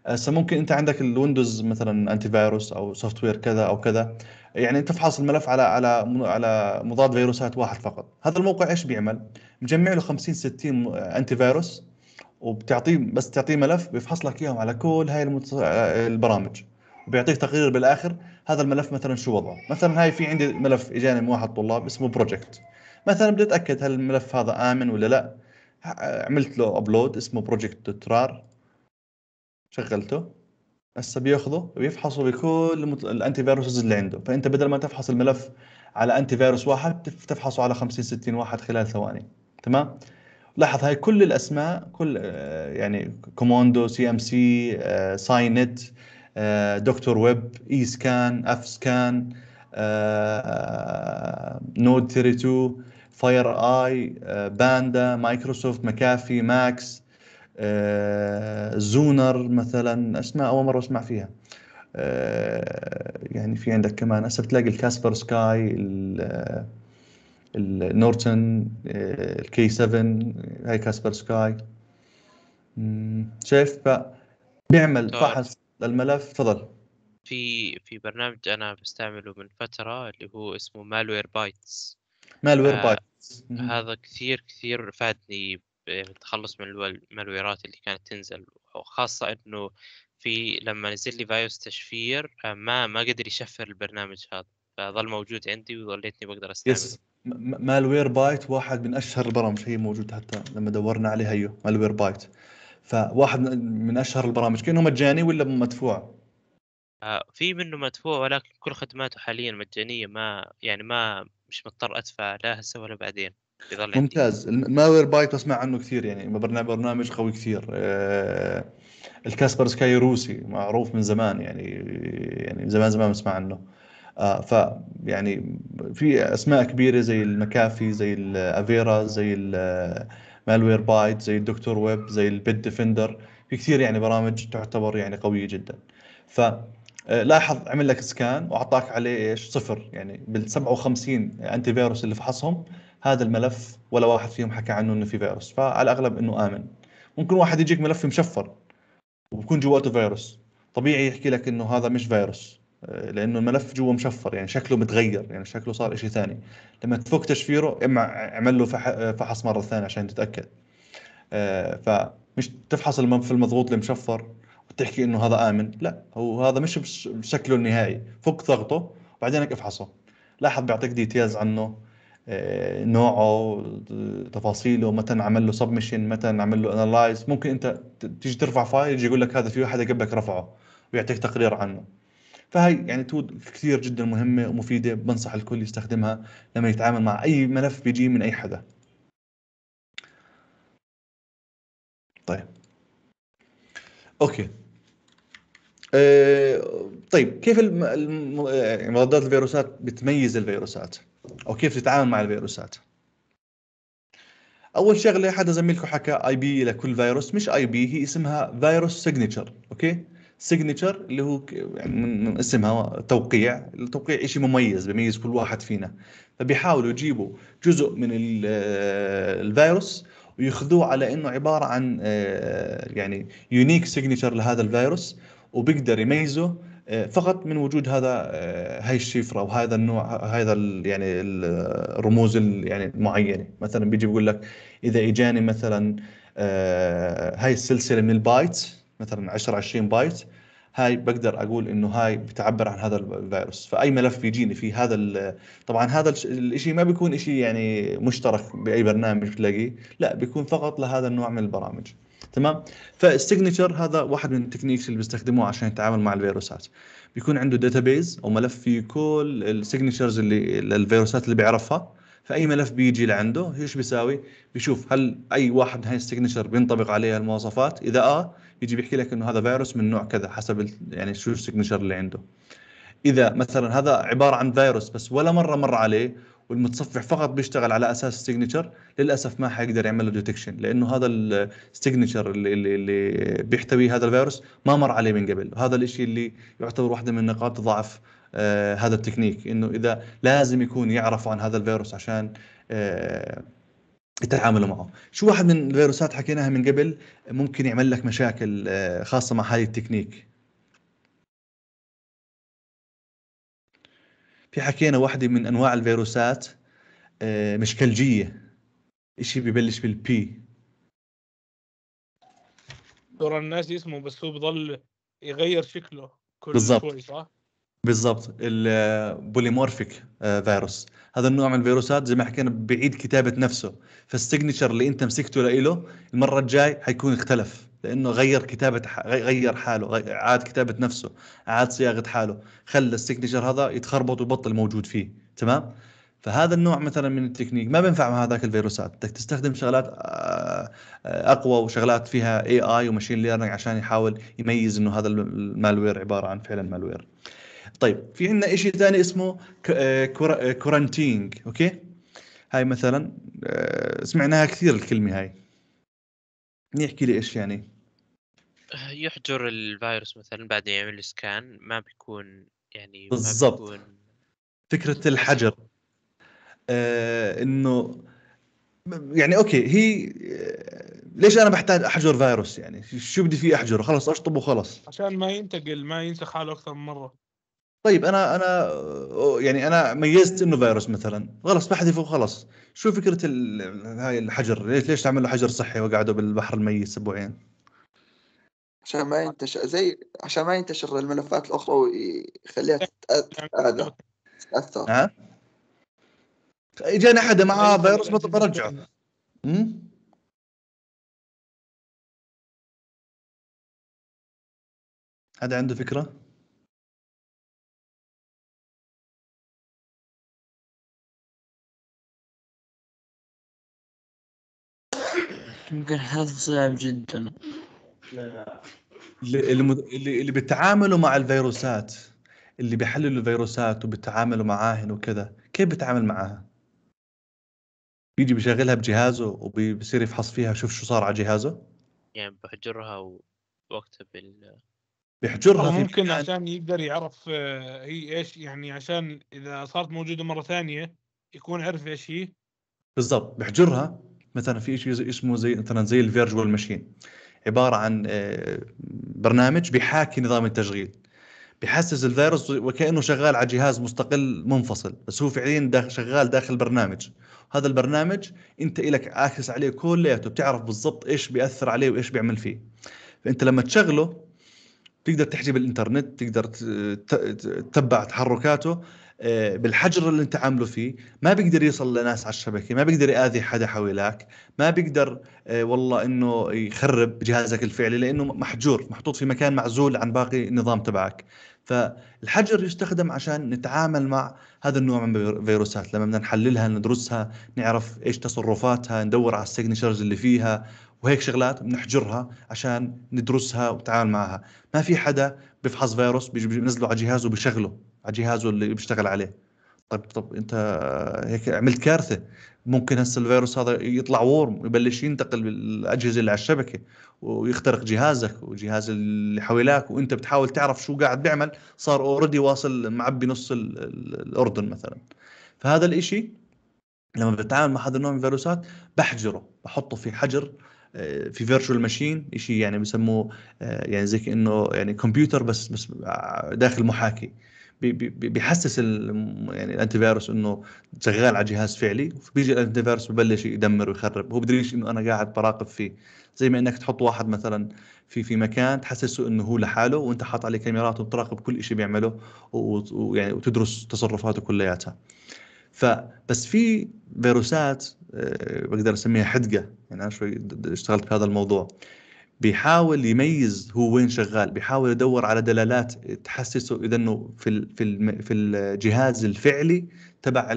Speaker 1: هسه أه، ممكن انت عندك الويندوز مثلا انتي فايروس او سوفت وير كذا او كذا يعني تفحص الملف على على على مضاد فيروسات واحد فقط هذا الموقع ايش بيعمل مجمع له 50 60 انتي فايروس وبتعطيه بس تعطيه ملف بيفحص لك اياهم على كل هاي البرامج وبيعطيك تقرير بالاخر هذا الملف مثلا شو وضعه مثلا هاي في عندي ملف اجاني من واحد طلاب اسمه بروجكت مثلا بدي اتاكد هل الملف هذا امن ولا لا عملت له ابلود اسمه بروجكت ترار شغلته هسه بياخذه بيفحصه بكل الانتي فيروسز اللي عنده فانت بدل ما تفحص الملف على انتي فيروس واحد تفحصه على 50 60 واحد خلال ثواني تمام لاحظ هاي كل الاسماء كل آه، يعني كوموندو سي ام سي آه، ساينت آه، دكتور ويب اي سكان اف سكان نود 32 فاير اي باندا مايكروسوفت مكافي ماكس زونر مثلا اسماء اول مره اسمع فيها آه، يعني في عندك كمان هسه بتلاقي الكاسبر سكاي النورتن آه، آه، الكي 7 هاي كاسبر سكاي شايف بيعمل طيب. فحص للملف تفضل
Speaker 2: في في برنامج انا بستعمله من فتره اللي هو اسمه مالوير بايتس مالوير آه هذا كثير كثير فادني بالتخلص من المالويرات اللي كانت تنزل وخاصة انه في لما نزل لي فايروس تشفير آه، ما ما قدر يشفر البرنامج هذا فظل موجود عندي وظليتني بقدر استعمله يس
Speaker 1: مالوير بايت واحد من اشهر البرامج هي موجود حتى لما دورنا عليها هيو مالوير بايت فواحد من اشهر البرامج كانه مجاني ولا مدفوع؟
Speaker 2: آه، في منه مدفوع ولكن كل خدماته حاليا مجانيه ما يعني ما مش مضطر ادفع لا هسه ولا بعدين يظل ممتاز
Speaker 1: الماوير بايت اسمع عنه كثير يعني برنامج قوي كثير آه، الكاسبر سكاي روسي معروف من زمان يعني يعني زمان زمان بسمع عنه آه ف يعني في اسماء كبيره زي المكافي زي الافيرا زي المالوير بايت زي الدكتور ويب زي البيت ديفندر في كثير يعني برامج تعتبر يعني قويه جدا ف آه، لاحظ عمل لك سكان واعطاك عليه ايش؟ صفر يعني بال 57 انتي فيروس اللي فحصهم هذا الملف ولا واحد فيهم حكى عنه انه في فيروس فعلى الاغلب انه امن ممكن واحد يجيك ملف مشفر وبكون جواته فيروس طبيعي يحكي لك انه هذا مش فيروس آه، لانه الملف جوا مشفر يعني شكله متغير يعني شكله صار شيء ثاني لما تفك تشفيره اما اعمل له آه، فحص مره ثانيه عشان تتاكد فمش تفحص الملف المضغوط المشفر بتحكي انه هذا امن لا هو هذا مش بشكله النهائي فك ضغطه وبعدينك افحصه لاحظ بيعطيك ديتيلز عنه آه، نوعه تفاصيله متى عمل له سبمشن متى عمل له انالايز ممكن انت تيجي ترفع فايل يجي يقول لك هذا في واحد قبلك رفعه ويعطيك تقرير عنه فهي يعني تول كثير جدا مهمه ومفيده بنصح الكل يستخدمها لما يتعامل مع اي ملف بيجي من اي حدا طيب اوكي آه، طيب كيف يعني مضادات الفيروسات بتميز الفيروسات او كيف تتعامل مع الفيروسات اول شغله حدا زميلكم حكى اي بي لكل فيروس مش اي بي هي اسمها فيروس سيجنتشر اوكي سيجنتشر اللي هو يعني من اسمها توقيع التوقيع شيء مميز بميز كل واحد فينا فبيحاولوا يجيبوا جزء من آه، الفيروس وياخذوه على انه عباره عن آه، يعني يونيك سيجنتشر لهذا الفيروس وبيقدر يميزه آه، فقط من وجود هذا آه، هاي الشفره وهذا النوع هذا يعني الرموز يعني المعينه مثلا بيجي بيقول لك اذا اجاني مثلا آه، هاي السلسله من البايت مثلا 10 20 بايت هاي بقدر اقول انه هاي بتعبر عن هذا الفيروس فاي ملف بيجيني في هذا طبعا هذا الشيء ما بيكون شيء يعني مشترك باي برنامج بتلاقيه لا بيكون فقط لهذا النوع من البرامج تمام فالسيجنتشر هذا واحد من التكنيكس اللي بيستخدموه عشان يتعامل مع الفيروسات بيكون عنده داتابيز او ملف فيه كل السيجنتشرز اللي للفيروسات اللي بيعرفها فاي ملف بيجي لعنده ايش بيساوي؟ بيشوف هل اي واحد من هاي السيجنتشر بينطبق عليه المواصفات؟ اذا اه يجي بيحكي لك انه هذا فيروس من نوع كذا حسب يعني شو السيجنتشر اللي عنده. اذا مثلا هذا عباره عن فيروس بس ولا مره مر عليه والمتصفح فقط بيشتغل على اساس السيجنتشر للاسف ما حيقدر يعمل له ديتكشن لانه هذا السيجنتشر اللي, اللي بيحتويه هذا الفيروس ما مر عليه من قبل وهذا الشيء اللي يعتبر واحده من نقاط ضعف آه، هذا التكنيك انه اذا لازم يكون يعرف عن هذا الفيروس عشان آه، يتعاملوا معه شو واحد من الفيروسات حكيناها من قبل ممكن يعمل لك مشاكل آه، خاصه مع هذه التكنيك في حكينا واحدة من أنواع الفيروسات آه، مشكلجية شيء إشي ببلش بالبي
Speaker 2: دور الناس اسمه بس هو بضل يغير شكله كل بالزبط. شوي صح؟
Speaker 1: بالضبط البوليمورفيك آه، فيروس هذا النوع من الفيروسات زي ما حكينا بعيد كتابه نفسه فالسيجنتشر اللي انت مسكته لإله المره الجاي حيكون اختلف لانه غير كتابه غير حاله عاد كتابه نفسه عاد صياغه حاله خلى السيجنتشر هذا يتخربط ويبطل موجود فيه تمام فهذا النوع مثلا من التكنيك ما بينفع مع هذاك الفيروسات بدك تستخدم شغلات آه، آه، اقوى وشغلات فيها اي اي وماشين ليرنينج عشان يحاول يميز انه هذا المالوير عباره عن فعلا مالوير طيب في عندنا شيء ثاني اسمه آه، كورنتينج اوكي هاي مثلا سمعناها كثير الكلمه هاي نحكي لي ايش يعني
Speaker 2: يحجر الفيروس مثلا بعد يعمل سكان ما بيكون يعني بالضبط
Speaker 1: بيكون... فكره الحجر آه انه يعني اوكي هي آه، ليش انا بحتاج احجر فيروس يعني شو بدي فيه احجره خلص اشطبه وخلص
Speaker 2: عشان ما ينتقل ما ينسى حاله اكثر من مره
Speaker 1: طيب انا انا يعني انا ميزت انه فيروس مثلا خلص بحذفه وخلص شو فكره هاي الحجر ليش ليش تعمل له حجر صحي وقعده بالبحر الميت اسبوعين
Speaker 3: عشان ما ينتشر زي عشان ما ينتشر الملفات الاخرى ويخليها إيه. تتاثر تتاثر ها؟ اجاني احد معاه فيروس
Speaker 4: برجعه هذا عنده فكره؟
Speaker 1: يمكن حظ صعب جدا اللي اللي بيتعاملوا مع الفيروسات اللي بيحللوا الفيروسات وبيتعاملوا معاهن وكذا كيف بيتعامل معاها بيجي بيشغلها بجهازه وبيصير يفحص فيها شوف شو صار على جهازه
Speaker 2: يعني بحجرها وقتها بال
Speaker 1: بيحجرها في ممكن
Speaker 2: مكان. عشان يقدر يعرف آه، هي ايش يعني عشان اذا صارت موجوده مره ثانيه يكون عرف ايش هي
Speaker 1: بالضبط بحجرها مثلا في شيء اسمه زي مثلا زي الفيرجوال ماشين عباره عن آه، برنامج بيحاكي نظام التشغيل بحسس الفيروس وكانه شغال على جهاز مستقل منفصل بس هو فعليا داخل شغال داخل برنامج هذا البرنامج انت لك اكسس عليه كلياته بتعرف بالضبط ايش بياثر عليه وايش بيعمل فيه فانت لما تشغله تقدر تحجب الانترنت تقدر تتبع تحركاته بالحجر اللي انت عامله فيه ما بيقدر يوصل لناس على الشبكه ما بيقدر ياذي حدا حواليك ما بيقدر آه، والله انه يخرب جهازك الفعلي لانه محجور محطوط في مكان معزول عن باقي النظام تبعك فالحجر يستخدم عشان نتعامل مع هذا النوع من الفيروسات لما بدنا نحللها ندرسها نعرف ايش تصرفاتها ندور على السيجنتشرز اللي فيها وهيك شغلات بنحجرها عشان ندرسها ونتعامل معها ما في حدا بفحص فيروس بينزله على جهازه وبيشغله على جهازه اللي بيشتغل عليه طب طب انت آه، هيك عملت كارثه ممكن هسه الفيروس هذا يطلع وورم يبلش ينتقل بالاجهزه اللي على الشبكه ويخترق جهازك وجهاز اللي حواليك وانت بتحاول تعرف شو قاعد بيعمل صار اوريدي واصل معبي نص الاردن مثلا فهذا الاشي لما بتعامل مع هذا النوع من الفيروسات بحجره بحطه في حجر آه، في فيرتشوال ماشين شيء يعني بسموه آه، يعني زي كانه يعني كمبيوتر بس بس داخل محاكي بيحسس يعني الانتي فيروس انه شغال على جهاز فعلي بيجي الانتي فيروس ببلش يدمر ويخرب هو بدريش انه انا قاعد براقب فيه زي ما انك تحط واحد مثلا في في مكان تحسسه انه هو لحاله وانت حاط عليه كاميرات وبتراقب كل شيء بيعمله ويعني وتدرس تصرفاته كلياتها فبس في فيروسات آه، بقدر اسميها حدقه يعني انا شوي اشتغلت بهذا الموضوع بيحاول يميز هو وين شغال بيحاول يدور على دلالات تحسسه اذا انه في في في الجهاز الفعلي تبع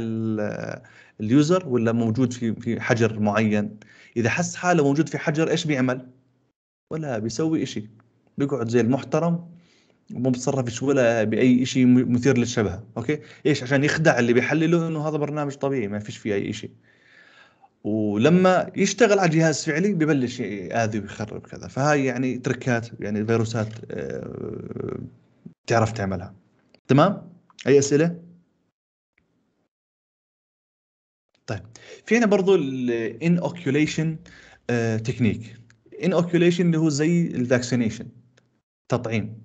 Speaker 1: اليوزر ولا موجود في في حجر معين اذا حس حاله موجود في حجر ايش بيعمل ولا بيسوي شيء بيقعد زي المحترم وما بتصرفش ولا باي شيء مثير للشبهه اوكي ايش عشان يخدع اللي بيحلله انه هذا برنامج طبيعي ما فيش فيه اي شيء ولما يشتغل على جهاز فعلي ببلش ياذي ويخرب كذا فهاي يعني تركات يعني فيروسات آه، تعرف تعملها تمام اي اسئله طيب في عندنا برضه الانوكيوليشن آه، تكنيك اوكيوليشن اللي هو زي الفاكسينيشن تطعيم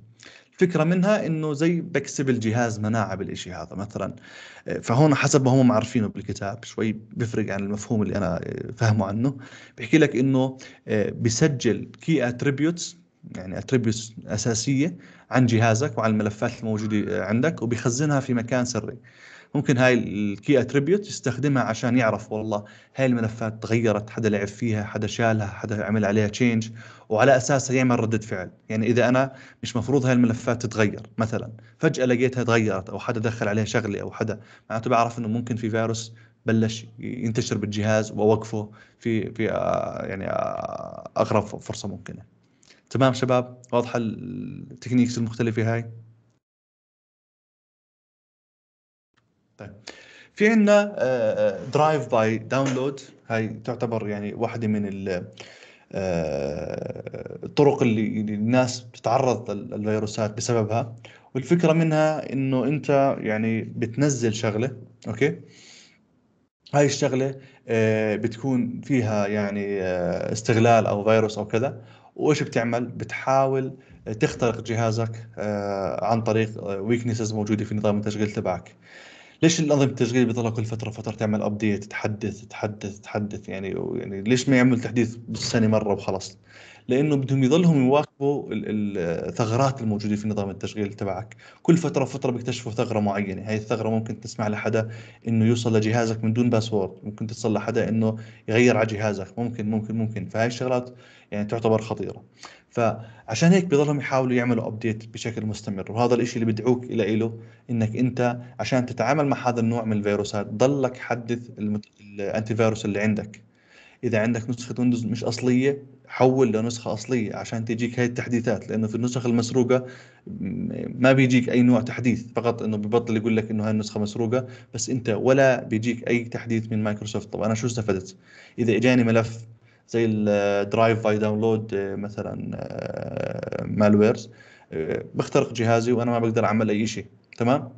Speaker 1: فكره منها انه زي بكسب الجهاز مناعه بالشيء هذا مثلا فهون حسب ما هم عارفينه بالكتاب شوي بيفرق عن المفهوم اللي انا آه، فاهمه عنه بيحكي لك انه بسجل كي اتريبيوتس يعني اتريبيوتس اساسيه عن جهازك وعن الملفات الموجوده عندك وبيخزنها في مكان سري ممكن هاي الكي اتريبيوت يستخدمها عشان يعرف والله هاي الملفات تغيرت حدا لعب فيها حدا شالها حدا عمل عليها تشينج وعلى اساسها يعمل ردة فعل يعني اذا انا مش مفروض هاي الملفات تتغير مثلا فجأة لقيتها تغيرت او حدا دخل عليها شغلة او حدا معناته بعرف انه ممكن في فيروس بلش ينتشر بالجهاز واوقفه في في آه، يعني آه، اغرب فرصه ممكنه تمام شباب واضحه التكنيكس المختلفه هاي طيب في عندنا درايف باي داونلود هاي تعتبر يعني واحده من آه، الطرق اللي الناس بتتعرض للفيروسات بسببها والفكره منها انه انت يعني بتنزل شغله اوكي هاي الشغله آه، بتكون فيها يعني آه، استغلال او فيروس او كذا وايش بتعمل بتحاول تخترق جهازك عن طريق ويكنسز موجوده في نظام التشغيل تبعك ليش الانظمه التشغيل بيضلها كل فتره فتره تعمل ابديت تحدث تحدث تحدث يعني يعني ليش ما يعمل تحديث بالسنه مره وخلاص لانه بدهم يضلهم يواكبوا الثغرات الموجوده في نظام التشغيل تبعك كل فتره وفتره بيكتشفوا ثغره معينه هاي الثغره ممكن تسمح لحدا انه يوصل لجهازك من دون باسورد ممكن تصل لحدا انه يغير على جهازك ممكن ممكن ممكن فهاي الشغلات يعني تعتبر خطيره فعشان هيك بيضلهم يحاولوا يعملوا ابديت بشكل مستمر وهذا الإشي اللي بدعوك الى له انك انت عشان تتعامل مع هذا النوع من الفيروسات ضلك حدث الانتي فيروس اللي عندك اذا عندك نسخه ويندوز مش اصليه حول لنسخه اصليه عشان تجيك هاي التحديثات لانه في النسخ المسروقه ما بيجيك اي نوع تحديث فقط انه ببطل يقول لك انه هاي النسخه مسروقه بس انت ولا بيجيك اي تحديث من مايكروسوفت طب انا شو استفدت اذا اجاني ملف زي الدرايف باي داونلود مثلا مالويرز آه، آه، بخترق جهازي وانا ما بقدر اعمل اي شيء تمام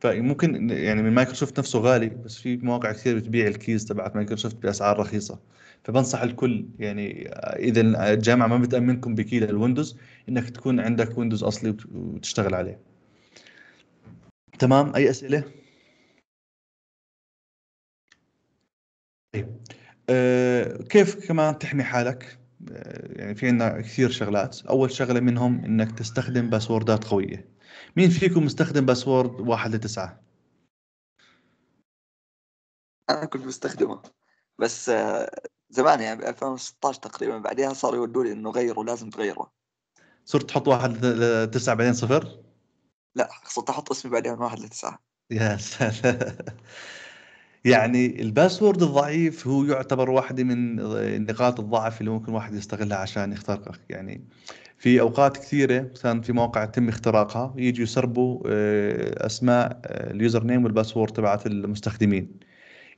Speaker 1: فممكن يعني من مايكروسوفت نفسه غالي بس في مواقع كثير بتبيع الكيز تبعت مايكروسوفت باسعار رخيصه فبنصح الكل يعني اذا الجامعه ما بتامنكم بكي للويندوز انك تكون عندك ويندوز اصلي وتشتغل عليه تمام اي اسئله طيب آه، كيف كمان تحمي حالك آه، يعني في عندنا كثير شغلات اول شغله منهم انك تستخدم باسوردات قويه مين فيكم مستخدم باسورد واحد لتسعة انا كنت مستخدمه بس
Speaker 3: آه، زمان يعني ب 2016 تقريبا بعدها صاروا يودوا لي انه غيره لازم تغيره
Speaker 1: صرت تحط واحد لتسعة بعدين صفر؟ لا صرت احط اسمي بعدين واحد لتسعة يا سلام <laughs> يعني الباسورد الضعيف هو يعتبر واحدة من نقاط الضعف اللي ممكن واحد يستغلها عشان يخترقك يعني في اوقات كثيره مثلا في مواقع تم اختراقها يجي يسربوا آه، اسماء آه، اليوزر نيم والباسورد تبعت المستخدمين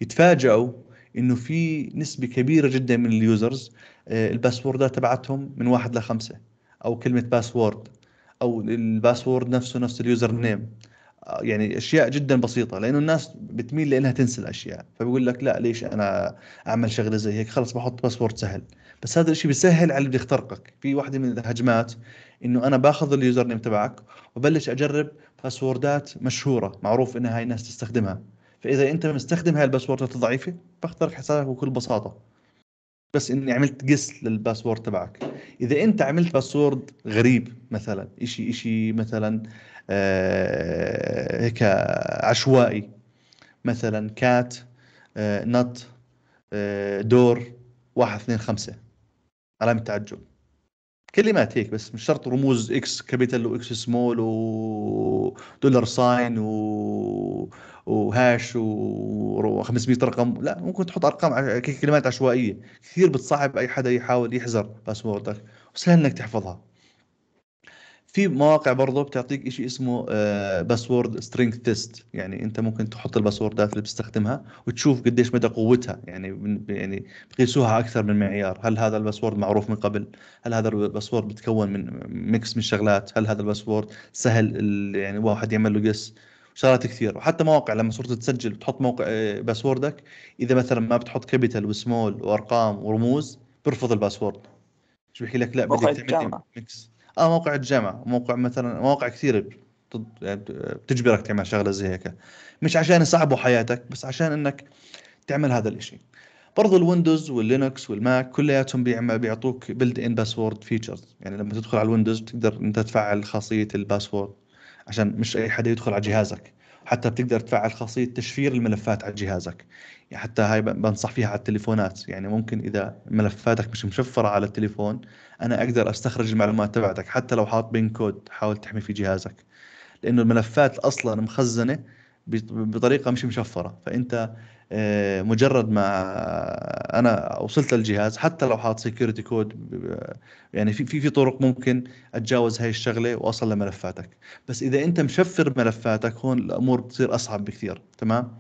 Speaker 1: يتفاجئوا انه في نسبه كبيره جدا من اليوزرز آه، الباسوردات تبعتهم من واحد لخمسه او كلمه باسورد او الباسورد نفسه نفس اليوزر نيم يعني اشياء جدا بسيطه لانه الناس بتميل لانها تنسى الاشياء فبيقول لك لا ليش انا اعمل شغله زي هيك خلص بحط باسورد سهل بس هذا الشيء بيسهل على اللي بيخترقك يخترقك في واحده من الهجمات انه انا باخذ اليوزر نيم تبعك وبلش اجرب باسوردات مشهوره معروف انها هاي الناس تستخدمها فاذا انت مستخدم هاي الباسوردات الضعيفه بخترق حسابك بكل بساطه بس اني عملت قس للباسورد تبعك اذا انت عملت باسورد غريب مثلا شيء شيء مثلا آه، هيك عشوائي مثلا كات آه، نط آه، دور واحد اثنين خمسة علامة تعجب كلمات هيك بس مش شرط رموز اكس كابيتال واكس سمول ودولار ساين و... وهاش و500 رقم لا ممكن تحط ارقام كلمات عشوائيه كثير بتصعب اي حدا يحاول يحزر باسوردك وسهل انك تحفظها في مواقع برضه بتعطيك شيء اسمه باسورد سترينج تيست يعني انت ممكن تحط الباسوردات اللي بتستخدمها وتشوف قديش مدى قوتها يعني يعني بقيسوها اكثر من معيار هل هذا الباسورد معروف من قبل هل هذا الباسورد بتكون من ميكس من شغلات هل هذا الباسورد سهل يعني واحد يعمل له قس شغلات كثير وحتى مواقع لما صرت تسجل بتحط موقع باسوردك آه، اذا مثلا ما بتحط كابيتال وسمول وارقام ورموز بيرفض الباسورد شو بيحكي لك لا بدك تعمل ميكس او آه، موقع الجامعه موقع مثلا مواقع كثيره يعني بتجبرك تعمل شغله زي هيك مش عشان يصعبوا حياتك بس عشان انك تعمل هذا الشيء برضو الويندوز واللينكس والماك كلياتهم بيعطوك بيلد ان باسورد فيتشرز يعني لما تدخل على الويندوز بتقدر انت تفعل خاصيه الباسورد عشان مش اي حدا يدخل على جهازك حتى بتقدر تفعل خاصيه تشفير الملفات على جهازك يعني حتى هاي بنصح فيها على التليفونات يعني ممكن اذا ملفاتك مش مشفره على التليفون انا اقدر استخرج المعلومات تبعتك حتى لو حاط بين كود حاول تحمي في جهازك لانه الملفات اصلا مخزنه بطريقه مش مشفره فانت آه، مجرد ما انا وصلت للجهاز حتى لو حاط سكيورتي كود يعني في في في طرق ممكن اتجاوز هاي الشغله واصل لملفاتك بس اذا انت مشفر ملفاتك هون الامور بتصير اصعب بكثير تمام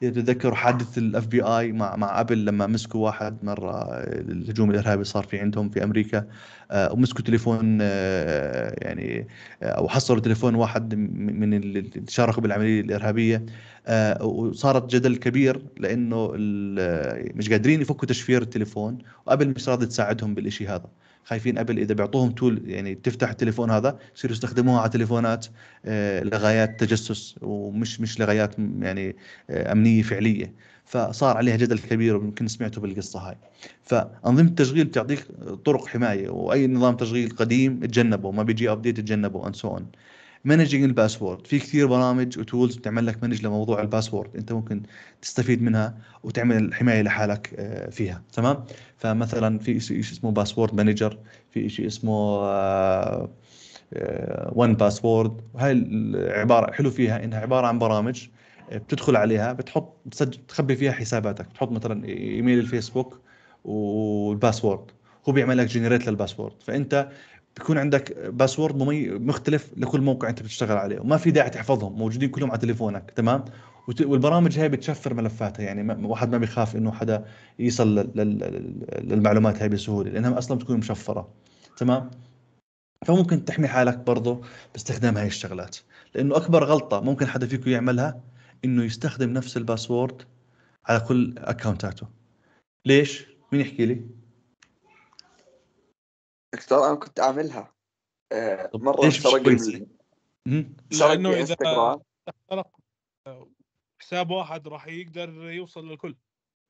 Speaker 1: تذكروا حادث الاف بي اي مع مع ابل لما مسكوا واحد مره الهجوم الارهابي صار في عندهم في امريكا آه، ومسكوا تليفون آه، يعني آه، او حصلوا تليفون واحد من اللي تشاركوا بالعمليه الارهابيه وصارت جدل كبير لانه مش قادرين يفكوا تشفير التليفون وابل مش راضي تساعدهم بالشيء هذا خايفين ابل اذا بيعطوهم تول يعني تفتح التليفون هذا يصيروا يستخدموها على تليفونات آه، لغايات تجسس ومش مش لغايات يعني آه، امنيه فعليه فصار عليها جدل كبير ويمكن سمعتوا بالقصه هاي فانظمه التشغيل بتعطيك طرق حمايه واي نظام تشغيل قديم تجنبه ما بيجي ابديت تجنبه اند سو مانجينج الباسورد في كثير برامج وتولز بتعمل لك مانج لموضوع الباسورد انت ممكن تستفيد منها وتعمل الحمايه لحالك آه، فيها تمام فمثلا في شيء اسمه باسورد مانجر في شيء اسمه ون آه، باسورد آه، وهي العباره حلو فيها انها عباره عن برامج بتدخل عليها بتحط بتسجل تخبي فيها حساباتك بتحط مثلا ايميل الفيسبوك والباسورد هو بيعمل لك جنريت للباسورد فانت بيكون عندك باسورد ممي... مختلف لكل موقع انت بتشتغل عليه وما في داعي تحفظهم موجودين كلهم على تليفونك تمام وت... والبرامج هاي بتشفر ملفاتها يعني ما... واحد ما بيخاف انه حدا يصل لل... لل... للمعلومات هاي بسهوله لانها اصلا بتكون مشفره تمام فممكن تحمي حالك برضه باستخدام هاي الشغلات لانه اكبر غلطه ممكن حدا فيكم يعملها انه يستخدم نفس الباسورد على كل اكونتاته ليش مين يحكي لي
Speaker 3: دكتور انا كنت اعملها آه، مره سرق لانه اذا
Speaker 2: اخترق حساب واحد راح يقدر يوصل للكل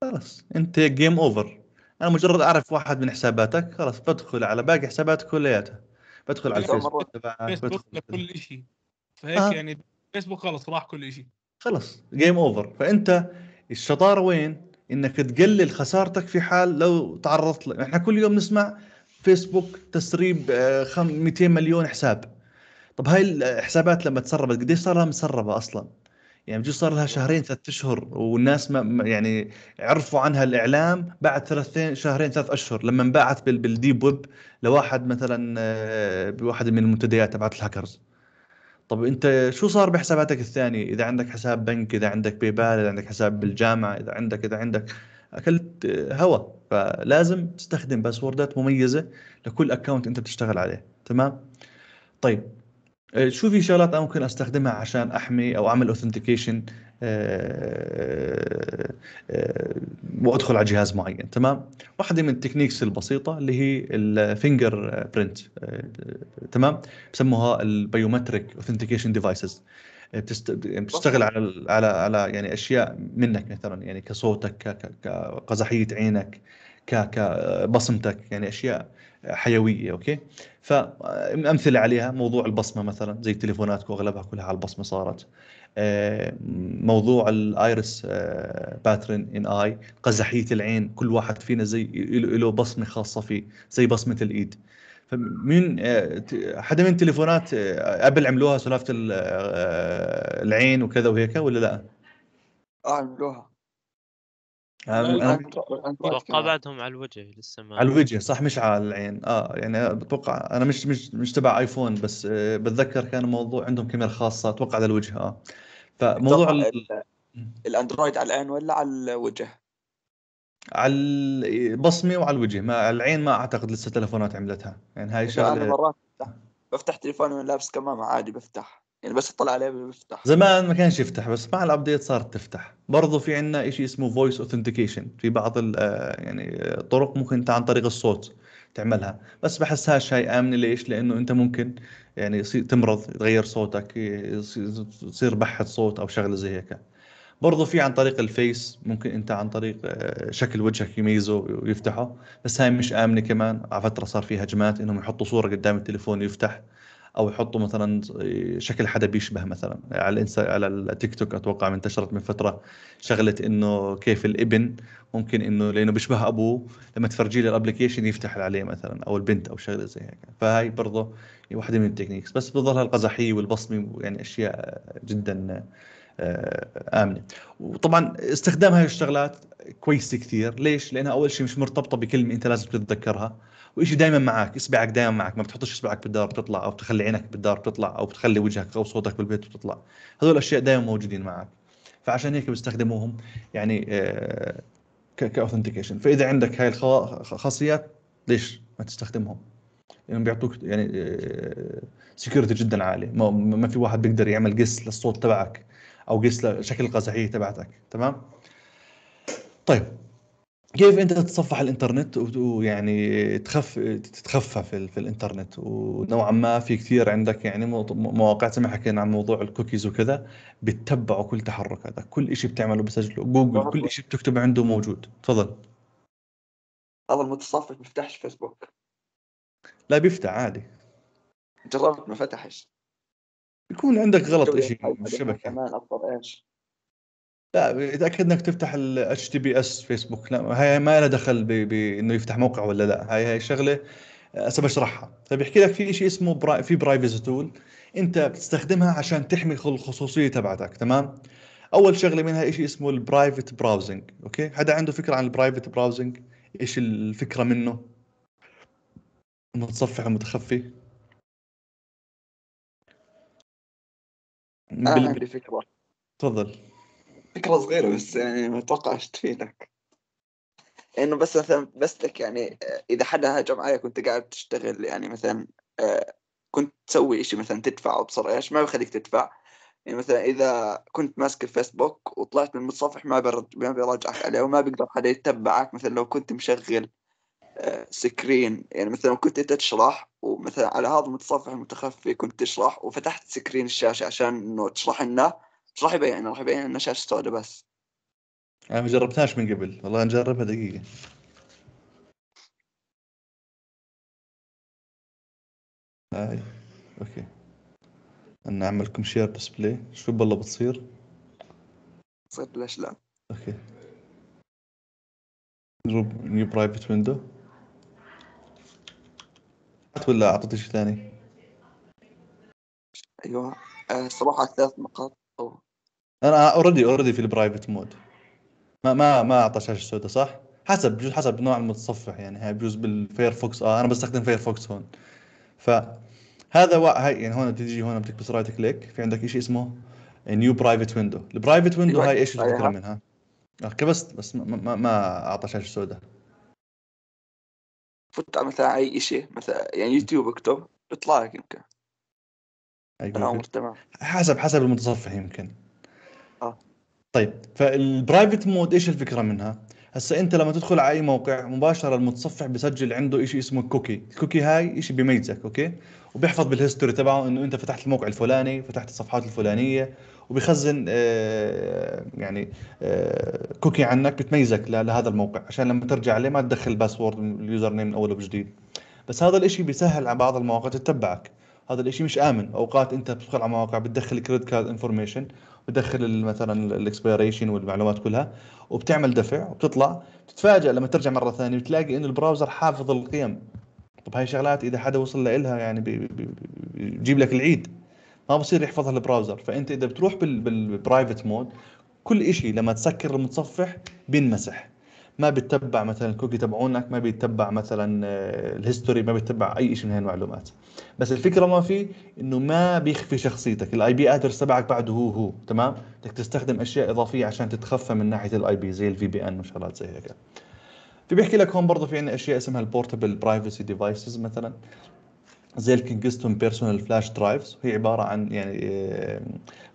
Speaker 1: خلاص انت جيم اوفر انا مجرد اعرف واحد من حساباتك خلاص بدخل على باقي حساباتك كلياتها بدخل على الفيسبوك فيسبوك كل شيء فهيك آه. يعني فيسبوك خلص راح كل شيء خلص جيم اوفر فانت الشطاره وين؟ انك تقلل خسارتك في حال لو تعرضت ل... احنا كل يوم نسمع فيسبوك تسريب 200 آه، مليون حساب طب هاي الحسابات آه، لما تسربت قديش صار لها مسربه اصلا يعني بجوز صار لها شهرين ثلاث اشهر والناس ما يعني عرفوا عنها الاعلام بعد ثلاثين شهرين ثلاث اشهر لما انباعت بالديب ويب لواحد مثلا آه، بواحد من المنتديات تبعت الهاكرز طب انت شو صار بحساباتك الثانيه اذا عندك حساب بنك اذا عندك باي بال اذا عندك حساب بالجامعه اذا عندك اذا عندك اكلت هواء فلازم تستخدم باسوردات مميزه لكل اكونت انت بتشتغل عليه تمام طيب آه، شو في شغلات انا ممكن استخدمها عشان احمي او اعمل آه، آه، اوثنتيكيشن وادخل على جهاز معين تمام واحده من التكنيكس البسيطه اللي هي الفينجر برنت تمام بسموها البيومتريك اوثنتيكيشن ديفايسز يعني يعني بتشتغل على على على يعني اشياء منك مثلا يعني كصوتك كقزحيه عينك كبصمتك يعني اشياء حيويه اوكي فامثله عليها موضوع البصمه مثلا زي تليفوناتكم اغلبها كلها على البصمه صارت آه، موضوع الايرس باترن ان اي قزحيه العين كل واحد فينا زي له بصمه خاصه فيه زي بصمه الايد فمين آه، حدا من تليفونات قبل آه، عملوها سلافه آه، العين وكذا وهيك ولا لا؟ اه عملوها
Speaker 2: اتوقع بعدهم على الوجه لسه ما على الوجه
Speaker 1: صح مش على العين اه يعني بتوقع انا مش مش مش تبع ايفون بس بتذكر كان موضوع عندهم كاميرا خاصه اتوقع على الوجه اه فموضوع الاندرويد على العين ولا على الوجه؟ على البصمه وعلى الوجه ما العين ما اعتقد لسه تلفونات عملتها يعني هاي شغله انا مرات
Speaker 3: بفتح تليفوني وانا لابس كمامه عادي بفتح يعني بس اطلع عليه بفتح
Speaker 1: زمان ما كانش يفتح بس مع الابديت صارت تفتح برضه في عندنا شيء اسمه فويس اوثنتيكيشن في بعض آه، يعني آه، طرق ممكن انت عن طريق الصوت تعملها بس بحسها هاي امنه ليش لانه انت ممكن يعني تمرض تغير صوتك يصير بحث صوت او شغله زي هيك برضه في عن طريق الفيس ممكن انت عن طريق آه، شكل وجهك يميزه ويفتحه بس هاي مش امنه كمان على فتره صار في هجمات انهم يحطوا صوره قدام التليفون يفتح او يحطوا مثلا آه، شكل حدا بيشبه مثلا على الانسا على التيك توك اتوقع انتشرت من فتره شغله انه كيف الابن ممكن انه لانه بيشبه ابوه لما تفرجيه الابلكيشن يفتح عليه مثلا او البنت او شغله زي هيك فهي برضه واحده من التكنيكس بس بتضلها القزحيه والبصمه يعني اشياء جدا آه، آه، امنه وطبعا استخدام هاي الشغلات كويسه كثير ليش لانها اول شيء مش مرتبطه بكلمه انت لازم تتذكرها وإشي دائما معك اصبعك دائما معك ما بتحطش اصبعك بالدار بتطلع او بتخلي عينك بالدار بتطلع او بتخلي وجهك او صوتك بالبيت بتطلع هذول الاشياء دائما موجودين معك فعشان هيك بيستخدموهم يعني آه، كاوثنتيكيشن فاذا عندك هاي الخاصيات ليش ما تستخدمهم يعني بيعطوك يعني سكيورتي آه، جدا عالي ما, ما في واحد بيقدر يعمل قس للصوت تبعك او قيس شكل القزحيه تبعتك تمام طيب كيف انت تتصفح الانترنت ويعني تخف تتخفى في, في الانترنت ونوعا ما في كثير عندك يعني مواقع زي ما حكينا عن موضوع الكوكيز وكذا بتتبعوا كل تحركاتك كل شيء بتعمله بسجله جوجل كل شيء بتكتب عنده موجود تفضل
Speaker 3: هذا المتصفح بيفتحش فيسبوك لا بيفتح عادي
Speaker 1: جربت ما فتحش يكون عندك غلط شيء الشبكه كمان افضل ايش لا اتاكد انك تفتح ال اس فيسبوك لا هاي ما لها دخل بانه يفتح موقع ولا لا هاي هاي شغله هسه آه، بشرحها فبيحكي طيب، لك في شيء اسمه برا... في برايفسي تول انت بتستخدمها عشان تحمي الخصوصيه تبعتك تمام اول شغله منها شيء اسمه البرايفت براوزنج اوكي حدا عنده فكره عن البرايفت براوزنج ايش الفكره منه المتصفح المتخفي
Speaker 3: ما بال... عندي فكره تفضل فكره صغيره بس يعني ما اتوقعش تفيدك انه بس مثلا بس لك يعني آه، اذا حدا هاجم عليك وانت قاعد تشتغل يعني مثلا آه، كنت تسوي شيء مثلا تدفع ايش ما بخليك تدفع يعني مثلا اذا كنت ماسك الفيسبوك وطلعت من المتصفح ما برد ما بيرجعك عليه وما بيقدر حدا يتبعك مثلا لو كنت مشغل سكرين يعني مثلا كنت انت تشرح ومثلا على هذا المتصفح المتخفي كنت تشرح وفتحت سكرين الشاشه عشان انه تشرح لنا مش يعني راح يبين راح يبين انه شاشه سوداء بس
Speaker 1: انا يعني ما جربتهاش من قبل والله نجربها دقيقه هاي اوكي انا اعمل لكم شير ديسبلاي شو بالله بتصير
Speaker 3: تصير ليش لا
Speaker 1: اوكي نجرب نيو برايفت ويندو ولا اعطيت شيء ثاني؟
Speaker 3: ايوه آه، الصراحه ثلاث نقاط
Speaker 1: انا اوريدي اوريدي في البرايفت مود ما ما ما اعطى شاشه سوداء صح؟ حسب بجوز حسب نوع المتصفح يعني بجوز بالفيرفوكس اه انا بستخدم فيرفوكس هون ف هذا و... هاي يعني هون بتجي هون بتكبس رايت كليك في عندك شيء اسمه نيو برايفت ويندو البرايفت ويندو هاي ايش الفكره أيوة. منها؟ كبست بس ما ما, ما اعطى شاشه سوداء
Speaker 3: فوت مثلا اي شيء مثلا يعني يوتيوب اكتب يطلع
Speaker 1: لك يمكن الامر تمام حسب حسب المتصفح يمكن اه طيب فالبرايفت مود ايش الفكره منها؟ هسا انت لما تدخل على اي موقع مباشره المتصفح بسجل عنده شيء اسمه كوكي، الكوكي هاي شيء بيميزك اوكي؟ وبيحفظ بالهيستوري تبعه انه انت فتحت الموقع الفلاني، فتحت الصفحات الفلانيه، وبيخزن آه، يعني آه، كوكي عنك بتميزك لهذا الموقع عشان لما ترجع عليه ما تدخل باسورد اليوزر نيم من اول وجديد بس هذا الاشي بيسهل على بعض المواقع تتبعك هذا الاشي مش امن اوقات انت بتدخل على مواقع بتدخل كريدت كارد انفورميشن بتدخل مثلا الاكسبيريشن والمعلومات كلها وبتعمل دفع وبتطلع بتتفاجئ لما ترجع مره ثانيه بتلاقي انه البراوزر حافظ القيم طب هاي شغلات اذا حدا وصل لها يعني بيجيب لك العيد ما بصير يحفظها البراوزر فانت اذا بتروح بالبرايفت مود كل شيء لما تسكر المتصفح بينمسح ما بيتبع مثلا الكوكي تبعونك ما بيتبع مثلا آه، الهيستوري ما بيتبع اي شيء من هاي المعلومات بس الفكره ما في انه ما بيخفي شخصيتك الاي بي ادرس تبعك بعده هو هو تمام بدك تستخدم اشياء اضافيه عشان تتخفى من ناحيه الاي بي زي الفي بي ان وشغلات زي هيك في بيحكي لك هون برضه في عندنا اشياء اسمها البورتبل برايفسي ديفايسز مثلا زي الكينجستون بيرسونال فلاش درايفز وهي عباره عن يعني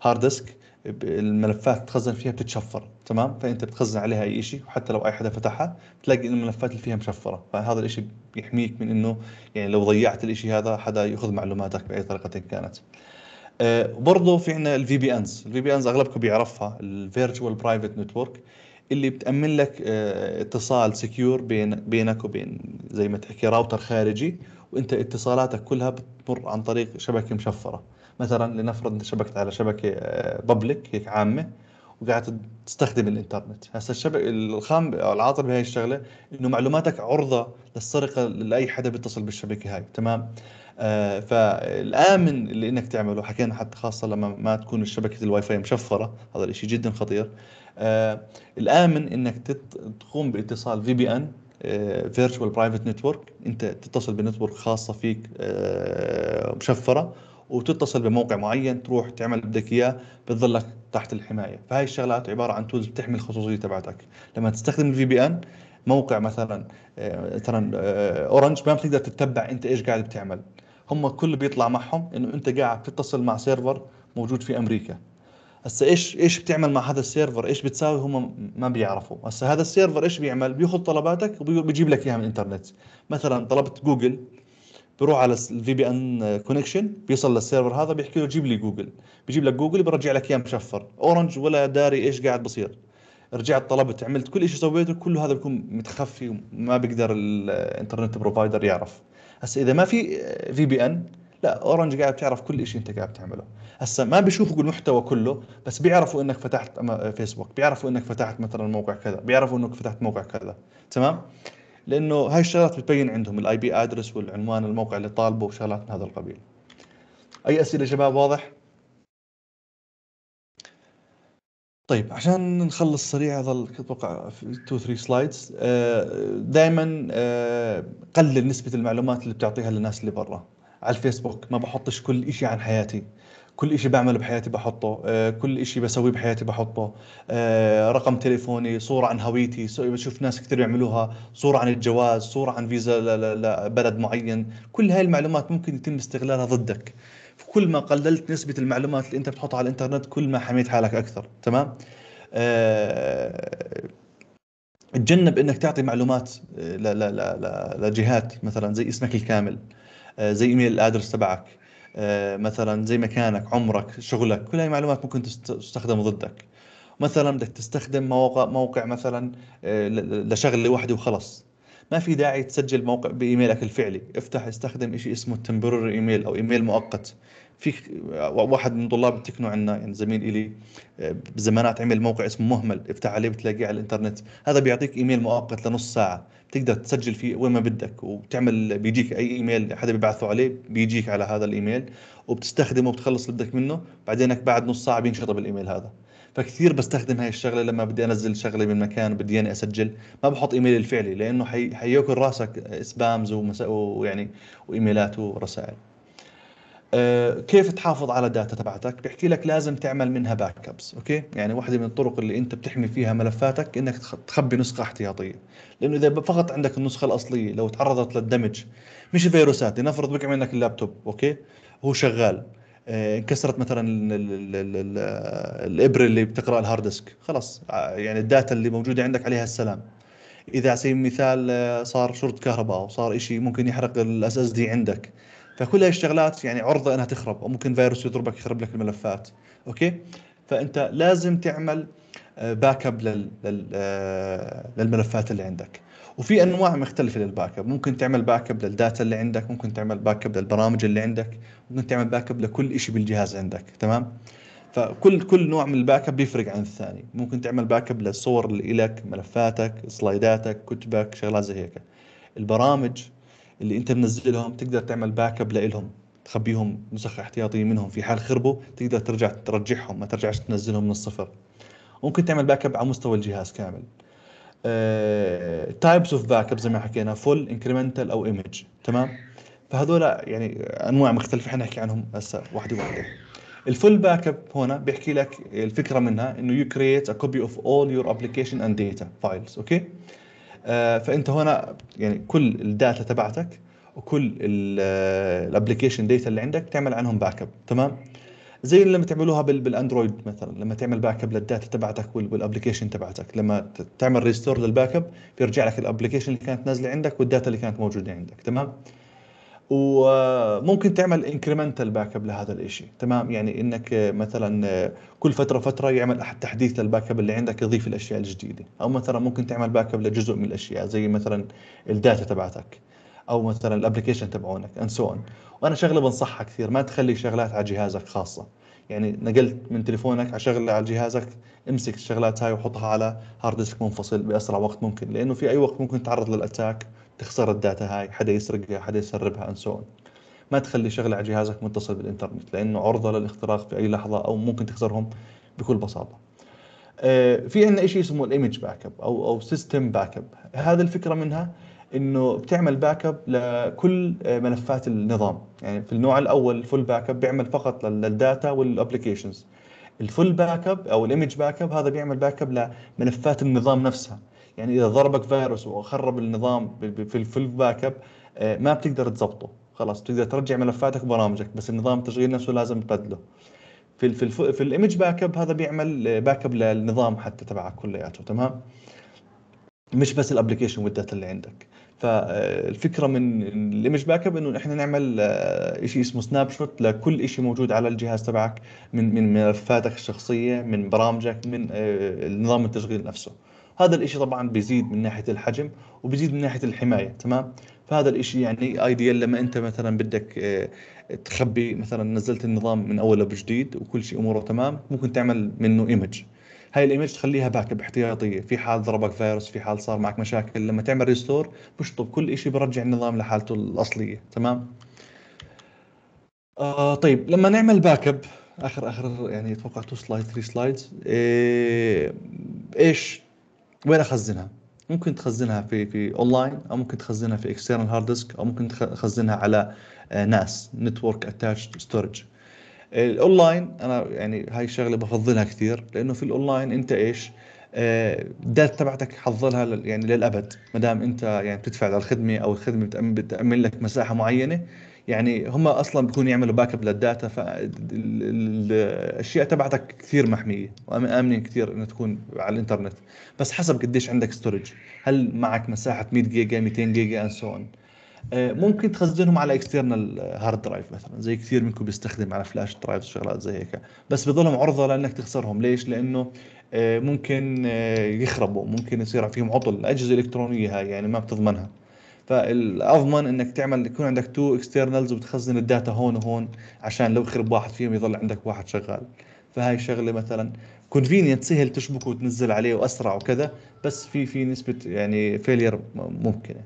Speaker 1: هارد آه، ديسك الملفات تخزن فيها بتتشفر تمام فانت بتخزن عليها اي شيء وحتى لو اي حدا فتحها بتلاقي انه الملفات اللي فيها مشفره فهذا الشيء بيحميك من انه يعني لو ضيعت الشيء هذا حدا ياخذ معلوماتك باي طريقه كانت آه، برضه في عندنا الفي بي انز الفي بي انز اغلبكم بيعرفها الفيرتشوال برايفت نتورك اللي بتامن لك آه، اتصال سكيور بين بينك وبين زي ما تحكي راوتر خارجي وانت اتصالاتك كلها بتمر عن طريق شبكه مشفره مثلا لنفرض شبكت على شبكه بابليك آه، هيك عامه وقاعد تستخدم الانترنت هسه الشبك الخام العاطل بهي الشغله انه معلوماتك عرضه للسرقه لاي حدا بيتصل بالشبكه هاي تمام آه فالامن اللي انك تعمله حكينا حتى خاصه لما ما تكون شبكه الواي فاي مشفره هذا الشيء جدا خطير آه الامن انك تقوم باتصال في بي ان فيرتشوال برايفت نتورك انت تتصل بنتورك خاصه فيك آه، مشفره وتتصل بموقع معين تروح تعمل بدك اياه بتظلك تحت الحمايه فهي الشغلات عباره عن تولز بتحمي الخصوصيه تبعتك لما تستخدم الفي بي ان موقع مثلا آه، مثلا اورنج آه، ما بتقدر تتبع انت ايش قاعد بتعمل هم كل بيطلع معهم انه انت قاعد تتصل مع سيرفر موجود في امريكا هسه ايش ايش بتعمل مع هذا السيرفر ايش بتساوي هم ما بيعرفوا هسه هذا السيرفر ايش بيعمل بياخذ طلباتك وبيجيب لك اياها من الانترنت مثلا طلبت جوجل بروح على الفي بي ان كونكشن بيصل للسيرفر هذا بيحكي له جيب لي جوجل بيجيب لك جوجل بيرجع لك اياه مشفر اورنج ولا داري ايش قاعد بصير رجعت طلبت عملت كل شيء سويته كله هذا بيكون متخفي وما بيقدر الانترنت بروفايدر يعرف هسه اذا ما في في بي ان لا اورنج قاعد تعرف كل شيء انت قاعد تعمله هسه ما بيشوفوا المحتوى كله بس بيعرفوا انك فتحت فيسبوك بيعرفوا انك فتحت مثلا موقع كذا بيعرفوا انك فتحت موقع كذا تمام لانه هاي الشغلات بتبين عندهم الاي بي ادرس والعنوان الموقع اللي طالبه وشغلات من هذا القبيل اي اسئله شباب واضح طيب عشان نخلص سريع هذا اتوقع 2 3 سلايدز دائما قلل نسبه المعلومات اللي بتعطيها للناس اللي برا على الفيسبوك ما بحطش كل شيء عن حياتي كل شيء بعمله بحياتي بحطه آه، كل شيء بسويه بحياتي بحطه آه، رقم تليفوني صورة عن هويتي بشوف ناس كثير يعملوها صورة عن الجواز صورة عن فيزا لبلد معين كل هاي المعلومات ممكن يتم استغلالها ضدك كل ما قللت نسبة المعلومات اللي أنت بتحطها على الإنترنت كل ما حميت حالك أكثر تمام آه، تجنب انك تعطي معلومات لجهات مثلا زي اسمك الكامل آه، زي ايميل الادرس تبعك آه، مثلا زي مكانك عمرك شغلك كل هاي المعلومات ممكن تستخدم ضدك مثلا بدك تستخدم موقع موقع مثلا آه، لشغله وحده وخلص ما في داعي تسجل موقع بايميلك الفعلي افتح استخدم شيء اسمه تمبرر ايميل او ايميل مؤقت في واحد من طلاب التكنو عندنا يعني زميل الي بزمانات عمل موقع اسمه مهمل افتح عليه بتلاقيه على الانترنت هذا بيعطيك ايميل مؤقت لنص ساعه بتقدر تسجل فيه وين ما بدك وبتعمل بيجيك اي ايميل حدا بيبعثه عليه بيجيك على هذا الايميل وبتستخدمه وبتخلص اللي بدك منه بعدينك بعد نص ساعه بينشطب الايميل هذا فكثير بستخدم هاي الشغله لما بدي انزل شغله من مكان بدي اني اسجل ما بحط ايميلي الفعلي لانه حي... حياكل راسك سبامز ويعني وايميلات ورسائل آه، كيف تحافظ على داتا تبعتك بحكي لك لازم تعمل منها باك ابس اوكي يعني واحده من الطرق اللي انت بتحمي فيها ملفاتك انك تخبي نسخه احتياطيه لانه اذا فقط عندك النسخه الاصليه لو تعرضت للدمج مش فيروسات لنفرض وقع منك اللابتوب اوكي هو شغال آه، انكسرت مثلا الابره اللي بتقرا الهارد ديسك خلاص آه، يعني الداتا اللي موجوده عندك عليها السلام اذا على سبيل المثال صار شرط كهرباء او صار شيء ممكن يحرق الاس اس دي عندك فكل هاي الشغلات يعني عرضه انها تخرب او ممكن فيروس يضربك يخرب لك الملفات اوكي فانت لازم تعمل باك آه، اب لل... لل... آه، للملفات اللي عندك وفي انواع مختلفه للباك اب ممكن تعمل باك اب للداتا اللي عندك ممكن تعمل باك اب للبرامج اللي عندك ممكن تعمل باك اب لكل شيء بالجهاز عندك تمام فكل كل نوع من الباك اب بيفرق عن الثاني ممكن تعمل باك اب للصور اللي لك ملفاتك سلايداتك كتبك شغلات زي هيك البرامج اللي انت منزلهم تقدر تعمل باك اب لهم تخبيهم نسخ احتياطيه منهم في حال خربوا تقدر ترجع ترجعهم ما ترجعش تنزلهم من الصفر ممكن تعمل باك اب على مستوى الجهاز كامل تايبس اوف باك اب زي ما حكينا فول انكريمنتال او ايمج تمام فهذول يعني انواع مختلفه حنحكي عنهم هسه واحده واحده الفول باك اب هنا بيحكي لك الفكره منها انه يو كرييت ا كوبي اوف اول يور ابلكيشن اند داتا فايلز اوكي آه، فانت هنا يعني كل الداتا تبعتك وكل الابلكيشن آه، داتا اللي عندك تعمل عنهم باك اب تمام زي لما تعملوها بالاندرويد مثلا لما تعمل باك اب للداتا تبعتك والابلكيشن تبعتك لما تعمل ريستور للباك اب بيرجع لك الابلكيشن اللي كانت نازله عندك والداتا اللي كانت موجوده عندك تمام وممكن تعمل انكريمنتال باك اب لهذا الشيء تمام يعني انك مثلا كل فتره فتره يعمل احد تحديث للباك اب اللي عندك يضيف الاشياء الجديده او مثلا ممكن تعمل باك اب لجزء من الاشياء زي مثلا الداتا تبعتك او مثلا الابلكيشن تبعونك اند سو so وانا شغله بنصحها كثير ما تخلي شغلات على جهازك خاصه يعني نقلت من تليفونك على شغله على جهازك امسك الشغلات هاي وحطها على هارد ديسك منفصل باسرع وقت ممكن لانه في اي وقت ممكن تعرض للاتاك تخسر الداتا هاي حدا يسرقها حدا يسربها انسون سو ما تخلي شغله على جهازك متصل بالانترنت لانه عرضه للاختراق في اي لحظه او ممكن تخسرهم بكل بساطه آه، في عندنا شيء اسمه الايمج باك اب او او سيستم باك اب هذا الفكره منها انه بتعمل باك اب لكل آه، ملفات النظام يعني في النوع الاول الفول باك اب بيعمل فقط للداتا والابلكيشنز الفول باك اب او الايمج باك اب هذا بيعمل باك اب لملفات النظام نفسها يعني اذا ضربك فيروس وخرب النظام في الباك اب آه، ما بتقدر تظبطه خلاص بتقدر ترجع ملفاتك وبرامجك بس النظام التشغيل نفسه لازم تبدله في في, في الايمج باك اب هذا بيعمل آه، باك اب للنظام حتى تبعك كلياته تمام مش بس الابلكيشن والداتا اللي عندك فالفكره آه، من الايمج باك اب انه نحن نعمل شيء اسمه سناب شوت لكل شيء موجود على الجهاز تبعك من من ملفاتك الشخصيه من برامجك من نظام التشغيل نفسه هذا الشيء طبعا بيزيد من ناحيه الحجم وبيزيد من ناحيه الحمايه تمام فهذا الشيء يعني ايديال لما انت مثلا بدك آه، تخبي مثلا نزلت النظام من اول وجديد وكل شيء اموره تمام ممكن تعمل منه ايمج هاي الايمج تخليها باك اب احتياطيه في حال ضربك فيروس في حال صار معك مشاكل لما تعمل ريستور بشطب كل شيء برجع النظام لحالته الاصليه تمام آه طيب لما نعمل باك اب اخر اخر يعني اتوقع تو سلايد 3 سلايدز ايش وين اخزنها؟ ممكن تخزنها في في اونلاين او ممكن تخزنها في اكسترنال هارد ديسك او ممكن تخزنها على آه، ناس نتورك اتاتش ستورج الاونلاين انا يعني هاي الشغله بفضلها كثير لانه في الاونلاين انت ايش الداتا آه، تبعتك حظلها يعني للابد ما دام انت يعني بتدفع للخدمه او الخدمه بتامن لك مساحه معينه يعني هم اصلا بيكونوا يعملوا باك اب للداتا فالاشياء تبعتك كثير محميه وامنين كثير انها تكون على الانترنت بس حسب قديش عندك ستورج هل معك مساحه 100 جيجا 200 جيجا اند آه، سو ممكن تخزنهم على اكسترنال هارد درايف مثلا زي كثير منكم بيستخدم على فلاش درايف وشغلات زي هيك بس بضلهم عرضه لانك تخسرهم ليش لانه آه، ممكن آه، يخربوا ممكن يصير فيهم عطل الاجهزه الالكترونيه هاي يعني ما بتضمنها فالاضمن انك تعمل يكون عندك تو اكسترنالز وبتخزن الداتا هون وهون عشان لو خرب واحد فيهم يضل عندك واحد شغال فهاي شغله مثلا كونفينينت سهل تشبكه وتنزل عليه واسرع وكذا بس في في نسبه يعني فيلير ممكنه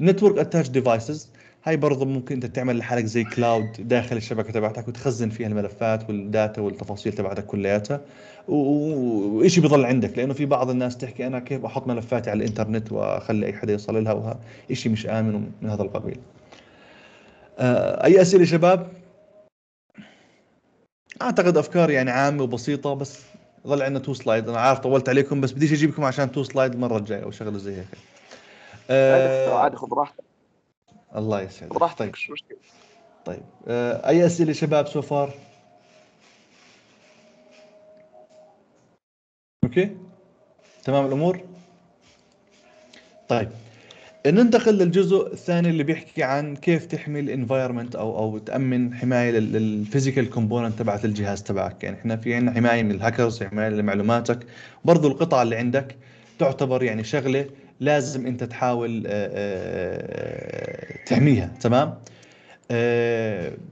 Speaker 1: نتورك اتاش ديفايسز هاي برضه ممكن انت تعمل لحالك زي كلاود داخل الشبكه تبعتك وتخزن فيها الملفات والداتا والتفاصيل تبعتك كلياتها وشيء بضل عندك لانه في بعض الناس تحكي انا كيف احط ملفاتي على الانترنت واخلي اي حدا يوصل لها وهذا شيء مش امن من هذا القبيل آه، اي اسئله شباب اعتقد افكار يعني عامه وبسيطه بس ظل عندنا تو سلايد انا عارف طولت عليكم بس بديش اجيبكم عشان تو سلايد المره الجايه او شغله زي هيك أه خذ راحتك الله يسعدك براحتك طيب. مش مشكله طيب آه، اي اسئله شباب سو فار اوكي تمام الامور طيب ننتقل للجزء الثاني اللي بيحكي عن كيف تحمي الانفايرمنت او او تامن حمايه للفيزيكال كومبوننت تبعت الجهاز تبعك يعني احنا في عندنا حمايه من الهاكرز حمايه لمعلوماتك برضو القطع اللي عندك تعتبر يعني شغله لازم انت تحاول آه، آه، آه، تحميها تمام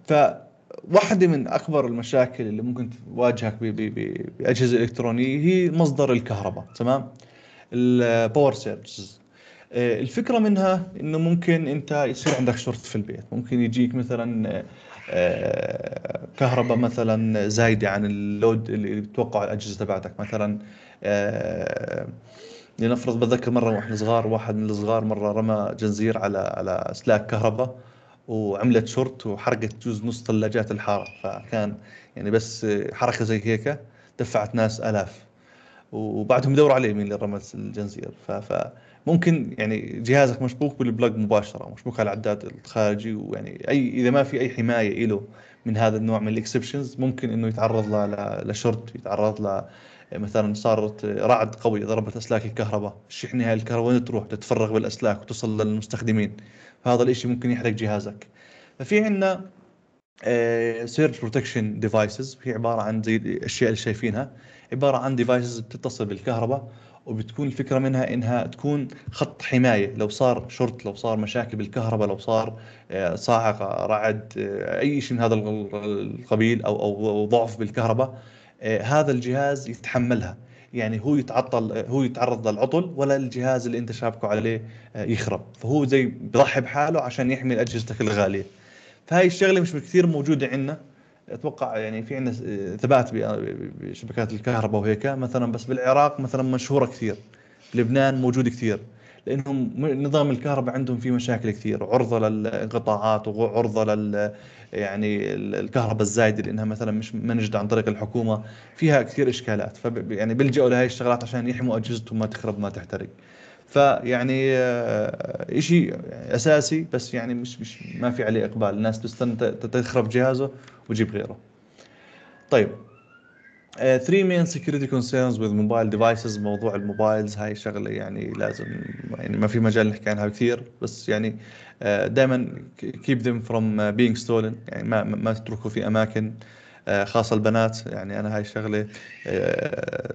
Speaker 1: فواحدة من اكبر المشاكل اللي ممكن تواجهك باجهزه الكترونيه هي مصدر الكهرباء تمام الباور سيرجز الفكره منها انه ممكن انت يصير عندك شورت في البيت ممكن يجيك مثلا كهرباء مثلا زايده عن اللود اللي بتوقعه الاجهزه تبعتك مثلا لنفرض بتذكر مره واحنا صغار واحد من الصغار مره رمى جنزير على على سلاك كهرباء وعملت شورت وحرقت جزء نص ثلاجات الحاره فكان يعني بس حركه زي هيك دفعت ناس الاف وبعدهم يدوروا عليه مين اللي رمى الجنزير فممكن يعني جهازك مشبوك بالبلاج مباشره مشبوك على العداد الخارجي ويعني اي اذا ما في اي حمايه له من هذا النوع من الاكسبشنز ممكن انه يتعرض لشورت يتعرض مثلا صارت رعد قوي ضربت اسلاك الكهرباء الشحنه هاي الكهرباء وين تروح تتفرغ بالاسلاك وتصل للمستخدمين فهذا الشيء ممكن يحرق جهازك ففي عندنا سيرج بروتكشن ديفايسز هي عباره عن زي الاشياء اللي شايفينها عباره عن ديفايسز بتتصل بالكهرباء وبتكون الفكره منها انها تكون خط حمايه لو صار شرط لو صار مشاكل بالكهرباء لو صار آه، صاعقه رعد آه، اي شيء من هذا القبيل او او ضعف بالكهرباء آه، هذا الجهاز يتحملها يعني هو يتعطل آه، هو يتعرض للعطل ولا الجهاز اللي انت شابكه عليه آه، يخرب فهو زي بضحي بحاله عشان يحمي اجهزتك الغاليه فهي الشغله مش كثير موجوده عندنا اتوقع يعني في عندنا ثبات بشبكات الكهرباء وهيك مثلا بس بالعراق مثلا مشهوره كثير لبنان موجود كثير لانهم نظام الكهرباء عندهم فيه مشاكل كثير عرضه للانقطاعات وعرضه لل يعني الكهرباء الزايده لانها مثلا مش منجده عن طريق الحكومه فيها كثير اشكالات ف يعني بيلجأوا لهي الشغلات عشان يحموا اجهزتهم ما تخرب ما تحترق فيعني آه، شيء اساسي بس يعني مش, مش ما في عليه اقبال الناس تستنى تخرب جهازه وتجيب غيره طيب ثري مين سكيورتي كونسيرنز وذ موبايل ديفايسز موضوع الموبايلز هاي شغله يعني لازم يعني ما في مجال نحكي عنها كثير بس يعني دائما كيب ذيم فروم بينج ستولن يعني ما ما تتركوا في اماكن آه، خاصه البنات يعني انا هاي الشغله آه،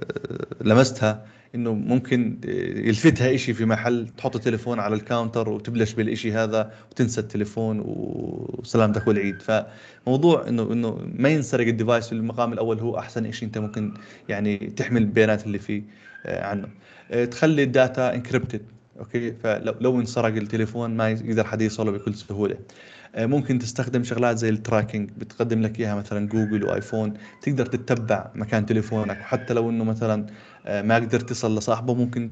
Speaker 1: لمستها انه ممكن آه، يلفتها شيء في محل تحط التليفون على الكاونتر وتبلش بالشيء هذا وتنسى التليفون وسلامتك والعيد فموضوع انه انه ما ينسرق الديفايس في المقام الاول هو احسن شيء انت ممكن يعني تحمل البيانات اللي فيه آه، عنه آه، تخلي الداتا انكربتد اوكي فلو لو انسرق التليفون ما يقدر حد يوصله بكل سهوله ممكن تستخدم شغلات زي التراكنج بتقدم لك اياها مثلا جوجل وايفون تقدر تتبع مكان تليفونك وحتى لو انه مثلا آه، ما قدرت تصل لصاحبه ممكن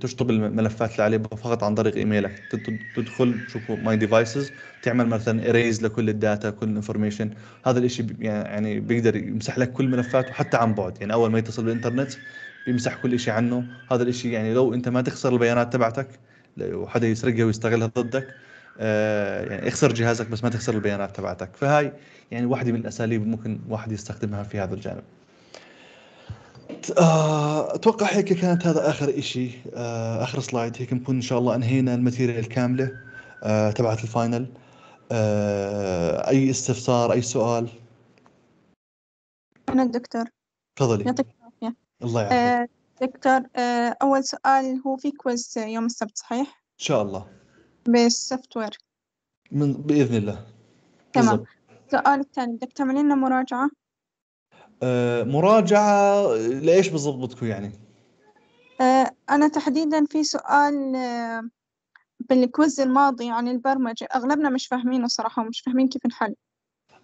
Speaker 1: تشطب الملفات اللي عليه فقط عن طريق ايميلك تدخل تشوف ماي ديفايسز تعمل مثلا اريز لكل الداتا كل الانفورميشن هذا الشيء يعني بيقدر يمسح لك كل ملفاته حتى عن بعد يعني اول ما يتصل بالانترنت بيمسح كل شيء عنه هذا الشيء يعني لو انت ما تخسر البيانات تبعتك وحدا يسرقها ويستغلها ضدك آه، يعني اخسر جهازك بس ما تخسر البيانات تبعتك فهاي يعني واحده من الاساليب ممكن واحد يستخدمها في هذا الجانب آه، اتوقع هيك كانت هذا اخر شيء آه، اخر سلايد هيك نكون ان شاء الله انهينا الماتيريال الكامله آه، تبعت الفاينل اي استفسار اي سؤال انا الدكتور تفضلي يعطيك العافيه الله
Speaker 3: يعافيك دكتور اول سؤال هو في كويز يوم السبت صحيح
Speaker 1: ان شاء الله
Speaker 3: بالسوفت وير
Speaker 1: من باذن الله
Speaker 3: تمام السؤال الثاني بدك تعمل لنا مراجعه
Speaker 1: آه، مراجعه آه، لايش بضبطكم يعني؟
Speaker 3: آه، انا تحديدا في سؤال بالكويز الماضي عن البرمجه اغلبنا مش فاهمينه صراحه ومش فاهمين كيف نحل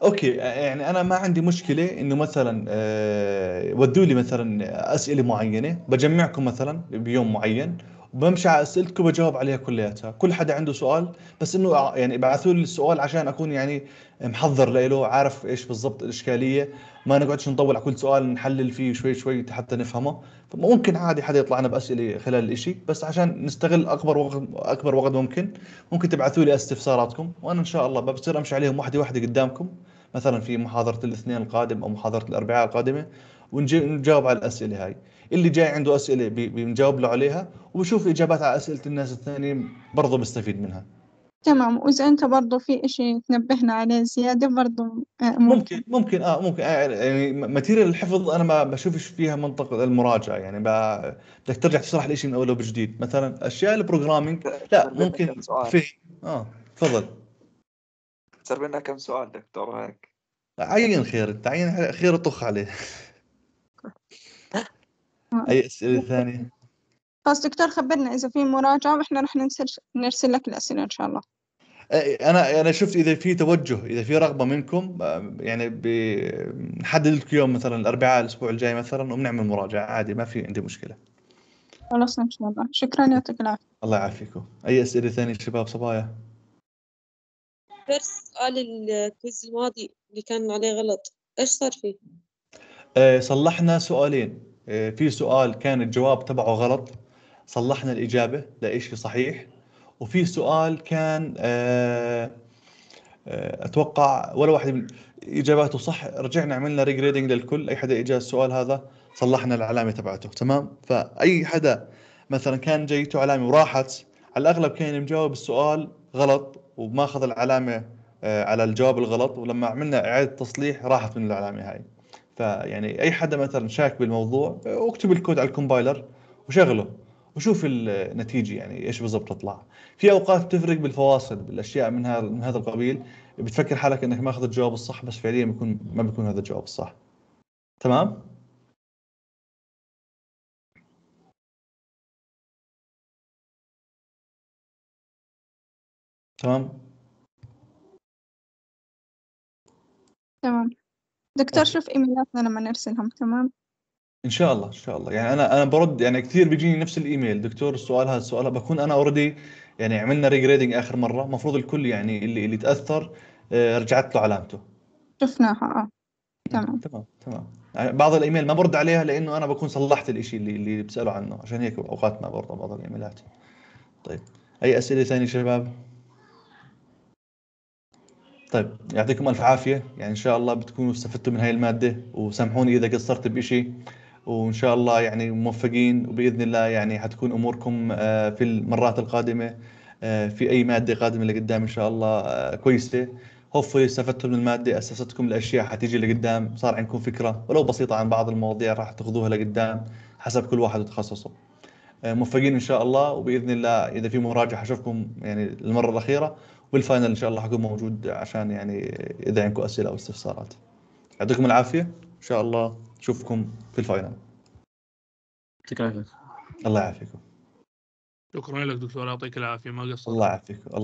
Speaker 1: اوكي يعني انا ما عندي مشكله انه مثلا أه ودوا لي مثلا اسئله معينه بجمعكم مثلا بيوم معين وبمشي على اسئلتكم بجاوب عليها كلياتها كل حدا عنده سؤال بس انه يعني ابعثوا لي السؤال عشان اكون يعني محضر له عارف ايش بالضبط الاشكاليه ما نقعدش نطول على كل سؤال نحلل فيه شوي شوي حتى نفهمه ممكن عادي حدا يطلع لنا باسئله خلال الاشي بس عشان نستغل اكبر وقت اكبر وقت ممكن ممكن تبعثوا لي استفساراتكم وانا ان شاء الله بصير امشي عليهم واحده واحده قدامكم مثلا في محاضره الاثنين القادم او محاضره الاربعاء القادمه ونجاوب على الاسئله هاي اللي جاي عنده اسئله بنجاوب له عليها وبشوف اجابات على اسئله الناس الثانيين برضه بستفيد منها
Speaker 3: تمام وإذا أنت برضه في إشي تنبهنا عليه زيادة برضه آه،
Speaker 1: ممكن ممكن ممكن اه ممكن آه، يعني ماتيريال الحفظ انا ما بشوفش فيها منطقه المراجعه يعني بدك ترجع تشرح الاشي من اول وجديد مثلا اشياء البروجرامينج لا ممكن في اه تفضل
Speaker 3: صار لنا كم سؤال دكتور هيك
Speaker 1: عين خير تعين خير طخ عليه
Speaker 3: <laughs>
Speaker 1: اي اسئله ثانيه
Speaker 3: خلاص دكتور خبرنا إذا في مراجعة وإحنا رح نرسل نرسل لك الأسئلة
Speaker 1: إن شاء الله انا انا شفت اذا في توجه اذا في رغبه منكم يعني بنحدد لك يوم مثلا الاربعاء الاسبوع الجاي مثلا وبنعمل مراجعه عادي ما في عندي مشكله
Speaker 4: خلاص ان شاء الله شكرا يعطيك العافيه
Speaker 1: الله يعافيكم اي اسئله ثانيه شباب صبايا
Speaker 4: بس سؤال الكويز الماضي اللي كان عليه غلط ايش صار فيه؟
Speaker 1: صلحنا سؤالين في سؤال كان الجواب تبعه غلط صلحنا الإجابة في صحيح وفي سؤال كان آه، آه، أتوقع ولا واحد من إجاباته صح رجعنا عملنا ريجريدنج للكل أي حدا إجا السؤال هذا صلحنا العلامة تبعته تمام فأي حدا مثلا كان جايته علامة وراحت على الأغلب كان مجاوب السؤال غلط وماخذ العلامة آه، على الجواب الغلط ولما عملنا إعادة تصليح راحت من العلامة هاي فيعني أي حدا مثلا شاك بالموضوع اكتب الكود على الكومبايلر وشغله وشوف النتيجه يعني ايش بالضبط تطلع في اوقات بتفرق بالفواصل بالاشياء من هذا من هذا القبيل بتفكر حالك انك ماخذ الجواب الصح بس فعليا بيكون ما بيكون هذا الجواب الصح تمام
Speaker 4: تمام
Speaker 3: تمام دكتور شوف ايميلاتنا لما نرسلهم تمام
Speaker 1: ان شاء الله ان شاء الله يعني انا انا برد يعني كثير بيجيني نفس الايميل دكتور السؤال هذا السؤال هذا بكون انا اوريدي يعني عملنا ريجريدنج اخر مره المفروض الكل يعني اللي اللي تاثر آه، رجعت له علامته
Speaker 3: شفناها اه نعم، تمام تمام
Speaker 1: تمام يعني بعض الايميل ما برد عليها لانه انا بكون صلحت الشيء اللي اللي بساله عنه عشان هيك اوقات ما برد بعض الايميلات طيب اي اسئله ثانيه شباب طيب يعطيكم الف عافيه يعني ان شاء الله بتكونوا استفدتوا من هاي الماده وسامحوني اذا قصرت بشيء وان شاء الله يعني موفقين وباذن الله يعني حتكون اموركم آه، في المرات القادمه آه، في اي ماده قادمه لقدام ان شاء الله آه، كويسه هوفلي استفدتوا من الماده اسستكم الاشياء حتيجي لقدام صار عندكم فكره ولو بسيطه عن بعض المواضيع راح تاخذوها لقدام حسب كل واحد وتخصصه موفقين ان شاء الله وباذن الله اذا في مراجعه حشوفكم يعني المره الاخيره والفاينل ان شاء الله حكون موجود عشان يعني اذا عندكم اسئله او استفسارات يعطيكم العافيه ان شاء الله نشوفكم في الفاينل يعطيك العافيه الله يعافيكم
Speaker 2: شكرا لك دكتور يعطيك العافيه ما قصرت
Speaker 4: الله يعافيك